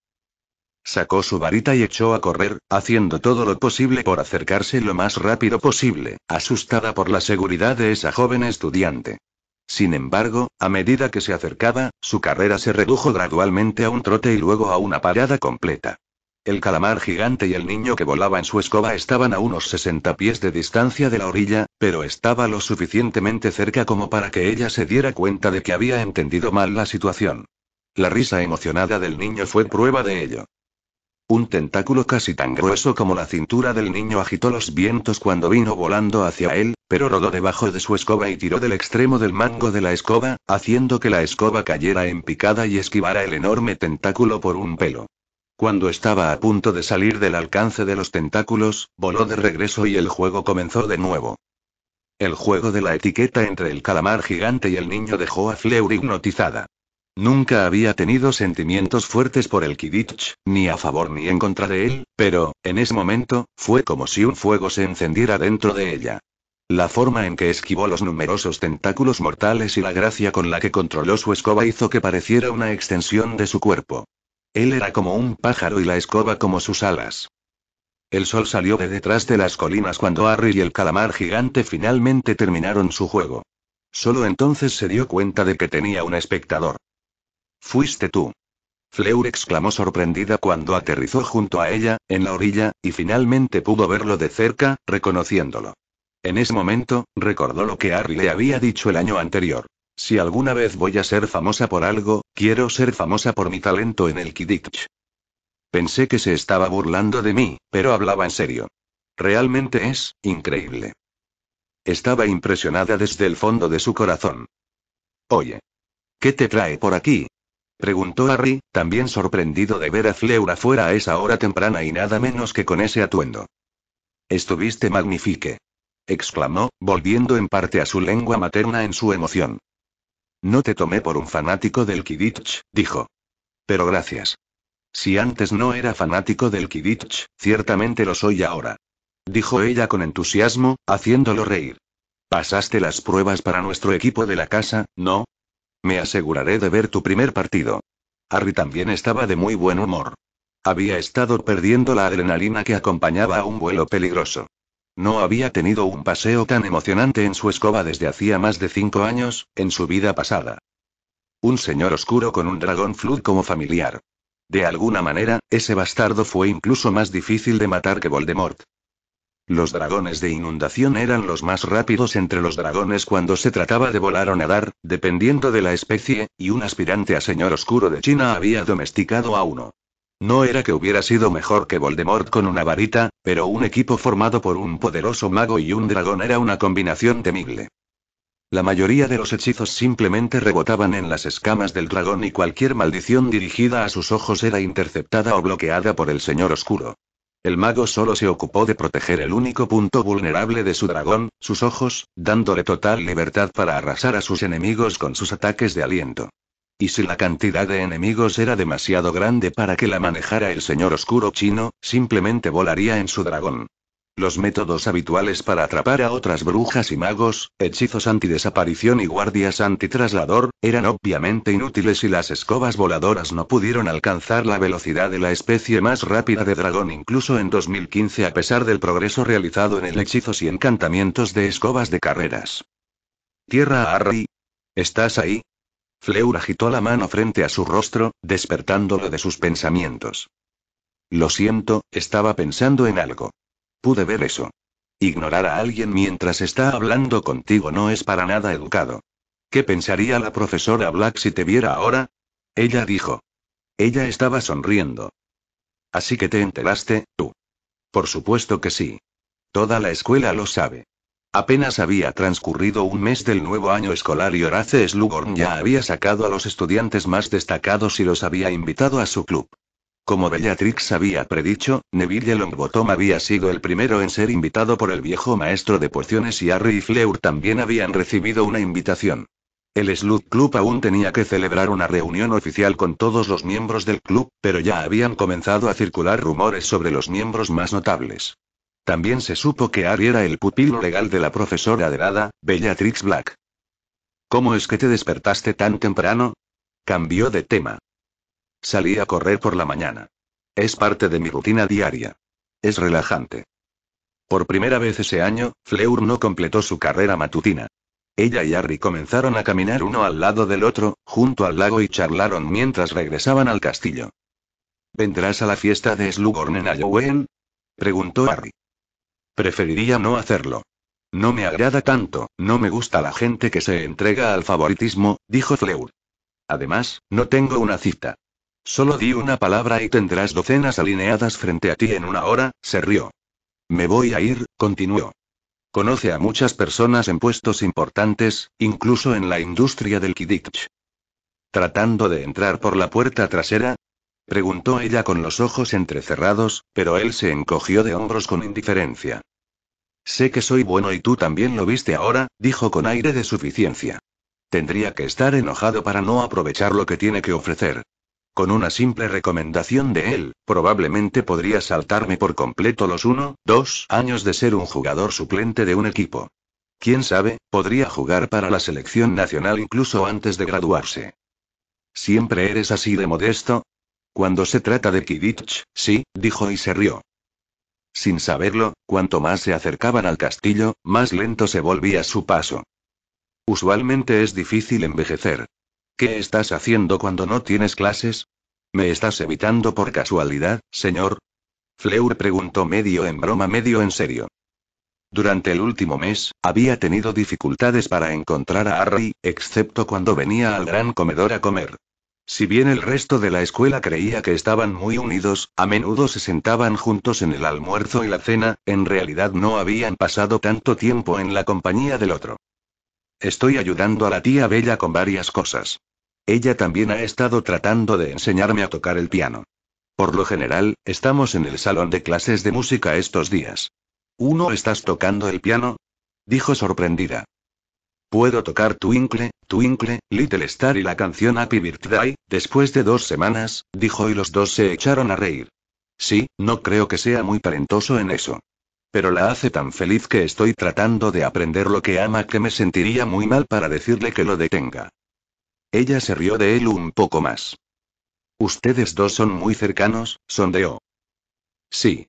Sacó su varita y echó a correr, haciendo todo lo posible por acercarse lo más rápido posible, asustada por la seguridad de esa joven estudiante. Sin embargo, a medida que se acercaba, su carrera se redujo gradualmente a un trote y luego a una parada completa. El calamar gigante y el niño que volaba en su escoba estaban a unos 60 pies de distancia de la orilla, pero estaba lo suficientemente cerca como para que ella se diera cuenta de que había entendido mal la situación. La risa emocionada del niño fue prueba de ello. Un tentáculo casi tan grueso como la cintura del niño agitó los vientos cuando vino volando hacia él, pero rodó debajo de su escoba y tiró del extremo del mango de la escoba, haciendo que la escoba cayera en picada y esquivara el enorme tentáculo por un pelo. Cuando estaba a punto de salir del alcance de los tentáculos, voló de regreso y el juego comenzó de nuevo. El juego de la etiqueta entre el calamar gigante y el niño dejó a Fleur hipnotizada. Nunca había tenido sentimientos fuertes por el Kidich, ni a favor ni en contra de él, pero, en ese momento, fue como si un fuego se encendiera dentro de ella. La forma en que esquivó los numerosos tentáculos mortales y la gracia con la que controló su escoba hizo que pareciera una extensión de su cuerpo. Él era como un pájaro y la escoba como sus alas. El sol salió de detrás de las colinas cuando Harry y el calamar gigante finalmente terminaron su juego. Solo entonces se dio cuenta de que tenía un espectador. Fuiste tú. Fleur exclamó sorprendida cuando aterrizó junto a ella, en la orilla, y finalmente pudo verlo de cerca, reconociéndolo. En ese momento, recordó lo que Harry le había dicho el año anterior. Si alguna vez voy a ser famosa por algo, quiero ser famosa por mi talento en el Kidditch. Pensé que se estaba burlando de mí, pero hablaba en serio. Realmente es, increíble. Estaba impresionada desde el fondo de su corazón. Oye. ¿Qué te trae por aquí, Preguntó Harry, también sorprendido de ver a Fleur fuera a esa hora temprana y nada menos que con ese atuendo. Estuviste magnifique. exclamó, volviendo en parte a su lengua materna en su emoción. No te tomé por un fanático del Kidditch, dijo. Pero gracias. Si antes no era fanático del Kidditch, ciertamente lo soy ahora. Dijo ella con entusiasmo, haciéndolo reír. Pasaste las pruebas para nuestro equipo de la casa, ¿no? Me aseguraré de ver tu primer partido. Harry también estaba de muy buen humor. Había estado perdiendo la adrenalina que acompañaba a un vuelo peligroso. No había tenido un paseo tan emocionante en su escoba desde hacía más de cinco años, en su vida pasada. Un señor oscuro con un dragón flood como familiar. De alguna manera, ese bastardo fue incluso más difícil de matar que Voldemort. Los dragones de inundación eran los más rápidos entre los dragones cuando se trataba de volar o nadar, dependiendo de la especie, y un aspirante a señor oscuro de China había domesticado a uno. No era que hubiera sido mejor que Voldemort con una varita, pero un equipo formado por un poderoso mago y un dragón era una combinación temible. La mayoría de los hechizos simplemente rebotaban en las escamas del dragón y cualquier maldición dirigida a sus ojos era interceptada o bloqueada por el Señor Oscuro. El mago solo se ocupó de proteger el único punto vulnerable de su dragón, sus ojos, dándole total libertad para arrasar a sus enemigos con sus ataques de aliento. Y si la cantidad de enemigos era demasiado grande para que la manejara el señor oscuro chino, simplemente volaría en su dragón. Los métodos habituales para atrapar a otras brujas y magos, hechizos antidesaparición y guardias antitraslador, eran obviamente inútiles y las escobas voladoras no pudieron alcanzar la velocidad de la especie más rápida de dragón incluso en 2015 a pesar del progreso realizado en el hechizos y encantamientos de escobas de carreras. Tierra Harry. ¿Estás ahí? Fleur agitó la mano frente a su rostro, despertándolo de sus pensamientos. Lo siento, estaba pensando en algo. Pude ver eso. Ignorar a alguien mientras está hablando contigo no es para nada educado. ¿Qué pensaría la profesora Black si te viera ahora? Ella dijo. Ella estaba sonriendo. Así que te enteraste, tú. Por supuesto que sí. Toda la escuela lo sabe. Apenas había transcurrido un mes del nuevo año escolar y Horace Slugorn ya había sacado a los estudiantes más destacados y los había invitado a su club. Como Bellatrix había predicho, Neville Longbottom había sido el primero en ser invitado por el viejo maestro de pociones y Harry y Fleur también habían recibido una invitación. El Slug Club aún tenía que celebrar una reunión oficial con todos los miembros del club, pero ya habían comenzado a circular rumores sobre los miembros más notables. También se supo que Harry era el pupilo legal de la profesora de Bellatrix Black. ¿Cómo es que te despertaste tan temprano? Cambió de tema. Salí a correr por la mañana. Es parte de mi rutina diaria. Es relajante. Por primera vez ese año, Fleur no completó su carrera matutina. Ella y Harry comenzaron a caminar uno al lado del otro, junto al lago y charlaron mientras regresaban al castillo. ¿Vendrás a la fiesta de Slugorn en Halloween? preguntó Harry. Preferiría no hacerlo. No me agrada tanto, no me gusta la gente que se entrega al favoritismo, dijo Fleur. Además, no tengo una cita. Solo di una palabra y tendrás docenas alineadas frente a ti en una hora, se rió. Me voy a ir, continuó. Conoce a muchas personas en puestos importantes, incluso en la industria del Kidditch. ¿Tratando de entrar por la puerta trasera? Preguntó ella con los ojos entrecerrados, pero él se encogió de hombros con indiferencia. Sé que soy bueno y tú también lo viste ahora, dijo con aire de suficiencia. Tendría que estar enojado para no aprovechar lo que tiene que ofrecer. Con una simple recomendación de él, probablemente podría saltarme por completo los 1 dos años de ser un jugador suplente de un equipo. Quién sabe, podría jugar para la selección nacional incluso antes de graduarse. ¿Siempre eres así de modesto? Cuando se trata de Kidditch, sí, dijo y se rió. Sin saberlo, cuanto más se acercaban al castillo, más lento se volvía su paso. Usualmente es difícil envejecer, ¿Qué estás haciendo cuando no tienes clases? ¿Me estás evitando por casualidad, señor? Fleur preguntó medio en broma, medio en serio. Durante el último mes, había tenido dificultades para encontrar a Harry, excepto cuando venía al gran comedor a comer. Si bien el resto de la escuela creía que estaban muy unidos, a menudo se sentaban juntos en el almuerzo y la cena, en realidad no habían pasado tanto tiempo en la compañía del otro. Estoy ayudando a la tía Bella con varias cosas. Ella también ha estado tratando de enseñarme a tocar el piano. Por lo general, estamos en el salón de clases de música estos días. ¿Uno estás tocando el piano? dijo sorprendida. Puedo tocar Twinkle, Twinkle, Little Star y la canción Happy Birthday, después de dos semanas, dijo y los dos se echaron a reír. Sí, no creo que sea muy parentoso en eso pero la hace tan feliz que estoy tratando de aprender lo que ama que me sentiría muy mal para decirle que lo detenga. Ella se rió de él un poco más. Ustedes dos son muy cercanos, sondeó. Sí.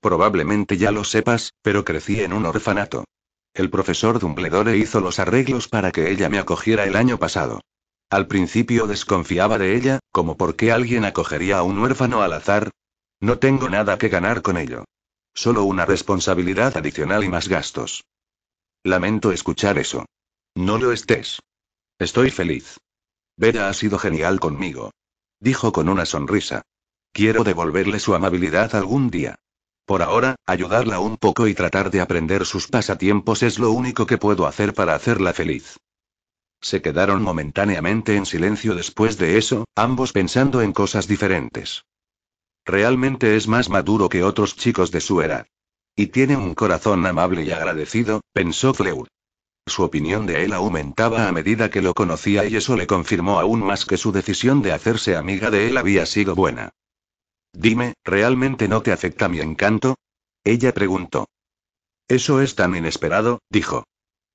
Probablemente ya lo sepas, pero crecí en un orfanato. El profesor Dumbledore hizo los arreglos para que ella me acogiera el año pasado. Al principio desconfiaba de ella, como por qué alguien acogería a un huérfano al azar. No tengo nada que ganar con ello. Solo una responsabilidad adicional y más gastos. Lamento escuchar eso. No lo estés. Estoy feliz. Bella ha sido genial conmigo. Dijo con una sonrisa. Quiero devolverle su amabilidad algún día. Por ahora, ayudarla un poco y tratar de aprender sus pasatiempos es lo único que puedo hacer para hacerla feliz. Se quedaron momentáneamente en silencio después de eso, ambos pensando en cosas diferentes. Realmente es más maduro que otros chicos de su edad. Y tiene un corazón amable y agradecido, pensó Fleur. Su opinión de él aumentaba a medida que lo conocía y eso le confirmó aún más que su decisión de hacerse amiga de él había sido buena. Dime, ¿realmente no te afecta mi encanto? Ella preguntó. Eso es tan inesperado, dijo.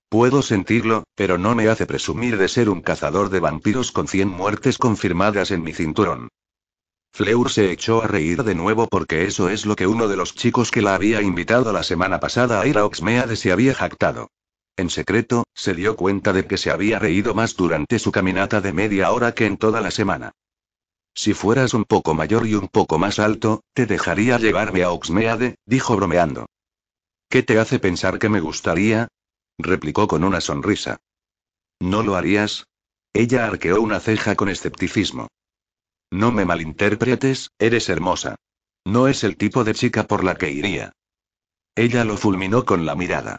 Puedo sentirlo, pero no me hace presumir de ser un cazador de vampiros con 100 muertes confirmadas en mi cinturón. Fleur se echó a reír de nuevo porque eso es lo que uno de los chicos que la había invitado la semana pasada a ir a Oxmeade se había jactado. En secreto, se dio cuenta de que se había reído más durante su caminata de media hora que en toda la semana. Si fueras un poco mayor y un poco más alto, te dejaría llevarme a Oxmeade, dijo bromeando. ¿Qué te hace pensar que me gustaría? replicó con una sonrisa. ¿No lo harías? Ella arqueó una ceja con escepticismo. No me malinterpretes, eres hermosa. No es el tipo de chica por la que iría. Ella lo fulminó con la mirada.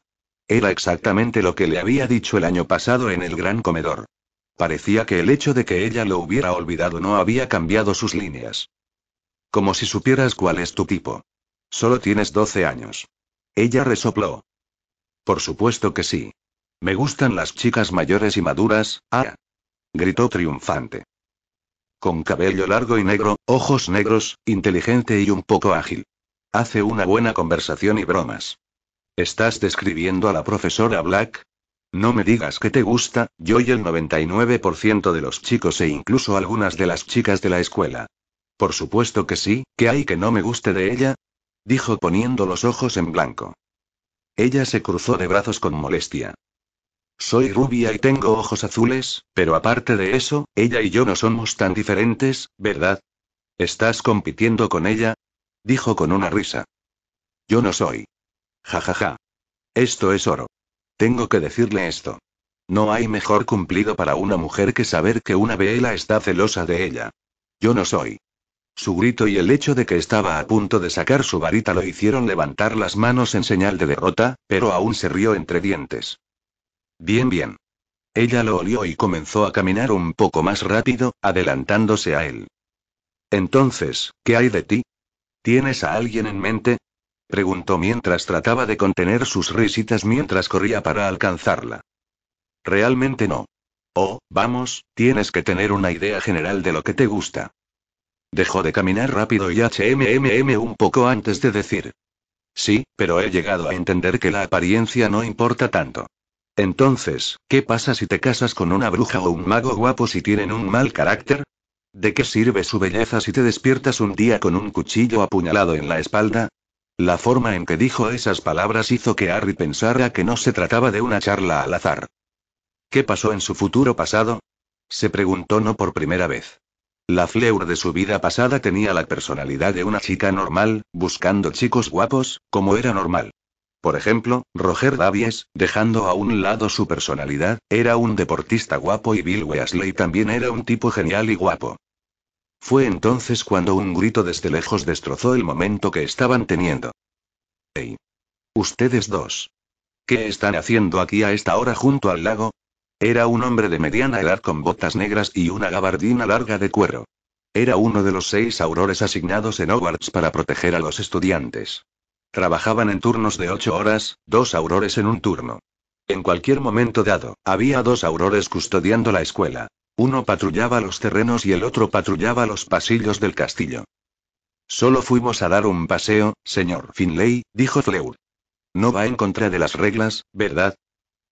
Era exactamente lo que le había dicho el año pasado en el gran comedor. Parecía que el hecho de que ella lo hubiera olvidado no había cambiado sus líneas. Como si supieras cuál es tu tipo. Solo tienes 12 años. Ella resopló. Por supuesto que sí. Me gustan las chicas mayores y maduras, ah. Gritó triunfante con cabello largo y negro, ojos negros, inteligente y un poco ágil. Hace una buena conversación y bromas. ¿Estás describiendo a la profesora Black? No me digas que te gusta, yo y el 99% de los chicos e incluso algunas de las chicas de la escuela. Por supuesto que sí, ¿qué hay que no me guste de ella, dijo poniendo los ojos en blanco. Ella se cruzó de brazos con molestia. Soy rubia y tengo ojos azules, pero aparte de eso, ella y yo no somos tan diferentes, ¿verdad? ¿Estás compitiendo con ella? Dijo con una risa. Yo no soy. Ja ja ja. Esto es oro. Tengo que decirle esto. No hay mejor cumplido para una mujer que saber que una vela está celosa de ella. Yo no soy. Su grito y el hecho de que estaba a punto de sacar su varita lo hicieron levantar las manos en señal de derrota, pero aún se rió entre dientes. Bien, bien. Ella lo olió y comenzó a caminar un poco más rápido, adelantándose a él. Entonces, ¿qué hay de ti? ¿Tienes a alguien en mente? preguntó mientras trataba de contener sus risitas mientras corría para alcanzarla. Realmente no. Oh, vamos, tienes que tener una idea general de lo que te gusta. Dejó de caminar rápido y HMMM un poco antes de decir. Sí, pero he llegado a entender que la apariencia no importa tanto. Entonces, ¿qué pasa si te casas con una bruja o un mago guapo si tienen un mal carácter? ¿De qué sirve su belleza si te despiertas un día con un cuchillo apuñalado en la espalda? La forma en que dijo esas palabras hizo que Harry pensara que no se trataba de una charla al azar. ¿Qué pasó en su futuro pasado? Se preguntó no por primera vez. La Fleur de su vida pasada tenía la personalidad de una chica normal, buscando chicos guapos, como era normal. Por ejemplo, Roger Davies, dejando a un lado su personalidad, era un deportista guapo y Bill Weasley también era un tipo genial y guapo. Fue entonces cuando un grito desde lejos destrozó el momento que estaban teniendo. ¡Ey! Ustedes dos. ¿Qué están haciendo aquí a esta hora junto al lago? Era un hombre de mediana edad con botas negras y una gabardina larga de cuero. Era uno de los seis aurores asignados en Hogwarts para proteger a los estudiantes. Trabajaban en turnos de ocho horas, dos aurores en un turno. En cualquier momento dado, había dos aurores custodiando la escuela. Uno patrullaba los terrenos y el otro patrullaba los pasillos del castillo. Solo fuimos a dar un paseo, señor Finlay, dijo Fleur. No va en contra de las reglas, ¿verdad?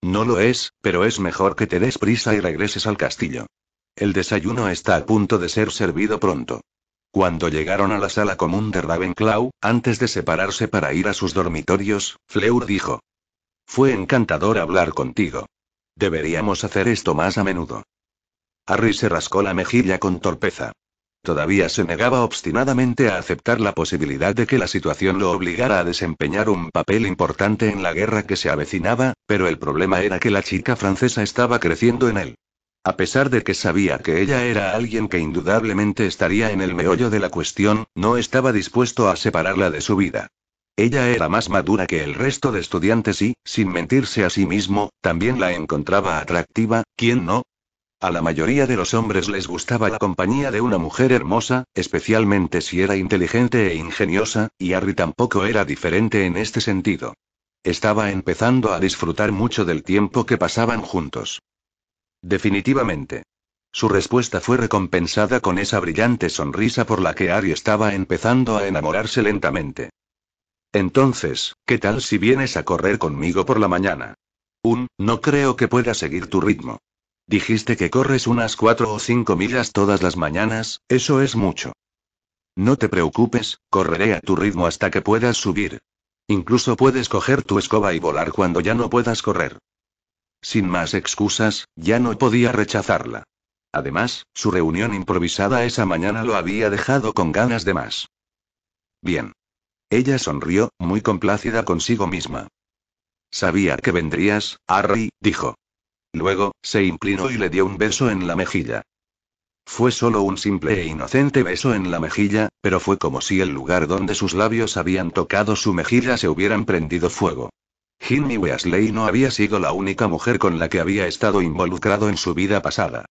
No lo es, pero es mejor que te des prisa y regreses al castillo. El desayuno está a punto de ser servido pronto. Cuando llegaron a la sala común de Ravenclaw, antes de separarse para ir a sus dormitorios, Fleur dijo. Fue encantador hablar contigo. Deberíamos hacer esto más a menudo. Harry se rascó la mejilla con torpeza. Todavía se negaba obstinadamente a aceptar la posibilidad de que la situación lo obligara a desempeñar un papel importante en la guerra que se avecinaba, pero el problema era que la chica francesa estaba creciendo en él. A pesar de que sabía que ella era alguien que indudablemente estaría en el meollo de la cuestión, no estaba dispuesto a separarla de su vida. Ella era más madura que el resto de estudiantes y, sin mentirse a sí mismo, también la encontraba atractiva, ¿quién no? A la mayoría de los hombres les gustaba la compañía de una mujer hermosa, especialmente si era inteligente e ingeniosa, y Harry tampoco era diferente en este sentido. Estaba empezando a disfrutar mucho del tiempo que pasaban juntos. Definitivamente. Su respuesta fue recompensada con esa brillante sonrisa por la que Ari estaba empezando a enamorarse lentamente. Entonces, ¿qué tal si vienes a correr conmigo por la mañana? Un, no creo que pueda seguir tu ritmo. Dijiste que corres unas cuatro o cinco millas todas las mañanas, eso es mucho. No te preocupes, correré a tu ritmo hasta que puedas subir. Incluso puedes coger tu escoba y volar cuando ya no puedas correr. Sin más excusas, ya no podía rechazarla. Además, su reunión improvisada esa mañana lo había dejado con ganas de más. Bien. Ella sonrió, muy complacida consigo misma. Sabía que vendrías, Harry, dijo. Luego, se inclinó y le dio un beso en la mejilla. Fue solo un simple e inocente beso en la mejilla, pero fue como si el lugar donde sus labios habían tocado su mejilla se hubieran prendido fuego. Jimmy Wesley no había sido la única mujer con la que había estado involucrado en su vida pasada.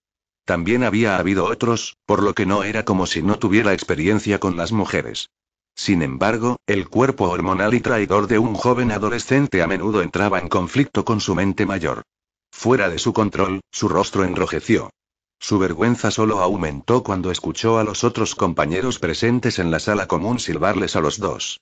También había habido otros, por lo que no era como si no tuviera experiencia con las mujeres. Sin embargo, el cuerpo hormonal y traidor de un joven adolescente a menudo entraba en conflicto con su mente mayor. Fuera de su control, su rostro enrojeció. Su vergüenza solo aumentó cuando escuchó a los otros compañeros presentes en la sala común silbarles a los dos.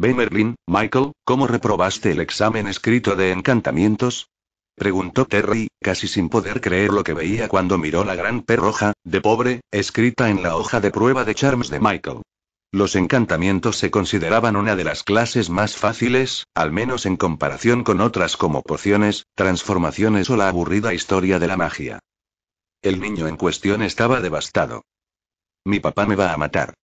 Bemerlin, Michael, ¿cómo reprobaste el examen escrito de encantamientos? preguntó Terry, casi sin poder creer lo que veía cuando miró la gran perroja, de pobre, escrita en la hoja de prueba de Charms de Michael. Los encantamientos se consideraban una de las clases más fáciles, al menos en comparación con otras como pociones, transformaciones o la aburrida historia de la magia. El niño en cuestión estaba devastado. Mi papá me va a matar.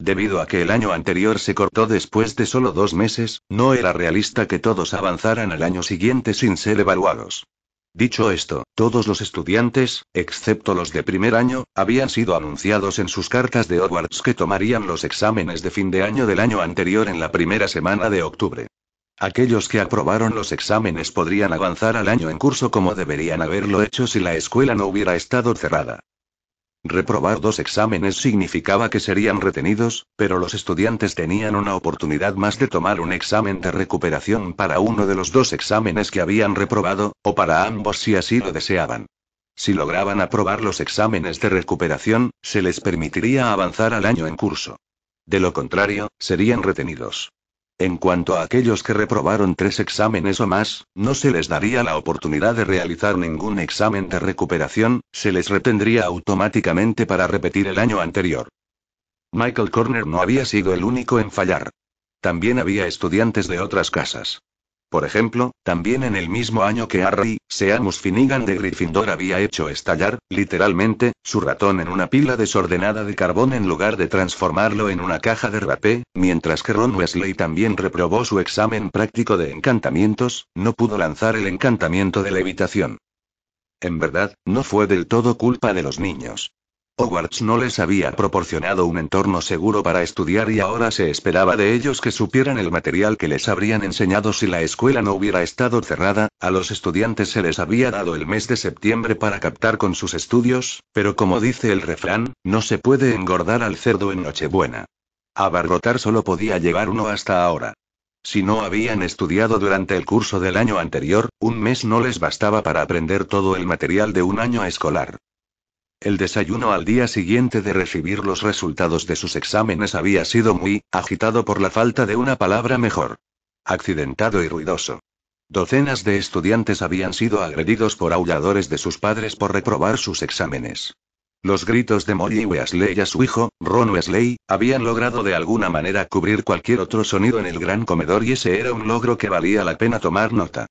Debido a que el año anterior se cortó después de solo dos meses, no era realista que todos avanzaran al año siguiente sin ser evaluados. Dicho esto, todos los estudiantes, excepto los de primer año, habían sido anunciados en sus cartas de Hogwarts que tomarían los exámenes de fin de año del año anterior en la primera semana de octubre. Aquellos que aprobaron los exámenes podrían avanzar al año en curso como deberían haberlo hecho si la escuela no hubiera estado cerrada. Reprobar dos exámenes significaba que serían retenidos, pero los estudiantes tenían una oportunidad más de tomar un examen de recuperación para uno de los dos exámenes que habían reprobado, o para ambos si así lo deseaban. Si lograban aprobar los exámenes de recuperación, se les permitiría avanzar al año en curso. De lo contrario, serían retenidos. En cuanto a aquellos que reprobaron tres exámenes o más, no se les daría la oportunidad de realizar ningún examen de recuperación, se les retendría automáticamente para repetir el año anterior. Michael Corner no había sido el único en fallar. También había estudiantes de otras casas. Por ejemplo, también en el mismo año que Harry, Seamus Finnigan de Gryffindor había hecho estallar, literalmente, su ratón en una pila desordenada de carbón en lugar de transformarlo en una caja de rapé, mientras que Ron Wesley también reprobó su examen práctico de encantamientos, no pudo lanzar el encantamiento de levitación. En verdad, no fue del todo culpa de los niños. Hogwarts no les había proporcionado un entorno seguro para estudiar y ahora se esperaba de ellos que supieran el material que les habrían enseñado si la escuela no hubiera estado cerrada, a los estudiantes se les había dado el mes de septiembre para captar con sus estudios, pero como dice el refrán, no se puede engordar al cerdo en Nochebuena. Abarrotar solo podía llevar uno hasta ahora. Si no habían estudiado durante el curso del año anterior, un mes no les bastaba para aprender todo el material de un año escolar. El desayuno al día siguiente de recibir los resultados de sus exámenes había sido muy agitado por la falta de una palabra mejor. Accidentado y ruidoso. Docenas de estudiantes habían sido agredidos por aulladores de sus padres por reprobar sus exámenes. Los gritos de Molly Wesley y a su hijo, Ron Wesley, habían logrado de alguna manera cubrir cualquier otro sonido en el gran comedor y ese era un logro que valía la pena tomar nota.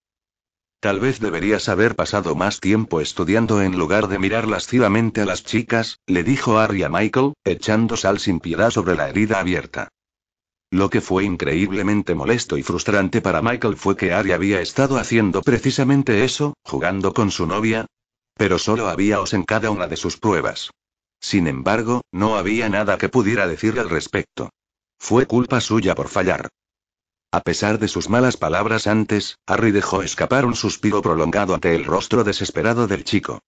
Tal vez deberías haber pasado más tiempo estudiando en lugar de mirar lascivamente a las chicas, le dijo Harry a Michael, echando sal sin piedad sobre la herida abierta. Lo que fue increíblemente molesto y frustrante para Michael fue que Harry había estado haciendo precisamente eso, jugando con su novia. Pero solo había os en cada una de sus pruebas. Sin embargo, no había nada que pudiera decir al respecto. Fue culpa suya por fallar. A pesar de sus malas palabras antes, Harry dejó escapar un suspiro prolongado ante el rostro desesperado del chico.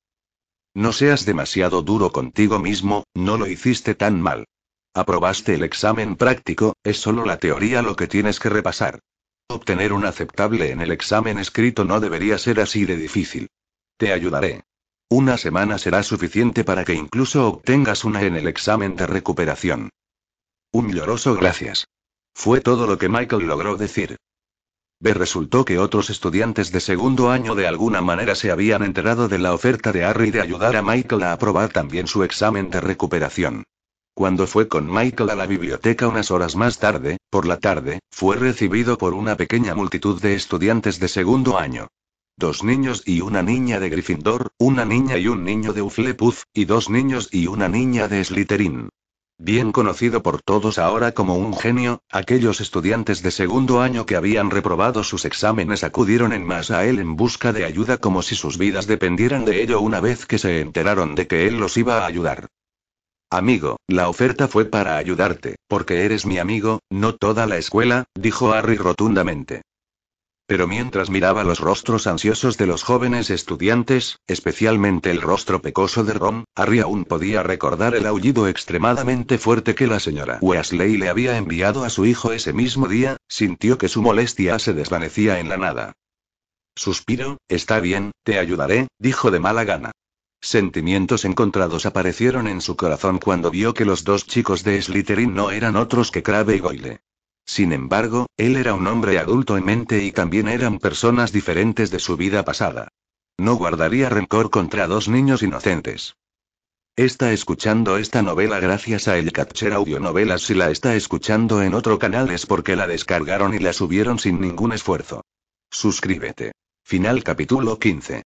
No seas demasiado duro contigo mismo, no lo hiciste tan mal. Aprobaste el examen práctico, es solo la teoría lo que tienes que repasar. Obtener un aceptable en el examen escrito no debería ser así de difícil. Te ayudaré. Una semana será suficiente para que incluso obtengas una en el examen de recuperación. Un lloroso gracias. Fue todo lo que Michael logró decir. B resultó que otros estudiantes de segundo año de alguna manera se habían enterado de la oferta de Harry de ayudar a Michael a aprobar también su examen de recuperación. Cuando fue con Michael a la biblioteca unas horas más tarde, por la tarde, fue recibido por una pequeña multitud de estudiantes de segundo año. Dos niños y una niña de Gryffindor, una niña y un niño de Uflepuff, y dos niños y una niña de Slytherin bien conocido por todos ahora como un genio, aquellos estudiantes de segundo año que habían reprobado sus exámenes acudieron en más a él en busca de ayuda como si sus vidas dependieran de ello una vez que se enteraron de que él los iba a ayudar. Amigo, la oferta fue para ayudarte, porque eres mi amigo, no toda la escuela, dijo Harry rotundamente. Pero mientras miraba los rostros ansiosos de los jóvenes estudiantes, especialmente el rostro pecoso de Ron, Harry aún podía recordar el aullido extremadamente fuerte que la señora Wesley le había enviado a su hijo ese mismo día, sintió que su molestia se desvanecía en la nada. Suspiro, está bien, te ayudaré, dijo de mala gana. Sentimientos encontrados aparecieron en su corazón cuando vio que los dos chicos de Slytherin no eran otros que Crabbe y Goyle. Sin embargo, él era un hombre adulto en mente y también eran personas diferentes de su vida pasada. No guardaría rencor contra dos niños inocentes. Está escuchando esta novela gracias a El Catcher Novelas Si la está escuchando en otro canal es porque la descargaron y la subieron sin ningún esfuerzo. Suscríbete. Final capítulo 15.